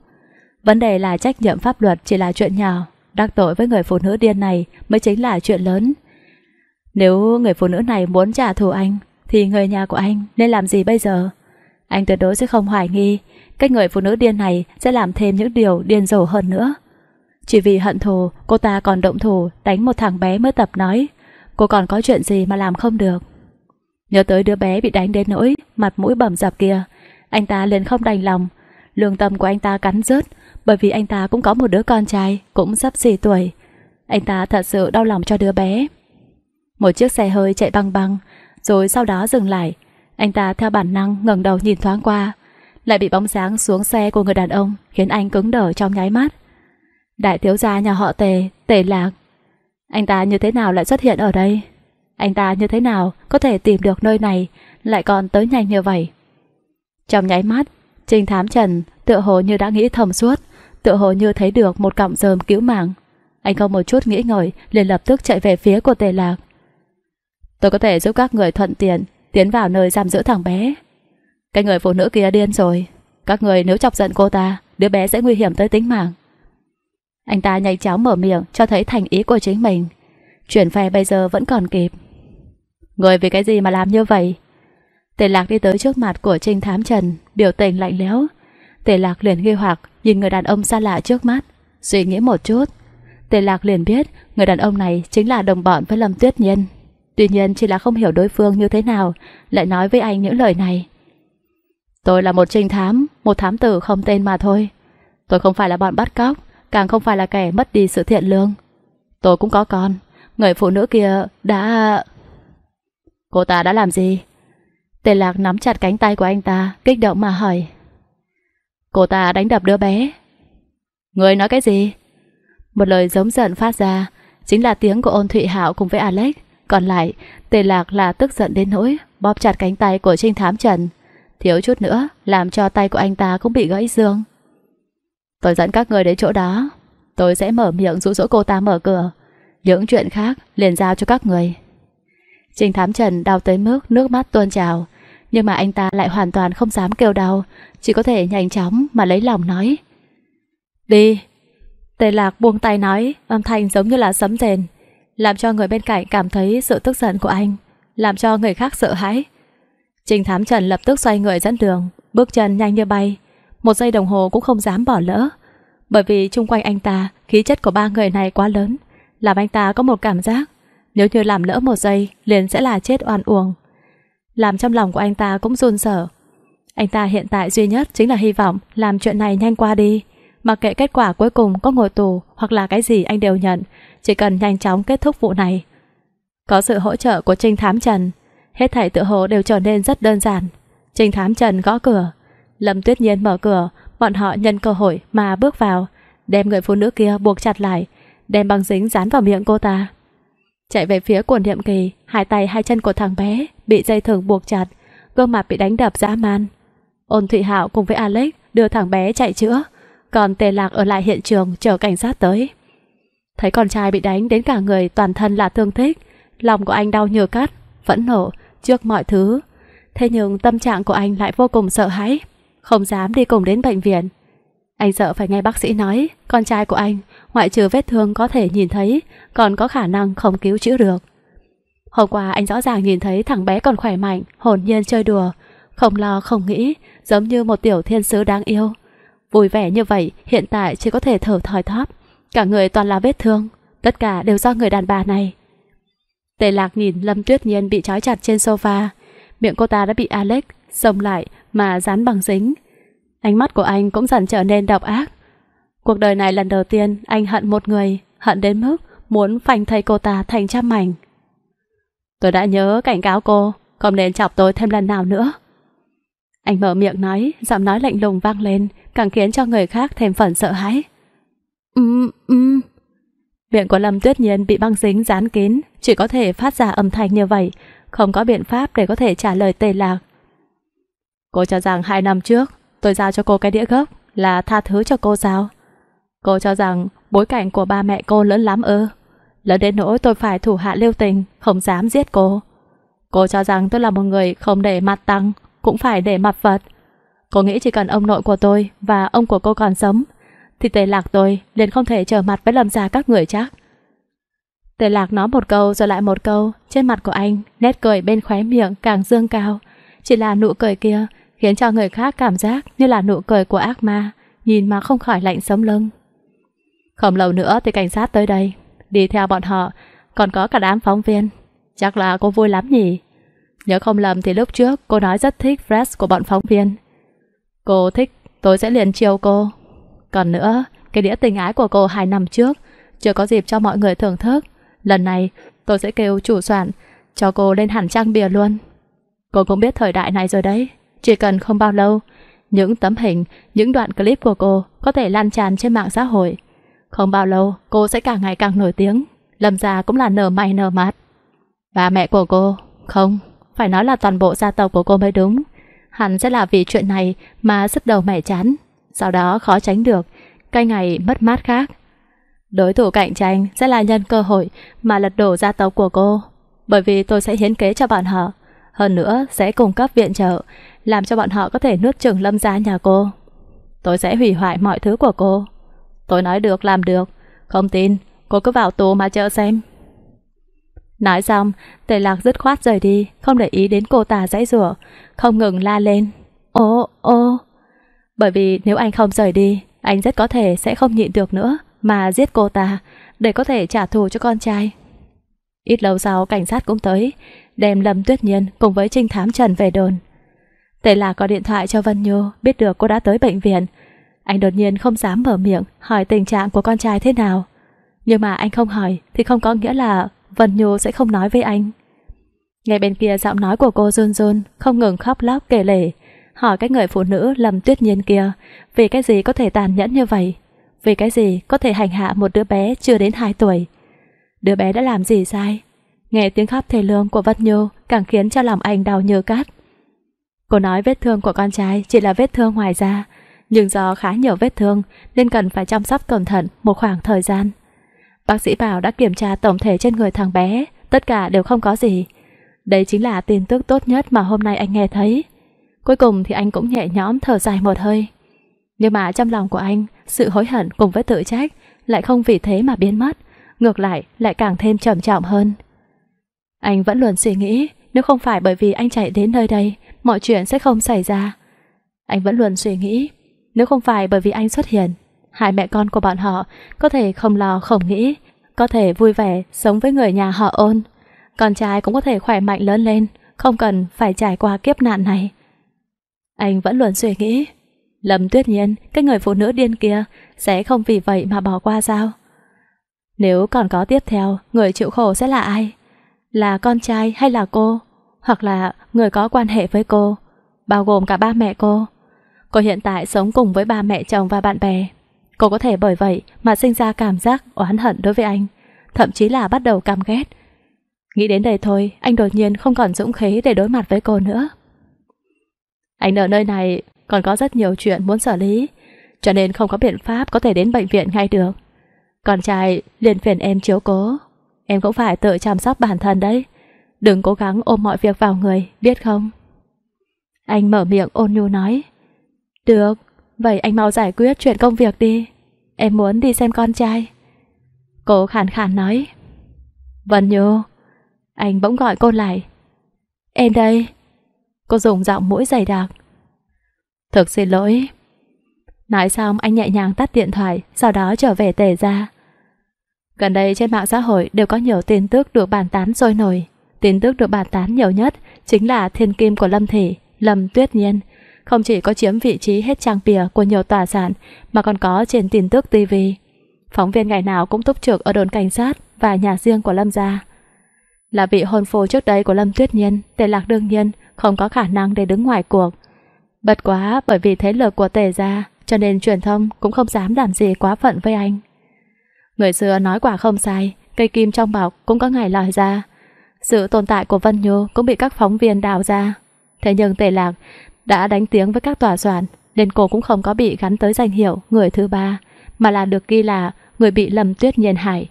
S1: Vấn đề là trách nhiệm pháp luật chỉ là chuyện nhỏ, đắc tội với người phụ nữ điên này mới chính là chuyện lớn. Nếu người phụ nữ này muốn trả thù anh, thì người nhà của anh nên làm gì bây giờ? Anh tuyệt đối sẽ không hoài nghi, cách người phụ nữ điên này sẽ làm thêm những điều điên rồ hơn nữa. Chỉ vì hận thù, cô ta còn động thủ đánh một thằng bé mới tập nói. Cô còn có chuyện gì mà làm không được. Nhớ tới đứa bé bị đánh đến nỗi, mặt mũi bầm dập kia. Anh ta liền không đành lòng. Lương tâm của anh ta cắn rớt, bởi vì anh ta cũng có một đứa con trai, cũng sắp xỉ tuổi. Anh ta thật sự đau lòng cho đứa bé. Một chiếc xe hơi chạy băng băng, rồi sau đó dừng lại. Anh ta theo bản năng ngẩng đầu nhìn thoáng qua, lại bị bóng dáng xuống xe của người đàn ông khiến anh cứng đờ trong nháy mắt. Đại thiếu gia nhà họ Tề, Tề Lạc. Anh ta như thế nào lại xuất hiện ở đây? Anh ta như thế nào có thể tìm được nơi này lại còn tới nhanh như vậy? Trong nháy mắt, Trinh Thám Trần tựa hồ như đã nghĩ thầm suốt, tựa hồ như thấy được một cọng rơm cứu mạng. Anh không một chút nghĩ ngợi liền lập tức chạy về phía của Tề Lạc. Tôi có thể giúp các người thuận tiện tiến vào nơi giam giữ thằng bé. Cái người phụ nữ kia điên rồi. Các người nếu chọc giận cô ta, đứa bé sẽ nguy hiểm tới tính mạng. Anh ta nhanh chóng mở miệng cho thấy thành ý của chính mình. Chuyển phe bây giờ vẫn còn kịp. Người vì cái gì mà làm như vậy? Tề lạc đi tới trước mặt của trinh thám Trần, biểu tình lạnh lẽo. Tề lạc liền nghi hoặc nhìn người đàn ông xa lạ trước mắt, suy nghĩ một chút. Tề lạc liền biết người đàn ông này chính là đồng bọn với Lâm Tuyết Nhiên. Tuy nhiên chỉ là không hiểu đối phương như thế nào Lại nói với anh những lời này Tôi là một trinh thám Một thám tử không tên mà thôi Tôi không phải là bọn bắt cóc Càng không phải là kẻ mất đi sự thiện lương Tôi cũng có con Người phụ nữ kia đã... Cô ta đã làm gì? Tề lạc nắm chặt cánh tay của anh ta Kích động mà hỏi Cô ta đánh đập đứa bé Người nói cái gì? Một lời giống giận phát ra Chính là tiếng của ôn thụy hạo cùng với Alex còn lại, Tề Lạc là tức giận đến nỗi bóp chặt cánh tay của trinh thám Trần. Thiếu chút nữa, làm cho tay của anh ta cũng bị gãy xương. Tôi dẫn các người đến chỗ đó. Tôi sẽ mở miệng dụ dỗ cô ta mở cửa. Những chuyện khác liền giao cho các người. Trinh thám Trần đau tới mức nước mắt tuôn trào. Nhưng mà anh ta lại hoàn toàn không dám kêu đau. Chỉ có thể nhanh chóng mà lấy lòng nói. Đi! Tề lạc buông tay nói, âm thanh giống như là sấm rền làm cho người bên cạnh cảm thấy sự tức giận của anh, làm cho người khác sợ hãi. Trình thám Trần lập tức xoay người dẫn đường, bước chân nhanh như bay, một giây đồng hồ cũng không dám bỏ lỡ, bởi vì chung quanh anh ta, khí chất của ba người này quá lớn, làm anh ta có một cảm giác, nếu như làm lỡ một giây, liền sẽ là chết oan uổng. Làm trong lòng của anh ta cũng run sợ. Anh ta hiện tại duy nhất chính là hy vọng làm chuyện này nhanh qua đi, mặc kệ kết quả cuối cùng có ngồi tù hoặc là cái gì anh đều nhận, chỉ cần nhanh chóng kết thúc vụ này. Có sự hỗ trợ của trinh thám Trần, hết thảy tự hồ đều trở nên rất đơn giản. Trinh thám Trần gõ cửa, Lâm Tuyết Nhiên mở cửa, bọn họ nhân cơ hội mà bước vào, đem người phụ nữ kia buộc chặt lại, đem băng dính dán vào miệng cô ta. Chạy về phía quần niệm kỳ, hai tay hai chân của thằng bé bị dây thừng buộc chặt, gương mặt bị đánh đập dã man. Ôn Thụy Hạo cùng với Alex đưa thằng bé chạy chữa, còn Tề Lạc ở lại hiện trường chờ cảnh sát tới. Thấy con trai bị đánh đến cả người toàn thân là thương tích, lòng của anh đau như cắt, phẫn nộ trước mọi thứ. Thế nhưng tâm trạng của anh lại vô cùng sợ hãi, không dám đi cùng đến bệnh viện. Anh sợ phải nghe bác sĩ nói, con trai của anh, ngoại trừ vết thương có thể nhìn thấy, còn có khả năng không cứu chữa được. Hôm qua anh rõ ràng nhìn thấy thằng bé còn khỏe mạnh, hồn nhiên chơi đùa, không lo không nghĩ, giống như một tiểu thiên sứ đáng yêu. Vui vẻ như vậy, hiện tại chỉ có thể thở thòi thóp, Cả người toàn là vết thương, tất cả đều do người đàn bà này. Tề lạc nhìn Lâm Tuyết Nhiên bị trói chặt trên sofa, miệng cô ta đã bị Alex xông lại mà dán bằng dính. Ánh mắt của anh cũng dần trở nên độc ác. Cuộc đời này lần đầu tiên anh hận một người, hận đến mức muốn phanh thầy cô ta thành trăm mảnh. Tôi đã nhớ cảnh cáo cô, không nên chọc tôi thêm lần nào nữa. Anh mở miệng nói, giọng nói lạnh lùng vang lên, càng khiến cho người khác thêm phần sợ hãi. Ừm, ừm. Miệng của Lâm Tuyết Nhiên bị băng dính dán kín, chỉ có thể phát ra âm thanh như vậy, không có biện pháp để có thể trả lời tề lạc. Cô cho rằng hai năm trước, tôi giao cho cô cái đĩa gốc là tha thứ cho cô sao? Cô cho rằng bối cảnh của ba mẹ cô lớn lắm ơ, Lớn đến nỗi tôi phải thủ hạ lưu tình, không dám giết cô. Cô cho rằng tôi là một người không để mặt tăng, cũng phải để mặt vật. Cô nghĩ chỉ cần ông nội của tôi và ông của cô còn sống thì Tề Lạc tôi liền không thể trở mặt với Lâm gia các người chắc. Tề Lạc nói một câu rồi lại một câu, trên mặt của anh, nét cười bên khóe miệng càng dương cao. Chỉ là nụ cười kia khiến cho người khác cảm giác như là nụ cười của ác ma, nhìn mà không khỏi lạnh sống lưng. Không lâu nữa thì cảnh sát tới đây, đi theo bọn họ, còn có cả đám phóng viên. Chắc là cô vui lắm nhỉ? Nhớ không lầm thì lúc trước cô nói rất thích dress của bọn phóng viên. Cô thích, tôi sẽ liền chiều cô. Còn nữa, cái đĩa tình ái của cô hai năm trước chưa có dịp cho mọi người thưởng thức. Lần này, tôi sẽ kêu chủ soạn cho cô lên hẳn trang bìa luôn. Cô cũng biết thời đại này rồi đấy, chỉ cần không bao lâu, những tấm hình, những đoạn clip của cô có thể lan tràn trên mạng xã hội. Không bao lâu, cô sẽ càng ngày càng nổi tiếng. Lâm già cũng là nở mày nở mặt. và mẹ của cô, không, phải nói là toàn bộ gia tộc của cô mới đúng. Hẳn sẽ là vì chuyện này mà sức đầu mẻ chán, sau đó khó tránh được, cái ngày mất mát khác. Đối thủ cạnh tranh sẽ là nhân cơ hội mà lật đổ gia tộc của cô, bởi vì tôi sẽ hiến kế cho bọn họ, hơn nữa sẽ cung cấp viện trợ, làm cho bọn họ có thể nuốt chửng lâm gia nhà cô. Tôi sẽ hủy hoại mọi thứ của cô. Tôi nói được làm được, không tin, cô cứ vào tù mà chờ xem. Nói xong, tề lạc dứt khoát rời đi, không để ý đến cô ta dãy rủa không ngừng la lên. Ô, ô, bởi vì nếu anh không rời đi, anh rất có thể sẽ không nhịn được nữa mà giết cô ta để có thể trả thù cho con trai. Ít lâu sau cảnh sát cũng tới, đem Lâm Tuyết Nhiên cùng với trinh thám Trần về đồn. Tề là có điện thoại cho Vân Nhô biết được cô đã tới bệnh viện. Anh đột nhiên không dám mở miệng hỏi tình trạng của con trai thế nào. Nhưng mà anh không hỏi thì không có nghĩa là Vân Nhô sẽ không nói với anh. Ngay bên kia giọng nói của cô run run, không ngừng khóc lóc kể lể, hỏi cái người phụ nữ lầm Tuyết Nhiên kia, vì cái gì có thể tàn nhẫn như vậy? Vì cái gì có thể hành hạ một đứa bé chưa đến 2 tuổi? Đứa bé đã làm gì sai? Nghe tiếng khóc thê lương của Vân nhô càng khiến cho lòng anh đau như cát. Cô nói vết thương của con trai chỉ là vết thương ngoài da, nhưng do khá nhiều vết thương nên cần phải chăm sóc cẩn thận một khoảng thời gian. Bác sĩ bảo đã kiểm tra tổng thể trên người thằng bé, tất cả đều không có gì. Đấy chính là tin tức tốt nhất mà hôm nay anh nghe thấy. Cuối cùng thì anh cũng nhẹ nhõm thở dài một hơi. Nhưng mà trong lòng của anh, sự hối hận cùng với tự trách lại không vì thế mà biến mất, ngược lại lại càng thêm trầm trọng hơn. Anh vẫn luôn suy nghĩ, nếu không phải bởi vì anh chạy đến nơi đây, mọi chuyện sẽ không xảy ra. Anh vẫn luôn suy nghĩ, nếu không phải bởi vì anh xuất hiện, hai mẹ con của bọn họ có thể không lo không nghĩ, có thể vui vẻ sống với người nhà họ ôn. Con trai cũng có thể khỏe mạnh lớn lên, không cần phải trải qua kiếp nạn này. Anh vẫn luôn suy nghĩ Lâm tuyết nhiên, cái người phụ nữ điên kia Sẽ không vì vậy mà bỏ qua sao Nếu còn có tiếp theo Người chịu khổ sẽ là ai Là con trai hay là cô Hoặc là người có quan hệ với cô Bao gồm cả ba mẹ cô Cô hiện tại sống cùng với ba mẹ chồng và bạn bè Cô có thể bởi vậy Mà sinh ra cảm giác oán hận đối với anh Thậm chí là bắt đầu căm ghét Nghĩ đến đây thôi Anh đột nhiên không còn dũng khí để đối mặt với cô nữa anh ở nơi này còn có rất nhiều chuyện muốn xử lý, cho nên không có biện pháp có thể đến bệnh viện ngay được. Con trai liền phiền em chiếu cố, em cũng phải tự chăm sóc bản thân đấy. Đừng cố gắng ôm mọi việc vào người, biết không? Anh mở miệng ôn nhu nói. Được, vậy anh mau giải quyết chuyện công việc đi. Em muốn đi xem con trai. Cô khàn khàn nói. Vân Nhu, anh bỗng gọi cô lại. Em đây. Cô dùng giọng mũi dày đặc Thực xin lỗi Nói xong anh nhẹ nhàng tắt điện thoại Sau đó trở về tề ra Gần đây trên mạng xã hội đều có nhiều tin tức được bàn tán sôi nổi Tin tức được bàn tán nhiều nhất Chính là thiên kim của Lâm Thị Lâm Tuyết Nhiên Không chỉ có chiếm vị trí hết trang bìa của nhiều tòa sản Mà còn có trên tin tức TV Phóng viên ngày nào cũng túc trực ở đồn cảnh sát Và nhà riêng của Lâm gia Là vị hôn phu trước đây của Lâm Tuyết Nhiên Tề Lạc đương nhiên không có khả năng để đứng ngoài cuộc. Bật quá bởi vì thế lực của tề gia, cho nên truyền thông cũng không dám làm gì quá phận với anh. Người xưa nói quả không sai, cây kim trong bọc cũng có ngày lòi ra. Sự tồn tại của Vân Nhu cũng bị các phóng viên đào ra. Thế nhưng tề lạc đã đánh tiếng với các tòa soạn, nên cô cũng không có bị gắn tới danh hiệu người thứ ba, mà là được ghi là người bị lầm tuyết nhiên hải.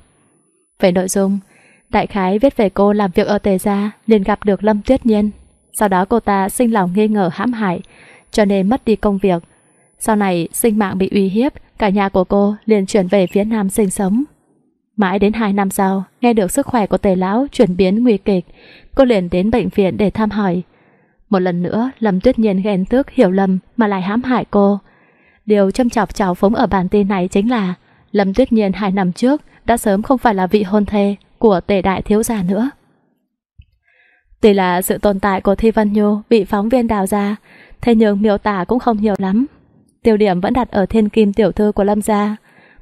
S1: Về nội dung, đại khái viết về cô làm việc ở tề gia nên gặp được lâm tuyết nhiên sau đó cô ta sinh lòng nghi ngờ hãm hại, cho nên mất đi công việc. Sau này sinh mạng bị uy hiếp, cả nhà của cô liền chuyển về phía Nam sinh sống. Mãi đến 2 năm sau, nghe được sức khỏe của tề lão chuyển biến nguy kịch, cô liền đến bệnh viện để thăm hỏi. Một lần nữa, Lâm Tuyết Nhiên ghen tước hiểu lầm mà lại hãm hại cô. Điều châm chọc trào phúng ở bản tin này chính là Lâm Tuyết Nhiên 2 năm trước đã sớm không phải là vị hôn thê của tề đại thiếu gia nữa. Tuy là sự tồn tại của Thi Văn Nhu bị phóng viên đào ra, thế nhưng miêu tả cũng không nhiều lắm. Tiêu điểm vẫn đặt ở thiên kim tiểu thư của Lâm gia,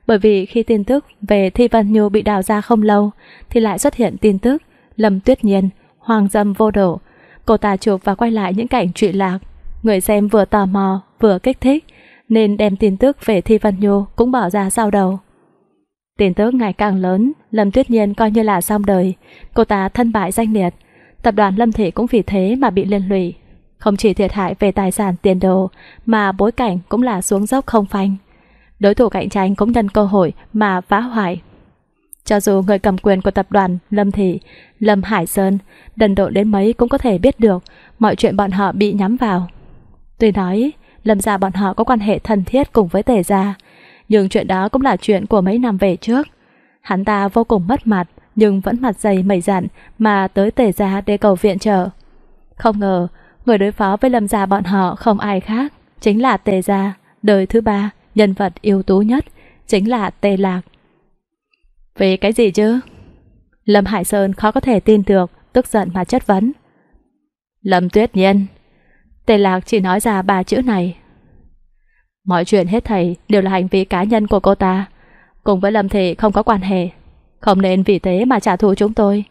S1: bởi vì khi tin tức về Thi Văn Nhu bị đào ra không lâu thì lại xuất hiện tin tức Lâm Tuyết Nhiên, hoàng dâm vô đổ. Cô ta chụp và quay lại những cảnh trụy lạc. Người xem vừa tò mò, vừa kích thích, nên đem tin tức về Thi Văn Nhu cũng bỏ ra sau đầu. Tin tức ngày càng lớn, Lâm Tuyết Nhiên coi như là xong đời. Cô ta thân bại danh liệt, Tập đoàn Lâm Thị cũng vì thế mà bị liên lụy. Không chỉ thiệt hại về tài sản tiền đồ, mà bối cảnh cũng là xuống dốc không phanh. Đối thủ cạnh tranh cũng nhân cơ hội mà phá hoại. Cho dù người cầm quyền của tập đoàn Lâm Thị, Lâm Hải Sơn, đần độ đến mấy cũng có thể biết được mọi chuyện bọn họ bị nhắm vào. Tuy nói, Lâm gia bọn họ có quan hệ thân thiết cùng với Tề gia, nhưng chuyện đó cũng là chuyện của mấy năm về trước. Hắn ta vô cùng mất mặt, nhưng vẫn mặt dày mẩy dặn mà tới Tề gia để cầu viện trợ. Không ngờ, người đối phó với lâm gia bọn họ không ai khác, chính là tề gia, đời thứ ba, nhân vật yếu tố nhất, chính là tề lạc. Về cái gì chứ? Lâm Hải Sơn khó có thể tin được, tức giận mà chất vấn. Lâm Tuyết Nhiên Tề Lạc chỉ nói ra ba chữ này. Mọi chuyện hết thầy đều là hành vi cá nhân của cô ta, cùng với Lâm Thị không có quan hệ. Không nên vì thế mà trả thù chúng tôi.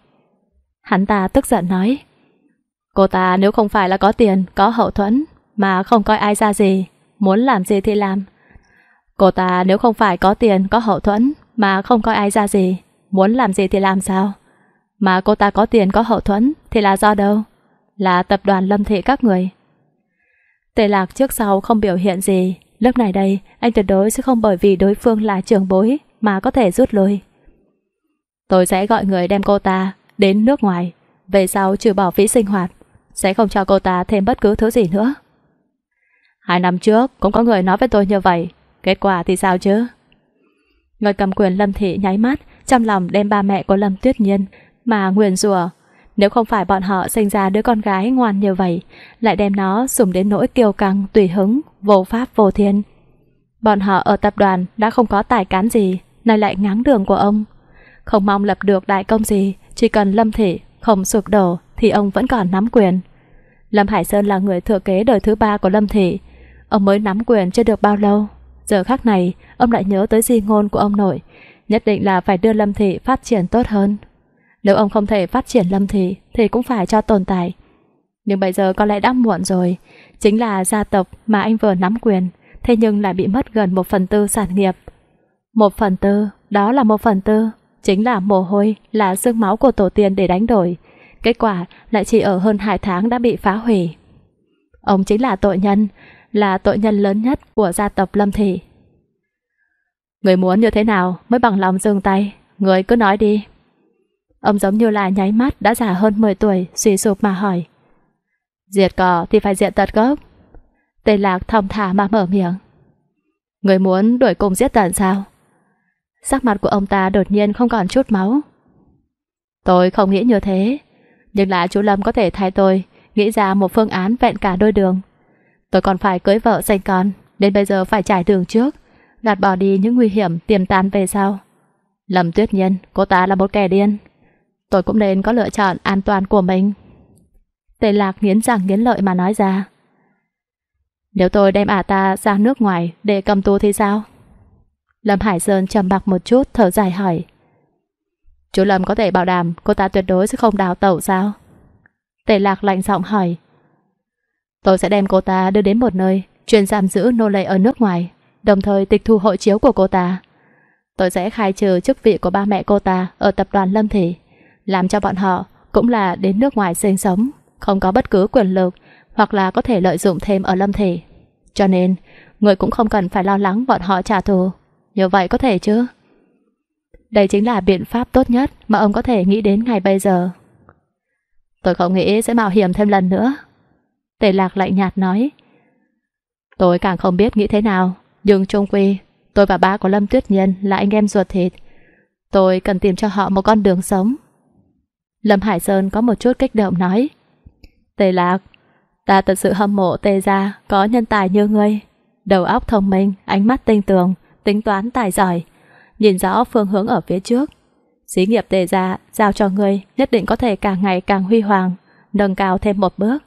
S1: Hắn ta tức giận nói. Cô ta nếu không phải là có tiền, có hậu thuẫn, mà không coi ai ra gì, muốn làm gì thì làm. Cô ta nếu không phải có tiền, có hậu thuẫn, mà không coi ai ra gì, muốn làm gì thì làm sao? Mà cô ta có tiền, có hậu thuẫn, thì là do đâu? Là tập đoàn lâm thị các người. Tề lạc trước sau không biểu hiện gì, lúc này đây anh tuyệt đối sẽ không bởi vì đối phương là trưởng bối mà có thể rút lui. Tôi sẽ gọi người đem cô ta đến nước ngoài, về sau trừ bỏ phí sinh hoạt, sẽ không cho cô ta thêm bất cứ thứ gì nữa. Hai năm trước cũng có người nói với tôi như vậy, kết quả thì sao chứ? Người cầm quyền Lâm Thị nháy mắt, trong lòng đem ba mẹ của Lâm Tuyết Nhiên mà nguyền rủa nếu không phải bọn họ sinh ra đứa con gái ngoan như vậy, lại đem nó sủng đến nỗi kiêu căng, tùy hứng, vô pháp vô thiên. Bọn họ ở tập đoàn đã không có tài cán gì, nay lại ngáng đường của ông, không mong lập được đại công gì, chỉ cần Lâm Thị không sụp đổ thì ông vẫn còn nắm quyền. Lâm Hải Sơn là người thừa kế đời thứ ba của Lâm Thị. Ông mới nắm quyền chưa được bao lâu. Giờ khác này, ông lại nhớ tới di ngôn của ông nội. Nhất định là phải đưa Lâm Thị phát triển tốt hơn. Nếu ông không thể phát triển Lâm Thị thì cũng phải cho tồn tại. Nhưng bây giờ có lẽ đã muộn rồi. Chính là gia tộc mà anh vừa nắm quyền, thế nhưng lại bị mất gần một phần tư sản nghiệp. Một phần tư, đó là một phần tư chính là mồ hôi, là xương máu của tổ tiên để đánh đổi. Kết quả lại chỉ ở hơn 2 tháng đã bị phá hủy. Ông chính là tội nhân, là tội nhân lớn nhất của gia tộc Lâm Thị. Người muốn như thế nào mới bằng lòng dừng tay, người cứ nói đi. Ông giống như là nháy mắt đã già hơn 10 tuổi, suy sụp mà hỏi. Diệt cỏ thì phải diệt tật gốc. tề Lạc thong thả mà mở miệng. Người muốn đuổi cùng giết tận sao? Sắc mặt của ông ta đột nhiên không còn chút máu. Tôi không nghĩ như thế, nhưng là chú Lâm có thể thay tôi nghĩ ra một phương án vẹn cả đôi đường. Tôi còn phải cưới vợ sinh con, nên bây giờ phải trải đường trước, gạt bỏ đi những nguy hiểm tiềm tàng về sau. Lâm Tuyết Nhiên, cô ta là một kẻ điên. Tôi cũng nên có lựa chọn an toàn của mình. Tề Lạc nghiến răng nghiến lợi mà nói ra. Nếu tôi đem ả à ta sang nước ngoài để cầm tù thì sao? Lâm Hải Sơn trầm mặc một chút thở dài hỏi Chú Lâm có thể bảo đảm cô ta tuyệt đối sẽ không đào tẩu sao? Tề Lạc lạnh giọng hỏi Tôi sẽ đem cô ta đưa đến một nơi chuyên giam giữ nô lệ ở nước ngoài đồng thời tịch thu hộ chiếu của cô ta Tôi sẽ khai trừ chức vị của ba mẹ cô ta ở tập đoàn Lâm Thị làm cho bọn họ cũng là đến nước ngoài sinh sống không có bất cứ quyền lực hoặc là có thể lợi dụng thêm ở Lâm Thị cho nên người cũng không cần phải lo lắng bọn họ trả thù như vậy có thể chứ? Đây chính là biện pháp tốt nhất mà ông có thể nghĩ đến ngày bây giờ. Tôi không nghĩ sẽ mạo hiểm thêm lần nữa. Tề lạc lạnh nhạt nói. Tôi càng không biết nghĩ thế nào, nhưng trung quy, tôi và ba của Lâm Tuyết Nhiên là anh em ruột thịt. Tôi cần tìm cho họ một con đường sống. Lâm Hải Sơn có một chút kích động nói. Tề lạc, ta thật sự hâm mộ tề gia có nhân tài như ngươi. Đầu óc thông minh, ánh mắt tinh tường tính toán tài giỏi. Nhìn rõ phương hướng ở phía trước. Xí nghiệp đề ra, giao cho ngươi nhất định có thể càng ngày càng huy hoàng, nâng cao thêm một bước.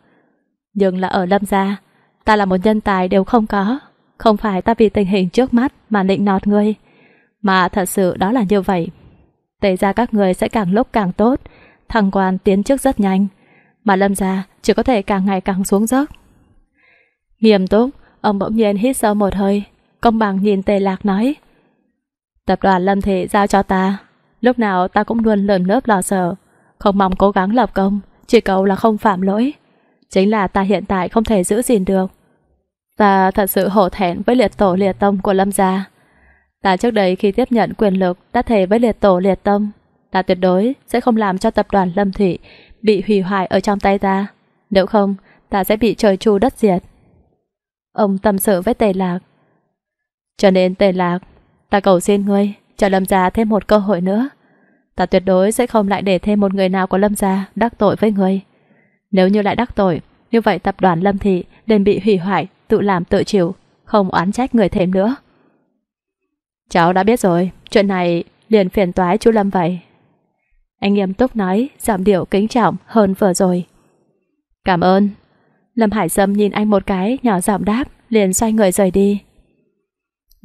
S1: Nhưng là ở Lâm Gia, ta là một nhân tài đều không có. Không phải ta vì tình hình trước mắt mà định nọt ngươi. Mà thật sự đó là như vậy. Tề ra các người sẽ càng lúc càng tốt, thăng quan tiến trước rất nhanh. Mà Lâm Gia chỉ có thể càng ngày càng xuống dốc. Nghiêm túc, ông bỗng nhiên hít sâu một hơi, Công bằng nhìn Tề Lạc nói Tập đoàn Lâm Thị giao cho ta Lúc nào ta cũng luôn lờn lớp lo sợ Không mong cố gắng lập công Chỉ cầu là không phạm lỗi Chính là ta hiện tại không thể giữ gìn được Ta thật sự hổ thẹn với liệt tổ liệt tông của Lâm gia Ta trước đây khi tiếp nhận quyền lực đã thề với liệt tổ liệt tông Ta tuyệt đối sẽ không làm cho tập đoàn Lâm Thị bị hủy hoại ở trong tay ta. Nếu không, ta sẽ bị trời tru đất diệt. Ông tâm sự với Tề Lạc, cho nên tên Lạc, ta cầu xin ngươi cho Lâm Gia thêm một cơ hội nữa. Ta tuyệt đối sẽ không lại để thêm một người nào của Lâm Gia đắc tội với ngươi. Nếu như lại đắc tội, như vậy tập đoàn Lâm Thị liền bị hủy hoại, tự làm tự chịu, không oán trách người thêm nữa. Cháu đã biết rồi, chuyện này liền phiền toái chú Lâm vậy. Anh nghiêm túc nói, giảm điệu kính trọng hơn vừa rồi. Cảm ơn. Lâm Hải Sâm nhìn anh một cái, nhỏ giọng đáp, liền xoay người rời đi.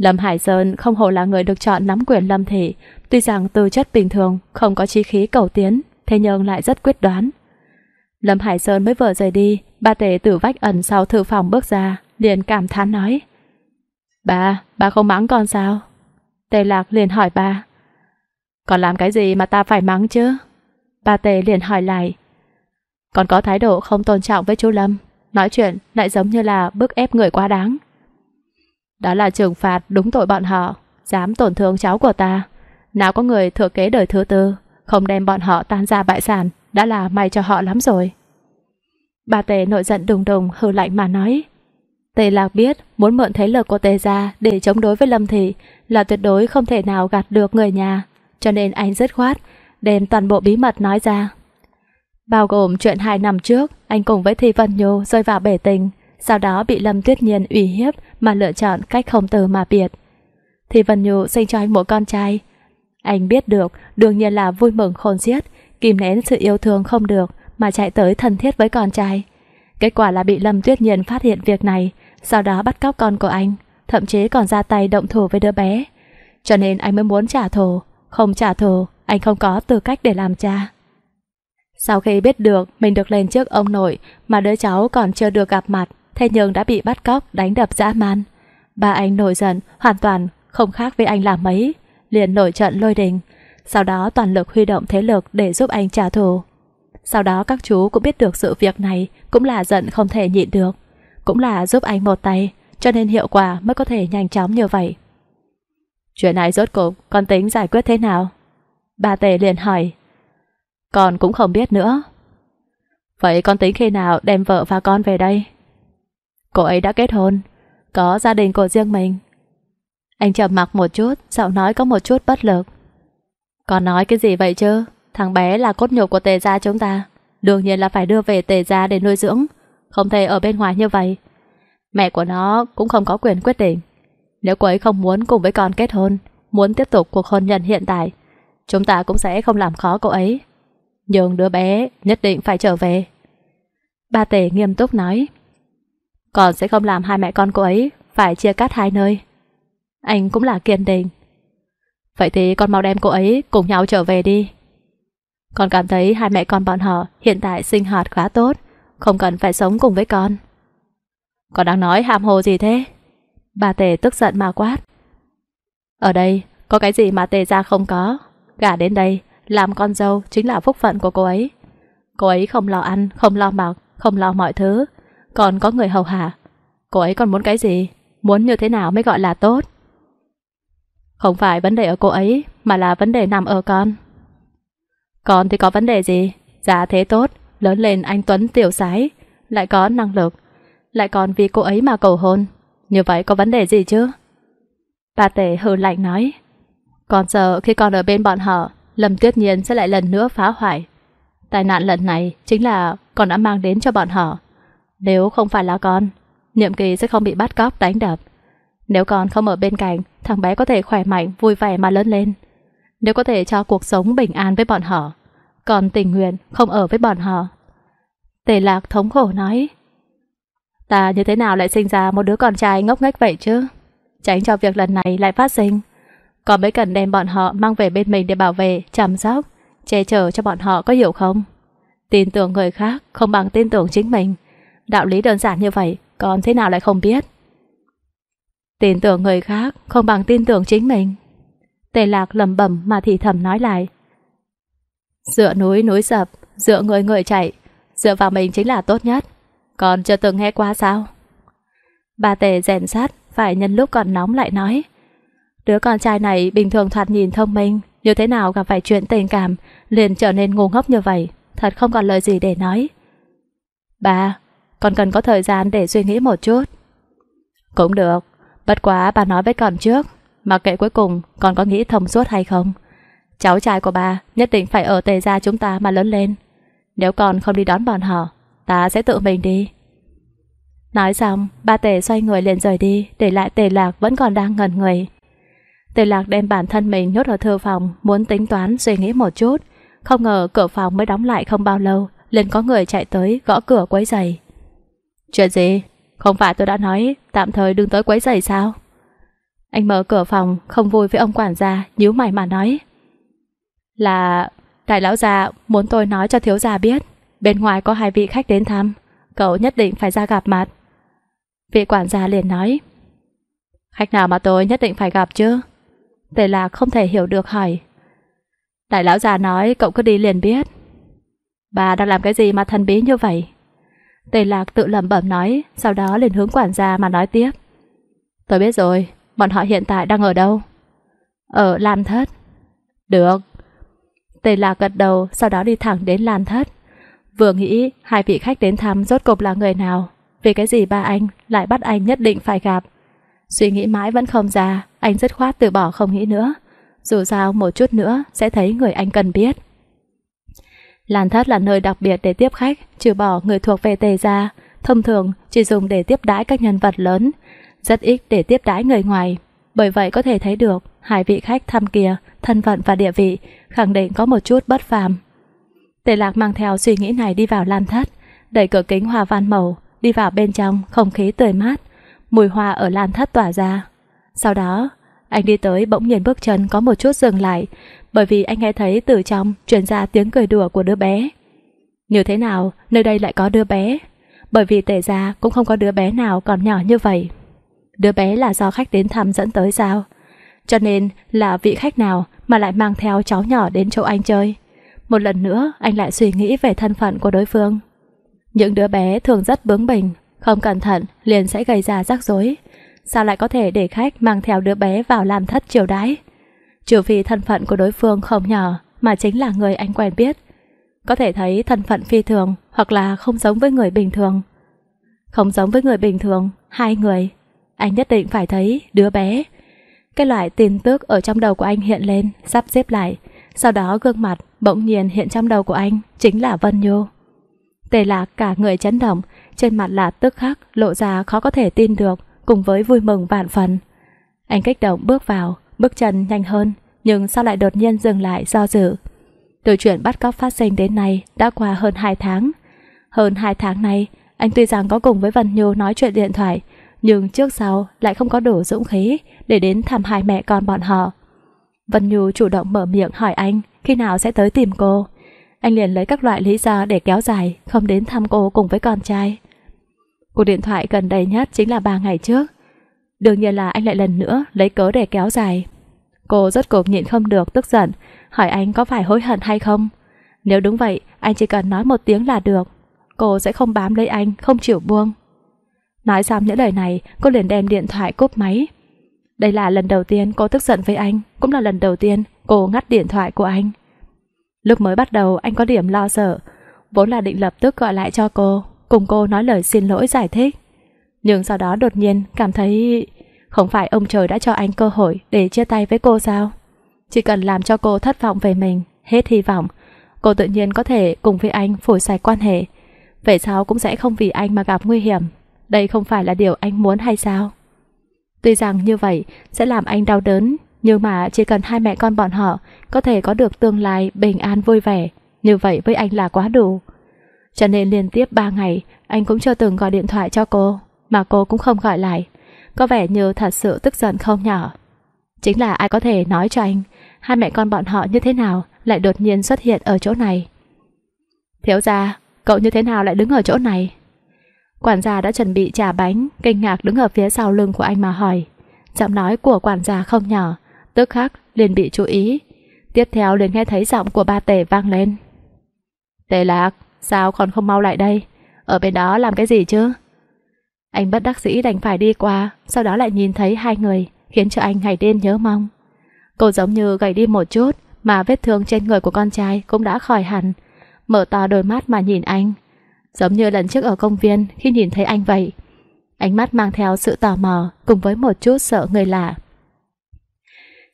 S1: Lâm Hải Sơn không hổ là người được chọn nắm quyền Lâm Thị, tuy rằng tư chất bình thường, không có chi khí cầu tiến, thế nhưng lại rất quyết đoán. Lâm Hải Sơn mới vừa rời đi, bà tể từ vách ẩn sau thư phòng bước ra, liền cảm thán nói. Bà, bà không mắng con sao? Tề Lạc liền hỏi bà. Còn làm cái gì mà ta phải mắng chứ? Bà Tề liền hỏi lại. Còn có thái độ không tôn trọng với chú Lâm, nói chuyện lại giống như là bức ép người quá đáng. Đó là trừng phạt đúng tội bọn họ, dám tổn thương cháu của ta. Nào có người thừa kế đời thứ tư, không đem bọn họ tan ra bại sản, đã là may cho họ lắm rồi. Bà Tề nội giận đùng đùng hừ lạnh mà nói. Tề Lạc biết muốn mượn thế lực của Tề gia để chống đối với Lâm Thị là tuyệt đối không thể nào gạt được người nhà, cho nên anh dứt khoát đem toàn bộ bí mật nói ra. Bao gồm chuyện hai năm trước anh cùng với Thi Vân Nhu rơi vào bể tình, sau đó bị Lâm Tuyết Nhiên ủy hiếp mà lựa chọn cách không từ mà biệt. Thì Vân Nhu sinh cho anh một con trai. Anh biết được, đương nhiên là vui mừng khôn xiết, kìm nén sự yêu thương không được mà chạy tới thân thiết với con trai. Kết quả là bị Lâm Tuyết Nhiên phát hiện việc này, sau đó bắt cóc con của anh, thậm chí còn ra tay động thủ với đứa bé. Cho nên anh mới muốn trả thù, không trả thù, anh không có tư cách để làm cha. Sau khi biết được mình được lên trước ông nội mà đứa cháu còn chưa được gặp mặt, thế nhưng đã bị bắt cóc, đánh đập dã man. Ba anh nổi giận, hoàn toàn không khác với anh là mấy, liền nổi trận lôi đình, sau đó toàn lực huy động thế lực để giúp anh trả thù. Sau đó các chú cũng biết được sự việc này, cũng là giận không thể nhịn được, cũng là giúp anh một tay, cho nên hiệu quả mới có thể nhanh chóng như vậy. Chuyện này rốt cuộc con tính giải quyết thế nào? Bà Tề liền hỏi. Con cũng không biết nữa. Vậy con tính khi nào đem vợ và con về đây? Cô ấy đã kết hôn, có gia đình của riêng mình. Anh trầm mặc một chút, giọng nói có một chút bất lực. Còn nói cái gì vậy chứ? Thằng bé là cốt nhục của tề gia chúng ta. Đương nhiên là phải đưa về tề gia để nuôi dưỡng. Không thể ở bên ngoài như vậy. Mẹ của nó cũng không có quyền quyết định. Nếu cô ấy không muốn cùng với con kết hôn, muốn tiếp tục cuộc hôn nhân hiện tại, chúng ta cũng sẽ không làm khó cô ấy. Nhưng đứa bé nhất định phải trở về. Ba tề nghiêm túc nói. Còn sẽ không làm hai mẹ con cô ấy phải chia cắt hai nơi. Anh cũng là kiên định. Vậy thì con mau đem cô ấy cùng nhau trở về đi. Con cảm thấy hai mẹ con bọn họ hiện tại sinh hoạt khá tốt, không cần phải sống cùng với con. Con đang nói hàm hồ gì thế? Bà Tề tức giận mà quát. Ở đây, có cái gì mà Tề ra không có. Gả đến đây, làm con dâu chính là phúc phận của cô ấy. Cô ấy không lo ăn, không lo mặc, không lo mọi thứ, còn có người hầu hạ. Cô ấy còn muốn cái gì? Muốn như thế nào mới gọi là tốt? Không phải vấn đề ở cô ấy, mà là vấn đề nằm ở con. Con thì có vấn đề gì? Giá dạ thế tốt, lớn lên anh Tuấn tiểu sái, lại có năng lực, lại còn vì cô ấy mà cầu hôn. Như vậy có vấn đề gì chứ? Bà Tể hừ lạnh nói. Con sợ khi con ở bên bọn họ, Lâm Tuyết Nhiên sẽ lại lần nữa phá hoại. Tai nạn lần này chính là con đã mang đến cho bọn họ nếu không phải là con, Niệm Kỳ sẽ không bị bắt cóc đánh đập. Nếu con không ở bên cạnh, thằng bé có thể khỏe mạnh, vui vẻ mà lớn lên. Nếu có thể cho cuộc sống bình an với bọn họ, còn tình nguyện không ở với bọn họ. Tề Lạc thống khổ nói, Ta như thế nào lại sinh ra một đứa con trai ngốc nghếch vậy chứ? Tránh cho việc lần này lại phát sinh. Còn mới cần đem bọn họ mang về bên mình để bảo vệ, chăm sóc, che chở cho bọn họ có hiểu không? Tin tưởng người khác không bằng tin tưởng chính mình. Đạo lý đơn giản như vậy, con thế nào lại không biết? Tin tưởng người khác không bằng tin tưởng chính mình. Tề lạc lầm bẩm mà thì thầm nói lại. Dựa núi núi sập, dựa người người chạy, dựa vào mình chính là tốt nhất. Còn chưa từng nghe qua sao? Bà tề rèn sát, phải nhân lúc còn nóng lại nói. Đứa con trai này bình thường thoạt nhìn thông minh, như thế nào gặp phải chuyện tình cảm, liền trở nên ngu ngốc như vậy, thật không còn lời gì để nói. Bà, còn cần có thời gian để suy nghĩ một chút. Cũng được, bất quá bà nói với con trước, mà kệ cuối cùng con có nghĩ thông suốt hay không. Cháu trai của bà nhất định phải ở tề gia chúng ta mà lớn lên. Nếu con không đi đón bọn họ, ta sẽ tự mình đi. Nói xong, ba tề xoay người liền rời đi, để lại tề lạc vẫn còn đang ngần người. Tề lạc đem bản thân mình nhốt ở thư phòng, muốn tính toán suy nghĩ một chút. Không ngờ cửa phòng mới đóng lại không bao lâu, liền có người chạy tới gõ cửa quấy giày. Chuyện gì? Không phải tôi đã nói tạm thời đừng tới quấy rầy sao? Anh mở cửa phòng không vui với ông quản gia, nhíu mày mà nói. Là đại lão già muốn tôi nói cho thiếu gia biết, bên ngoài có hai vị khách đến thăm, cậu nhất định phải ra gặp mặt. Vị quản gia liền nói. Khách nào mà tôi nhất định phải gặp chứ? Tề là không thể hiểu được hỏi. Đại lão già nói cậu cứ đi liền biết. Bà đang làm cái gì mà thần bí như vậy? Tề Lạc tự lẩm bẩm nói, sau đó liền hướng quản gia mà nói tiếp. Tôi biết rồi, bọn họ hiện tại đang ở đâu? Ở Lan Thất. Được. Tề Lạc gật đầu, sau đó đi thẳng đến Lan Thất. Vừa nghĩ, hai vị khách đến thăm rốt cục là người nào? Vì cái gì ba anh lại bắt anh nhất định phải gặp? Suy nghĩ mãi vẫn không ra, anh dứt khoát từ bỏ không nghĩ nữa. Dù sao một chút nữa sẽ thấy người anh cần biết. Lan thất là nơi đặc biệt để tiếp khách, trừ bỏ người thuộc về tề gia, thông thường chỉ dùng để tiếp đãi các nhân vật lớn, rất ít để tiếp đãi người ngoài. Bởi vậy có thể thấy được, hai vị khách thăm kia, thân phận và địa vị, khẳng định có một chút bất phàm. Tề lạc mang theo suy nghĩ này đi vào lan thất, đẩy cửa kính hoa văn màu, đi vào bên trong, không khí tươi mát, mùi hoa ở lan thất tỏa ra. Sau đó, anh đi tới bỗng nhiên bước chân có một chút dừng lại, bởi vì anh nghe thấy từ trong truyền ra tiếng cười đùa của đứa bé. Như thế nào, nơi đây lại có đứa bé? Bởi vì tể ra cũng không có đứa bé nào còn nhỏ như vậy. Đứa bé là do khách đến thăm dẫn tới sao? Cho nên là vị khách nào mà lại mang theo cháu nhỏ đến chỗ anh chơi? Một lần nữa anh lại suy nghĩ về thân phận của đối phương. Những đứa bé thường rất bướng bỉnh, không cẩn thận liền sẽ gây ra rắc rối, sao lại có thể để khách mang theo đứa bé vào làm thất chiều đái? Trừ phi thân phận của đối phương không nhỏ, mà chính là người anh quen biết. Có thể thấy thân phận phi thường hoặc là không giống với người bình thường. Không giống với người bình thường, hai người. Anh nhất định phải thấy đứa bé. Cái loại tin tức ở trong đầu của anh hiện lên, sắp xếp lại. Sau đó gương mặt bỗng nhiên hiện trong đầu của anh chính là Vân Nhô. Tề lạc cả người chấn động, trên mặt là tức khắc lộ ra khó có thể tin được cùng với vui mừng vạn phần. Anh kích động bước vào, bước chân nhanh hơn, nhưng sao lại đột nhiên dừng lại do dự. Từ chuyện bắt cóc phát sinh đến nay đã qua hơn 2 tháng. Hơn 2 tháng nay, anh tuy rằng có cùng với Vân Nhu nói chuyện điện thoại, nhưng trước sau lại không có đủ dũng khí để đến thăm hai mẹ con bọn họ. Vân Nhu chủ động mở miệng hỏi anh khi nào sẽ tới tìm cô. Anh liền lấy các loại lý do để kéo dài, không đến thăm cô cùng với con trai cuộc điện thoại gần đây nhất chính là 3 ngày trước. Đương nhiên là anh lại lần nữa lấy cớ để kéo dài. Cô rất cục nhịn không được tức giận, hỏi anh có phải hối hận hay không. Nếu đúng vậy, anh chỉ cần nói một tiếng là được. Cô sẽ không bám lấy anh, không chịu buông. Nói xong những lời này, cô liền đem điện thoại cúp máy. Đây là lần đầu tiên cô tức giận với anh, cũng là lần đầu tiên cô ngắt điện thoại của anh. Lúc mới bắt đầu anh có điểm lo sợ, vốn là định lập tức gọi lại cho cô, cùng cô nói lời xin lỗi giải thích. Nhưng sau đó đột nhiên cảm thấy không phải ông trời đã cho anh cơ hội để chia tay với cô sao? Chỉ cần làm cho cô thất vọng về mình, hết hy vọng, cô tự nhiên có thể cùng với anh phủi sạch quan hệ. Về sau cũng sẽ không vì anh mà gặp nguy hiểm. Đây không phải là điều anh muốn hay sao? Tuy rằng như vậy sẽ làm anh đau đớn, nhưng mà chỉ cần hai mẹ con bọn họ có thể có được tương lai bình an vui vẻ, như vậy với anh là quá đủ. Cho nên liên tiếp 3 ngày Anh cũng chưa từng gọi điện thoại cho cô Mà cô cũng không gọi lại Có vẻ như thật sự tức giận không nhỏ Chính là ai có thể nói cho anh Hai mẹ con bọn họ như thế nào Lại đột nhiên xuất hiện ở chỗ này Thiếu ra Cậu như thế nào lại đứng ở chỗ này Quản gia đã chuẩn bị trả bánh Kinh ngạc đứng ở phía sau lưng của anh mà hỏi Giọng nói của quản gia không nhỏ Tức khắc liền bị chú ý Tiếp theo liền nghe thấy giọng của ba tề vang lên Tề lạc Sao còn không mau lại đây? Ở bên đó làm cái gì chứ? Anh bất đắc dĩ đành phải đi qua, sau đó lại nhìn thấy hai người, khiến cho anh ngày đêm nhớ mong. Cô giống như gầy đi một chút, mà vết thương trên người của con trai cũng đã khỏi hẳn, mở to đôi mắt mà nhìn anh, giống như lần trước ở công viên khi nhìn thấy anh vậy. Ánh mắt mang theo sự tò mò cùng với một chút sợ người lạ.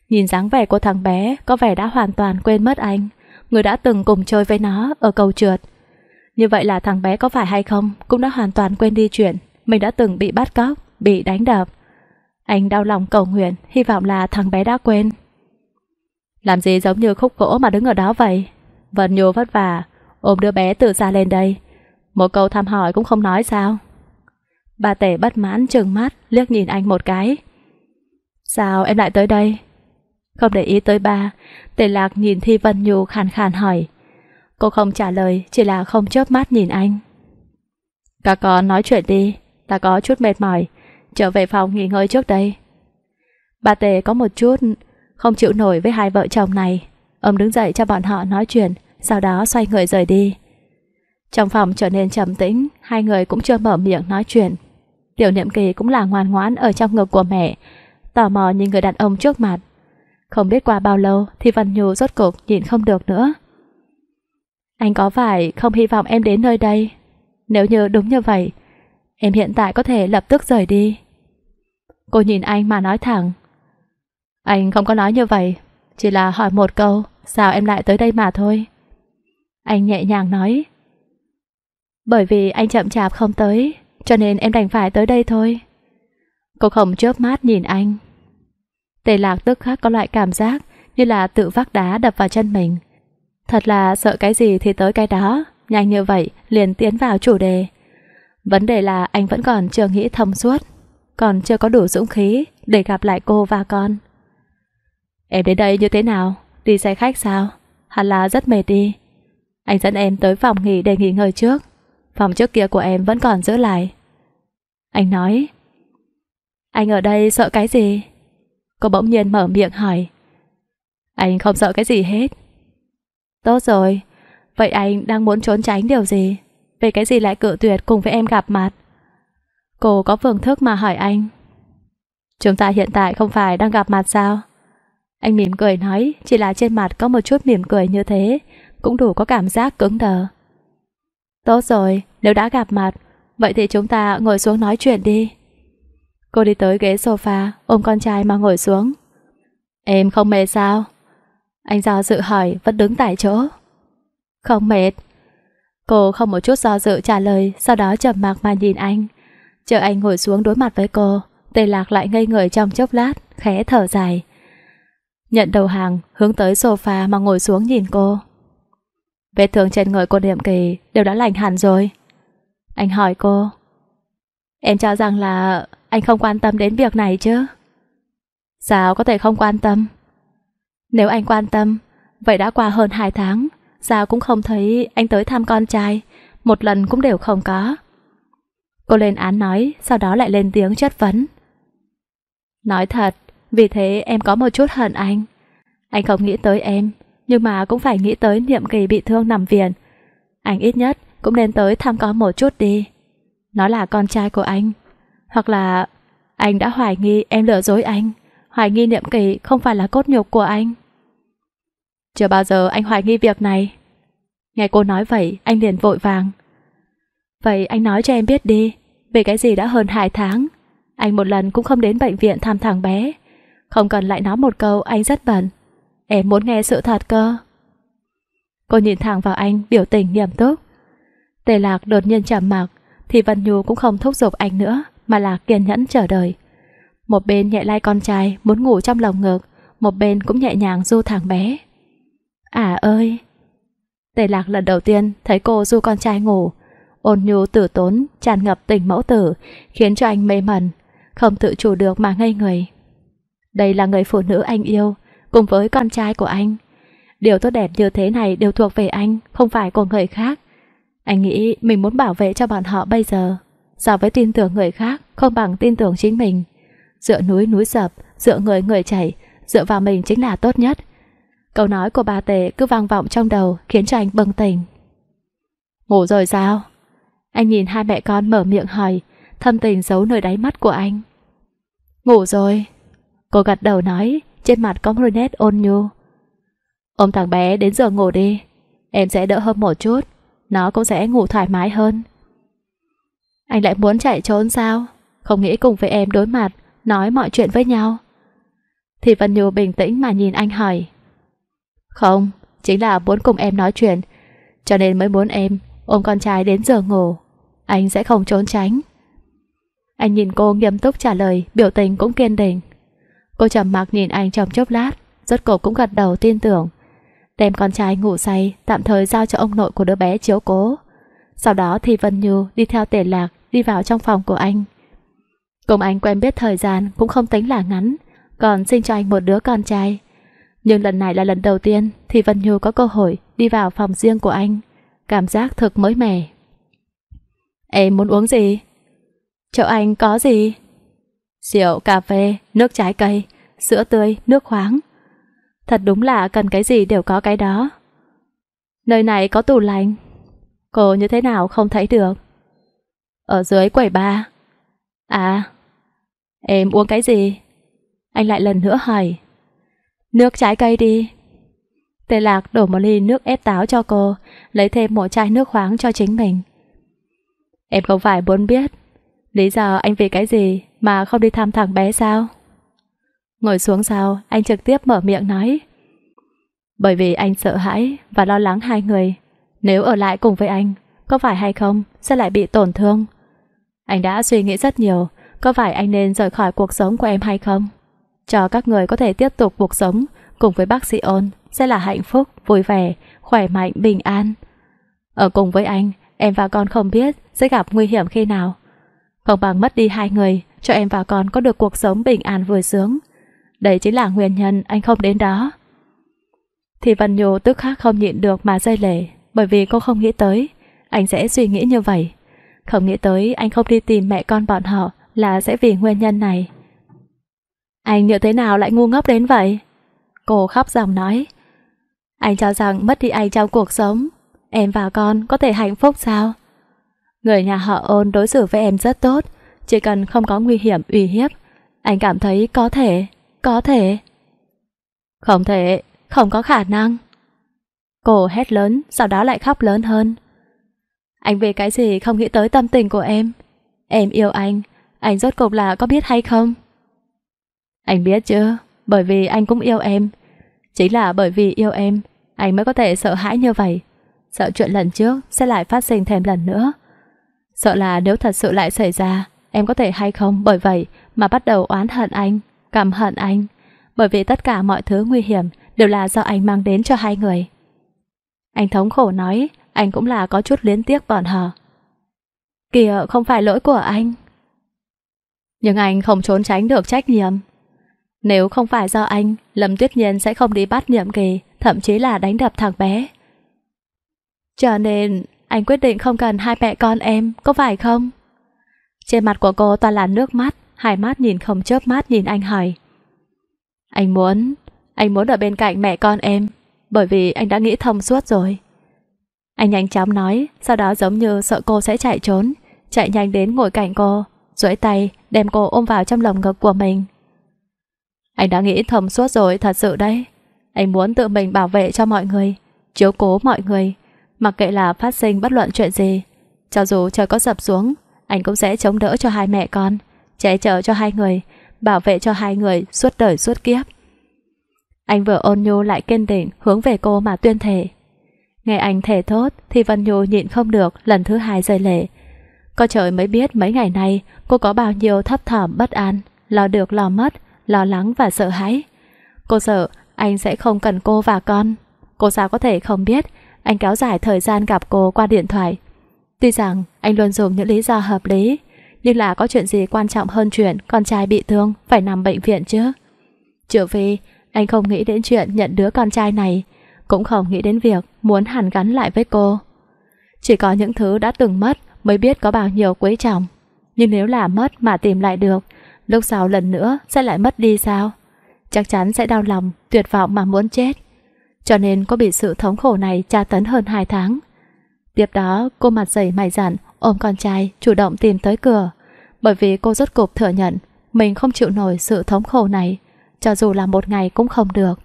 S1: Nhìn dáng vẻ của thằng bé có vẻ đã hoàn toàn quên mất anh, người đã từng cùng chơi với nó ở cầu trượt, như vậy là thằng bé có phải hay không cũng đã hoàn toàn quên đi chuyện mình đã từng bị bắt cóc, bị đánh đập. Anh đau lòng cầu nguyện, hy vọng là thằng bé đã quên. Làm gì giống như khúc gỗ mà đứng ở đó vậy? Vân nhô vất vả, ôm đứa bé từ xa lên đây. Một câu thăm hỏi cũng không nói sao. Bà tể bất mãn trừng mắt, liếc nhìn anh một cái. Sao em lại tới đây? Không để ý tới ba, tề lạc nhìn Thi Vân Nhu khàn khàn hỏi. Cô không trả lời, chỉ là không chớp mắt nhìn anh. Các con nói chuyện đi, ta có chút mệt mỏi, trở về phòng nghỉ ngơi trước đây. Bà Tề có một chút không chịu nổi với hai vợ chồng này. Ông đứng dậy cho bọn họ nói chuyện, sau đó xoay người rời đi. Trong phòng trở nên trầm tĩnh, hai người cũng chưa mở miệng nói chuyện. Tiểu niệm kỳ cũng là ngoan ngoãn ở trong ngực của mẹ, tò mò nhìn người đàn ông trước mặt. Không biết qua bao lâu thì Văn Nhu rốt cục nhìn không được nữa, anh có phải không hy vọng em đến nơi đây? Nếu như đúng như vậy, em hiện tại có thể lập tức rời đi. Cô nhìn anh mà nói thẳng. Anh không có nói như vậy, chỉ là hỏi một câu, sao em lại tới đây mà thôi. Anh nhẹ nhàng nói. Bởi vì anh chậm chạp không tới, cho nên em đành phải tới đây thôi. Cô không chớp mắt nhìn anh. Tề lạc tức khắc có loại cảm giác như là tự vác đá đập vào chân mình. Thật là sợ cái gì thì tới cái đó, nhanh như vậy liền tiến vào chủ đề. Vấn đề là anh vẫn còn chưa nghĩ thông suốt, còn chưa có đủ dũng khí để gặp lại cô và con. Em đến đây như thế nào? Đi xe khách sao? Hẳn là rất mệt đi. Anh dẫn em tới phòng nghỉ để nghỉ ngơi trước. Phòng trước kia của em vẫn còn giữ lại. Anh nói, anh ở đây sợ cái gì? Cô bỗng nhiên mở miệng hỏi. Anh không sợ cái gì hết. Tốt rồi, vậy anh đang muốn trốn tránh điều gì? Về cái gì lại cự tuyệt cùng với em gặp mặt? Cô có phương thức mà hỏi anh. Chúng ta hiện tại không phải đang gặp mặt sao? Anh mỉm cười nói, chỉ là trên mặt có một chút mỉm cười như thế, cũng đủ có cảm giác cứng đờ. Tốt rồi, nếu đã gặp mặt, vậy thì chúng ta ngồi xuống nói chuyện đi. Cô đi tới ghế sofa, ôm con trai mà ngồi xuống. Em không mệt sao? Anh do dự hỏi vẫn đứng tại chỗ. Không mệt. Cô không một chút do dự trả lời, sau đó trầm mặc mà nhìn anh. Chờ anh ngồi xuống đối mặt với cô, Tề Lạc lại ngây người trong chốc lát, khẽ thở dài. Nhận đầu hàng, hướng tới sofa mà ngồi xuống nhìn cô. Vết thương trên người cô Niệm Kỳ đều đã lành hẳn rồi. Anh hỏi cô. Em cho rằng là anh không quan tâm đến việc này chứ? Sao có thể không quan tâm? Nếu anh quan tâm, vậy đã qua hơn 2 tháng, sao cũng không thấy anh tới thăm con trai, một lần cũng đều không có. Cô lên án nói, sau đó lại lên tiếng chất vấn. Nói thật, vì thế em có một chút hận anh. Anh không nghĩ tới em, nhưng mà cũng phải nghĩ tới niệm kỳ bị thương nằm viện. Anh ít nhất cũng nên tới thăm con một chút đi. Nó là con trai của anh. Hoặc là anh đã hoài nghi em lừa dối anh hoài nghi niệm kỳ không phải là cốt nhục của anh. Chưa bao giờ anh hoài nghi việc này. Nghe cô nói vậy, anh liền vội vàng. Vậy anh nói cho em biết đi, về cái gì đã hơn hai tháng. Anh một lần cũng không đến bệnh viện thăm thằng bé. Không cần lại nói một câu anh rất bận. Em muốn nghe sự thật cơ. Cô nhìn thẳng vào anh, biểu tình nghiêm túc. Tề lạc đột nhiên chậm mặc, thì Vân Nhu cũng không thúc giục anh nữa, mà là kiên nhẫn chờ đợi một bên nhẹ lai con trai muốn ngủ trong lòng ngực, một bên cũng nhẹ nhàng du thằng bé. À ơi! Tề lạc lần đầu tiên thấy cô du con trai ngủ, ôn nhu tử tốn, tràn ngập tình mẫu tử, khiến cho anh mê mẩn, không tự chủ được mà ngây người. Đây là người phụ nữ anh yêu, cùng với con trai của anh. Điều tốt đẹp như thế này đều thuộc về anh, không phải của người khác. Anh nghĩ mình muốn bảo vệ cho bọn họ bây giờ, so với tin tưởng người khác không bằng tin tưởng chính mình. Dựa núi núi sập, dựa người người chảy, dựa vào mình chính là tốt nhất. Câu nói của bà Tề cứ vang vọng trong đầu khiến cho anh bừng tỉnh. Ngủ rồi sao? Anh nhìn hai mẹ con mở miệng hỏi, thâm tình giấu nơi đáy mắt của anh. Ngủ rồi. Cô gật đầu nói, trên mặt có một nét ôn nhu. Ôm thằng bé đến giờ ngủ đi, em sẽ đỡ hơn một chút, nó cũng sẽ ngủ thoải mái hơn. Anh lại muốn chạy trốn sao? Không nghĩ cùng với em đối mặt nói mọi chuyện với nhau. Thì Vân Nhu bình tĩnh mà nhìn anh hỏi. Không, chính là muốn cùng em nói chuyện, cho nên mới muốn em ôm con trai đến giờ ngủ. Anh sẽ không trốn tránh. Anh nhìn cô nghiêm túc trả lời, biểu tình cũng kiên định. Cô trầm mặc nhìn anh trong chốc lát, rốt cuộc cũng gật đầu tin tưởng. Đem con trai ngủ say, tạm thời giao cho ông nội của đứa bé chiếu cố. Sau đó thì Vân Nhu đi theo tề lạc, đi vào trong phòng của anh. Cùng anh quen biết thời gian cũng không tính là ngắn, còn sinh cho anh một đứa con trai. Nhưng lần này là lần đầu tiên thì Vân Nhu có cơ hội đi vào phòng riêng của anh. Cảm giác thực mới mẻ. Em muốn uống gì? Chỗ anh có gì? Rượu, cà phê, nước trái cây, sữa tươi, nước khoáng. Thật đúng là cần cái gì đều có cái đó. Nơi này có tủ lạnh. Cô như thế nào không thấy được? Ở dưới quầy ba. À, Em uống cái gì? Anh lại lần nữa hỏi. Nước trái cây đi. Tề lạc đổ một ly nước ép táo cho cô, lấy thêm một chai nước khoáng cho chính mình. Em không phải muốn biết lý do anh vì cái gì mà không đi thăm thằng bé sao? Ngồi xuống sau, anh trực tiếp mở miệng nói. Bởi vì anh sợ hãi và lo lắng hai người. Nếu ở lại cùng với anh, có phải hay không sẽ lại bị tổn thương. Anh đã suy nghĩ rất nhiều có phải anh nên rời khỏi cuộc sống của em hay không? Cho các người có thể tiếp tục cuộc sống cùng với bác sĩ ôn sẽ là hạnh phúc, vui vẻ, khỏe mạnh, bình an. Ở cùng với anh, em và con không biết sẽ gặp nguy hiểm khi nào. Không bằng mất đi hai người, cho em và con có được cuộc sống bình an vui sướng. Đấy chính là nguyên nhân anh không đến đó. Thì Vân Nhu tức khắc không nhịn được mà rơi lệ, bởi vì cô không nghĩ tới, anh sẽ suy nghĩ như vậy. Không nghĩ tới anh không đi tìm mẹ con bọn họ, là sẽ vì nguyên nhân này. Anh như thế nào lại ngu ngốc đến vậy? Cô khóc dòng nói. Anh cho rằng mất đi anh trong cuộc sống, em và con có thể hạnh phúc sao? Người nhà họ ôn đối xử với em rất tốt, chỉ cần không có nguy hiểm uy hiếp, anh cảm thấy có thể, có thể. Không thể, không có khả năng. Cô hét lớn, sau đó lại khóc lớn hơn. Anh về cái gì không nghĩ tới tâm tình của em? Em yêu anh, anh rốt cục là có biết hay không? Anh biết chứ, bởi vì anh cũng yêu em. Chính là bởi vì yêu em, anh mới có thể sợ hãi như vậy. Sợ chuyện lần trước sẽ lại phát sinh thêm lần nữa. Sợ là nếu thật sự lại xảy ra, em có thể hay không bởi vậy mà bắt đầu oán hận anh, cảm hận anh. Bởi vì tất cả mọi thứ nguy hiểm đều là do anh mang đến cho hai người. Anh thống khổ nói, anh cũng là có chút luyến tiếc bọn họ. Kìa không phải lỗi của anh. Nhưng anh không trốn tránh được trách nhiệm Nếu không phải do anh Lâm Tuyết Nhiên sẽ không đi bắt nhiệm kỳ Thậm chí là đánh đập thằng bé Cho nên Anh quyết định không cần hai mẹ con em Có phải không Trên mặt của cô toàn là nước mắt Hai mắt nhìn không chớp mắt nhìn anh hỏi Anh muốn Anh muốn ở bên cạnh mẹ con em Bởi vì anh đã nghĩ thông suốt rồi Anh nhanh chóng nói Sau đó giống như sợ cô sẽ chạy trốn Chạy nhanh đến ngồi cạnh cô duỗi tay đem cô ôm vào trong lồng ngực của mình. Anh đã nghĩ thầm suốt rồi thật sự đấy. Anh muốn tự mình bảo vệ cho mọi người, chiếu cố mọi người, mặc kệ là phát sinh bất luận chuyện gì. Cho dù trời có sập xuống, anh cũng sẽ chống đỡ cho hai mẹ con, che chở cho hai người, bảo vệ cho hai người suốt đời suốt kiếp. Anh vừa ôn nhu lại kiên định hướng về cô mà tuyên thệ. Nghe anh thề thốt thì Vân Nhu nhịn không được lần thứ hai rơi lệ, có trời mới biết mấy ngày nay cô có bao nhiêu thấp thỏm bất an, lo được lo mất, lo lắng và sợ hãi. Cô sợ anh sẽ không cần cô và con. Cô sao có thể không biết anh kéo dài thời gian gặp cô qua điện thoại. Tuy rằng anh luôn dùng những lý do hợp lý, nhưng là có chuyện gì quan trọng hơn chuyện con trai bị thương phải nằm bệnh viện chứ? Trừ vì anh không nghĩ đến chuyện nhận đứa con trai này, cũng không nghĩ đến việc muốn hàn gắn lại với cô. Chỉ có những thứ đã từng mất mới biết có bao nhiêu quấy chồng. Nhưng nếu là mất mà tìm lại được, lúc sau lần nữa sẽ lại mất đi sao? Chắc chắn sẽ đau lòng, tuyệt vọng mà muốn chết. Cho nên cô bị sự thống khổ này tra tấn hơn hai tháng. Tiếp đó, cô mặt dày mày dặn, ôm con trai, chủ động tìm tới cửa. Bởi vì cô rốt cục thừa nhận mình không chịu nổi sự thống khổ này, cho dù là một ngày cũng không được.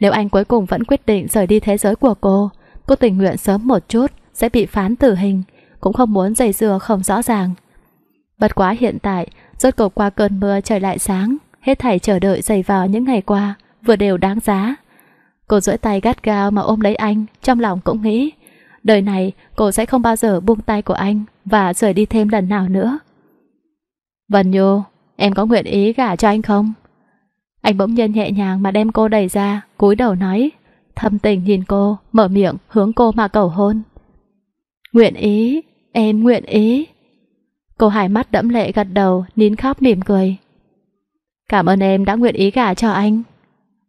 S1: Nếu anh cuối cùng vẫn quyết định rời đi thế giới của cô, cô tình nguyện sớm một chút sẽ bị phán tử hình, cũng không muốn dày dừa không rõ ràng. Bất quá hiện tại, rốt cuộc qua cơn mưa trời lại sáng, hết thảy chờ đợi dày vào những ngày qua, vừa đều đáng giá. Cô duỗi tay gắt gao mà ôm lấy anh, trong lòng cũng nghĩ, đời này cô sẽ không bao giờ buông tay của anh và rời đi thêm lần nào nữa. Vân Nhô, em có nguyện ý gả cho anh không? Anh bỗng nhiên nhẹ nhàng mà đem cô đẩy ra, cúi đầu nói, thâm tình nhìn cô, mở miệng hướng cô mà cầu hôn. Nguyện ý, Em nguyện ý. Cô Hải mắt đẫm lệ gật đầu, nín khóc mỉm cười. Cảm ơn em đã nguyện ý gả cho anh.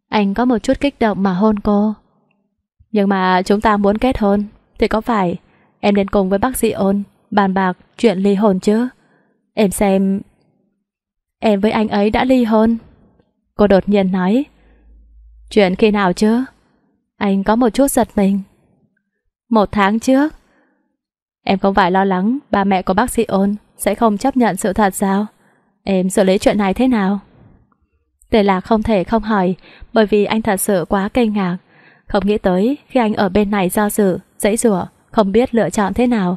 S1: Anh có một chút kích động mà hôn cô. Nhưng mà chúng ta muốn kết hôn, thì có phải em đến cùng với bác sĩ ôn, bàn bạc chuyện ly hôn chứ? Em xem... Em với anh ấy đã ly hôn. Cô đột nhiên nói. Chuyện khi nào chứ? Anh có một chút giật mình. Một tháng trước. Em không phải lo lắng ba mẹ của bác sĩ ôn sẽ không chấp nhận sự thật sao? Em xử lý chuyện này thế nào? Tề lạc không thể không hỏi bởi vì anh thật sự quá kinh ngạc. Không nghĩ tới khi anh ở bên này do dự, dãy rủa không biết lựa chọn thế nào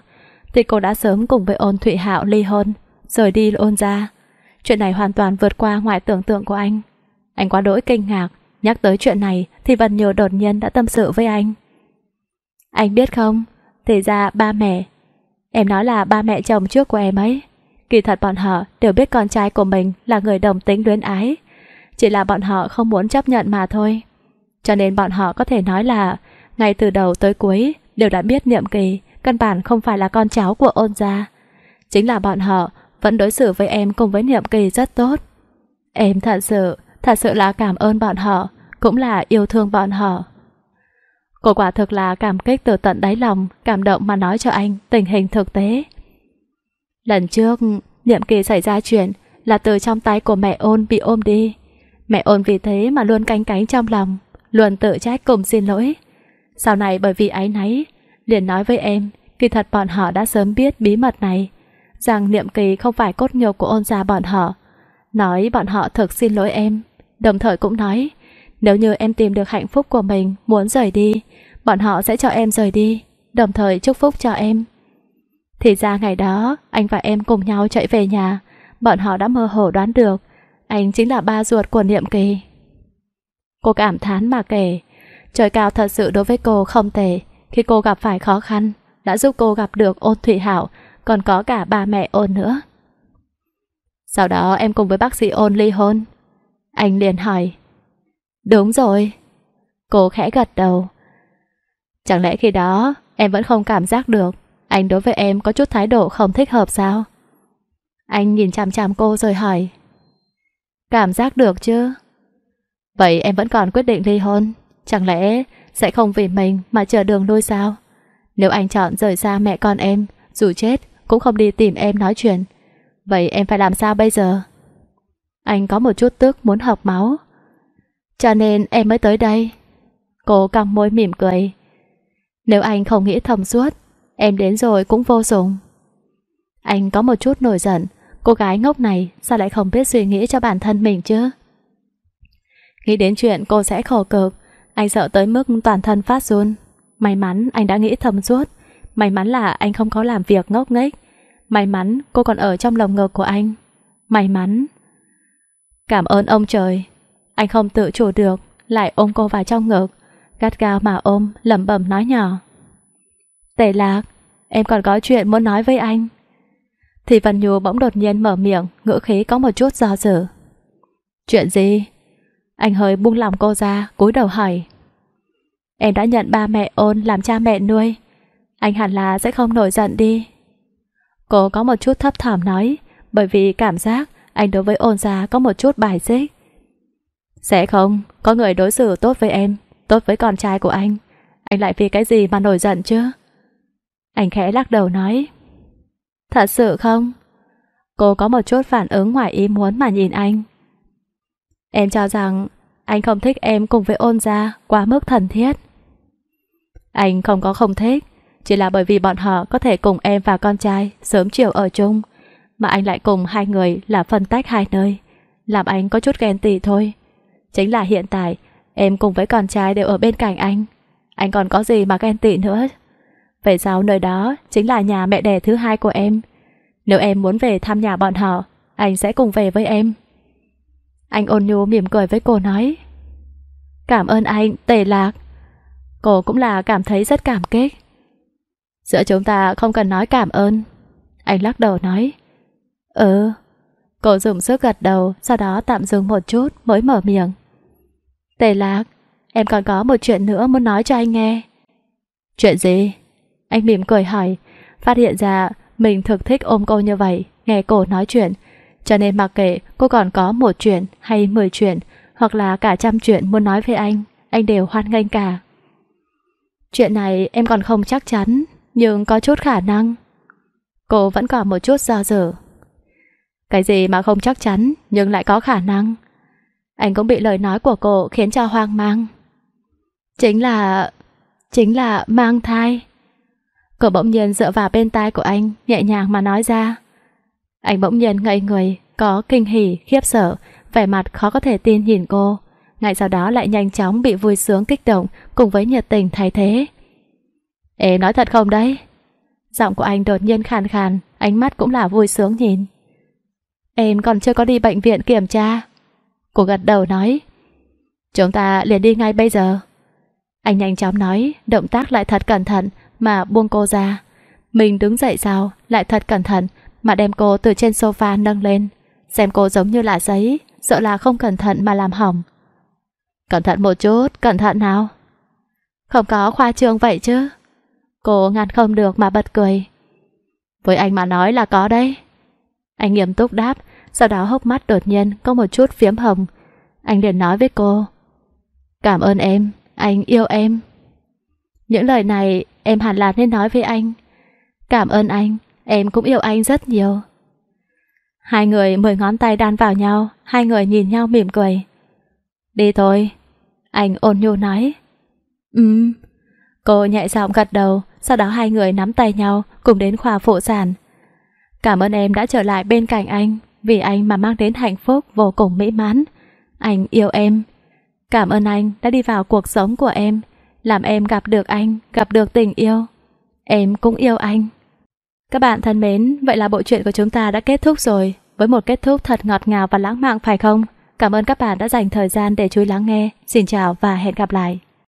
S1: thì cô đã sớm cùng với ôn Thụy Hạo ly hôn, rời đi ôn ra. Chuyện này hoàn toàn vượt qua ngoài tưởng tượng của anh. Anh quá đỗi kinh ngạc, nhắc tới chuyện này thì Vân Nhiều đột nhiên đã tâm sự với anh. Anh biết không, thì ra ba mẹ Em nói là ba mẹ chồng trước của em ấy. Kỳ thật bọn họ đều biết con trai của mình là người đồng tính luyến ái. Chỉ là bọn họ không muốn chấp nhận mà thôi. Cho nên bọn họ có thể nói là ngay từ đầu tới cuối đều đã biết niệm kỳ căn bản không phải là con cháu của ôn gia. Chính là bọn họ vẫn đối xử với em cùng với niệm kỳ rất tốt. Em thật sự, thật sự là cảm ơn bọn họ, cũng là yêu thương bọn họ. Cô quả thực là cảm kích từ tận đáy lòng, cảm động mà nói cho anh tình hình thực tế. Lần trước, niệm kỳ xảy ra chuyện là từ trong tay của mẹ ôn bị ôm đi. Mẹ ôn vì thế mà luôn canh cánh trong lòng, luôn tự trách cùng xin lỗi. Sau này bởi vì ái náy, liền nói với em, kỳ thật bọn họ đã sớm biết bí mật này, rằng niệm kỳ không phải cốt nhục của ôn gia bọn họ. Nói bọn họ thực xin lỗi em, đồng thời cũng nói, nếu như em tìm được hạnh phúc của mình, muốn rời đi, bọn họ sẽ cho em rời đi, đồng thời chúc phúc cho em. Thì ra ngày đó, anh và em cùng nhau chạy về nhà, bọn họ đã mơ hồ đoán được, anh chính là ba ruột của Niệm Kỳ. Cô cảm thán mà kể, trời cao thật sự đối với cô không tệ, khi cô gặp phải khó khăn, đã giúp cô gặp được ôn Thủy Hảo, còn có cả ba mẹ ôn nữa. Sau đó em cùng với bác sĩ ôn ly hôn. Anh liền hỏi, Đúng rồi. Cô khẽ gật đầu. Chẳng lẽ khi đó em vẫn không cảm giác được anh đối với em có chút thái độ không thích hợp sao? Anh nhìn chằm chằm cô rồi hỏi. Cảm giác được chứ? Vậy em vẫn còn quyết định ly hôn. Chẳng lẽ sẽ không vì mình mà chờ đường lui sao? Nếu anh chọn rời xa mẹ con em, dù chết cũng không đi tìm em nói chuyện. Vậy em phải làm sao bây giờ? Anh có một chút tức muốn học máu. Cho nên em mới tới đây. Cô cầm môi mỉm cười. Nếu anh không nghĩ thông suốt, em đến rồi cũng vô dụng. Anh có một chút nổi giận, cô gái ngốc này sao lại không biết suy nghĩ cho bản thân mình chứ? Nghĩ đến chuyện cô sẽ khổ cực, anh sợ tới mức toàn thân phát run. May mắn anh đã nghĩ thầm suốt, may mắn là anh không có làm việc ngốc nghếch. May mắn cô còn ở trong lòng ngực của anh. May mắn. Cảm ơn ông trời, anh không tự chủ được, lại ôm cô vào trong ngực, gắt gao mà ôm, lẩm bẩm nói nhỏ. Tề lạc, em còn có chuyện muốn nói với anh. Thì Vân Nhu bỗng đột nhiên mở miệng, ngữ khí có một chút do dự. Chuyện gì? Anh hơi buông lòng cô ra, cúi đầu hỏi. Em đã nhận ba mẹ ôn làm cha mẹ nuôi. Anh hẳn là sẽ không nổi giận đi. Cô có một chút thấp thỏm nói, bởi vì cảm giác anh đối với ôn gia có một chút bài xích. Sẽ không, có người đối xử tốt với em, tốt với con trai của anh. Anh lại vì cái gì mà nổi giận chứ? Anh khẽ lắc đầu nói. Thật sự không? Cô có một chút phản ứng ngoài ý muốn mà nhìn anh. Em cho rằng anh không thích em cùng với ôn gia quá mức thần thiết. Anh không có không thích, chỉ là bởi vì bọn họ có thể cùng em và con trai sớm chiều ở chung, mà anh lại cùng hai người là phân tách hai nơi, làm anh có chút ghen tị thôi. Chính là hiện tại, em cùng với con trai đều ở bên cạnh anh. Anh còn có gì mà ghen tị nữa? Về sau nơi đó chính là nhà mẹ đẻ thứ hai của em. Nếu em muốn về thăm nhà bọn họ, anh sẽ cùng về với em. Anh ôn nhu mỉm cười với cô nói. Cảm ơn anh, tề lạc. Cô cũng là cảm thấy rất cảm kích. Giữa chúng ta không cần nói cảm ơn. Anh lắc đầu nói. Ừ. Cô dùng sức gật đầu, sau đó tạm dừng một chút mới mở miệng. Tề lạc, em còn có một chuyện nữa muốn nói cho anh nghe. Chuyện gì? Anh mỉm cười hỏi, phát hiện ra mình thực thích ôm cô như vậy, nghe cô nói chuyện. Cho nên mặc kệ cô còn có một chuyện hay mười chuyện, hoặc là cả trăm chuyện muốn nói với anh, anh đều hoan nghênh cả. Chuyện này em còn không chắc chắn, nhưng có chút khả năng. Cô vẫn còn một chút do dự. Cái gì mà không chắc chắn, nhưng lại có khả năng. Anh cũng bị lời nói của cô khiến cho hoang mang. Chính là... chính là mang thai. Cô bỗng nhiên dựa vào bên tai của anh, nhẹ nhàng mà nói ra. Anh bỗng nhiên ngây người, có kinh hỉ, khiếp sợ, vẻ mặt khó có thể tin nhìn cô. Ngay sau đó lại nhanh chóng bị vui sướng kích động cùng với nhiệt tình thay thế. Ê nói thật không đấy? Giọng của anh đột nhiên khàn khàn, ánh mắt cũng là vui sướng nhìn. Em còn chưa có đi bệnh viện kiểm tra, Cô gật đầu nói Chúng ta liền đi ngay bây giờ Anh nhanh chóng nói Động tác lại thật cẩn thận Mà buông cô ra Mình đứng dậy sao Lại thật cẩn thận Mà đem cô từ trên sofa nâng lên Xem cô giống như là giấy Sợ là không cẩn thận mà làm hỏng Cẩn thận một chút Cẩn thận nào Không có khoa trương vậy chứ Cô ngăn không được mà bật cười Với anh mà nói là có đấy Anh nghiêm túc đáp sau đó hốc mắt đột nhiên có một chút phiếm hồng Anh liền nói với cô Cảm ơn em, anh yêu em Những lời này em hẳn là nên nói với anh Cảm ơn anh, em cũng yêu anh rất nhiều Hai người mười ngón tay đan vào nhau Hai người nhìn nhau mỉm cười Đi thôi Anh ôn nhu nói Ừm Cô nhẹ giọng gật đầu Sau đó hai người nắm tay nhau Cùng đến khoa phụ sản Cảm ơn em đã trở lại bên cạnh anh vì anh mà mang đến hạnh phúc vô cùng mỹ mãn. Anh yêu em. Cảm ơn anh đã đi vào cuộc sống của em, làm em gặp được anh, gặp được tình yêu. Em cũng yêu anh. Các bạn thân mến, vậy là bộ truyện của chúng ta đã kết thúc rồi, với một kết thúc thật ngọt ngào và lãng mạn phải không? Cảm ơn các bạn đã dành thời gian để chú ý lắng nghe. Xin chào và hẹn gặp lại.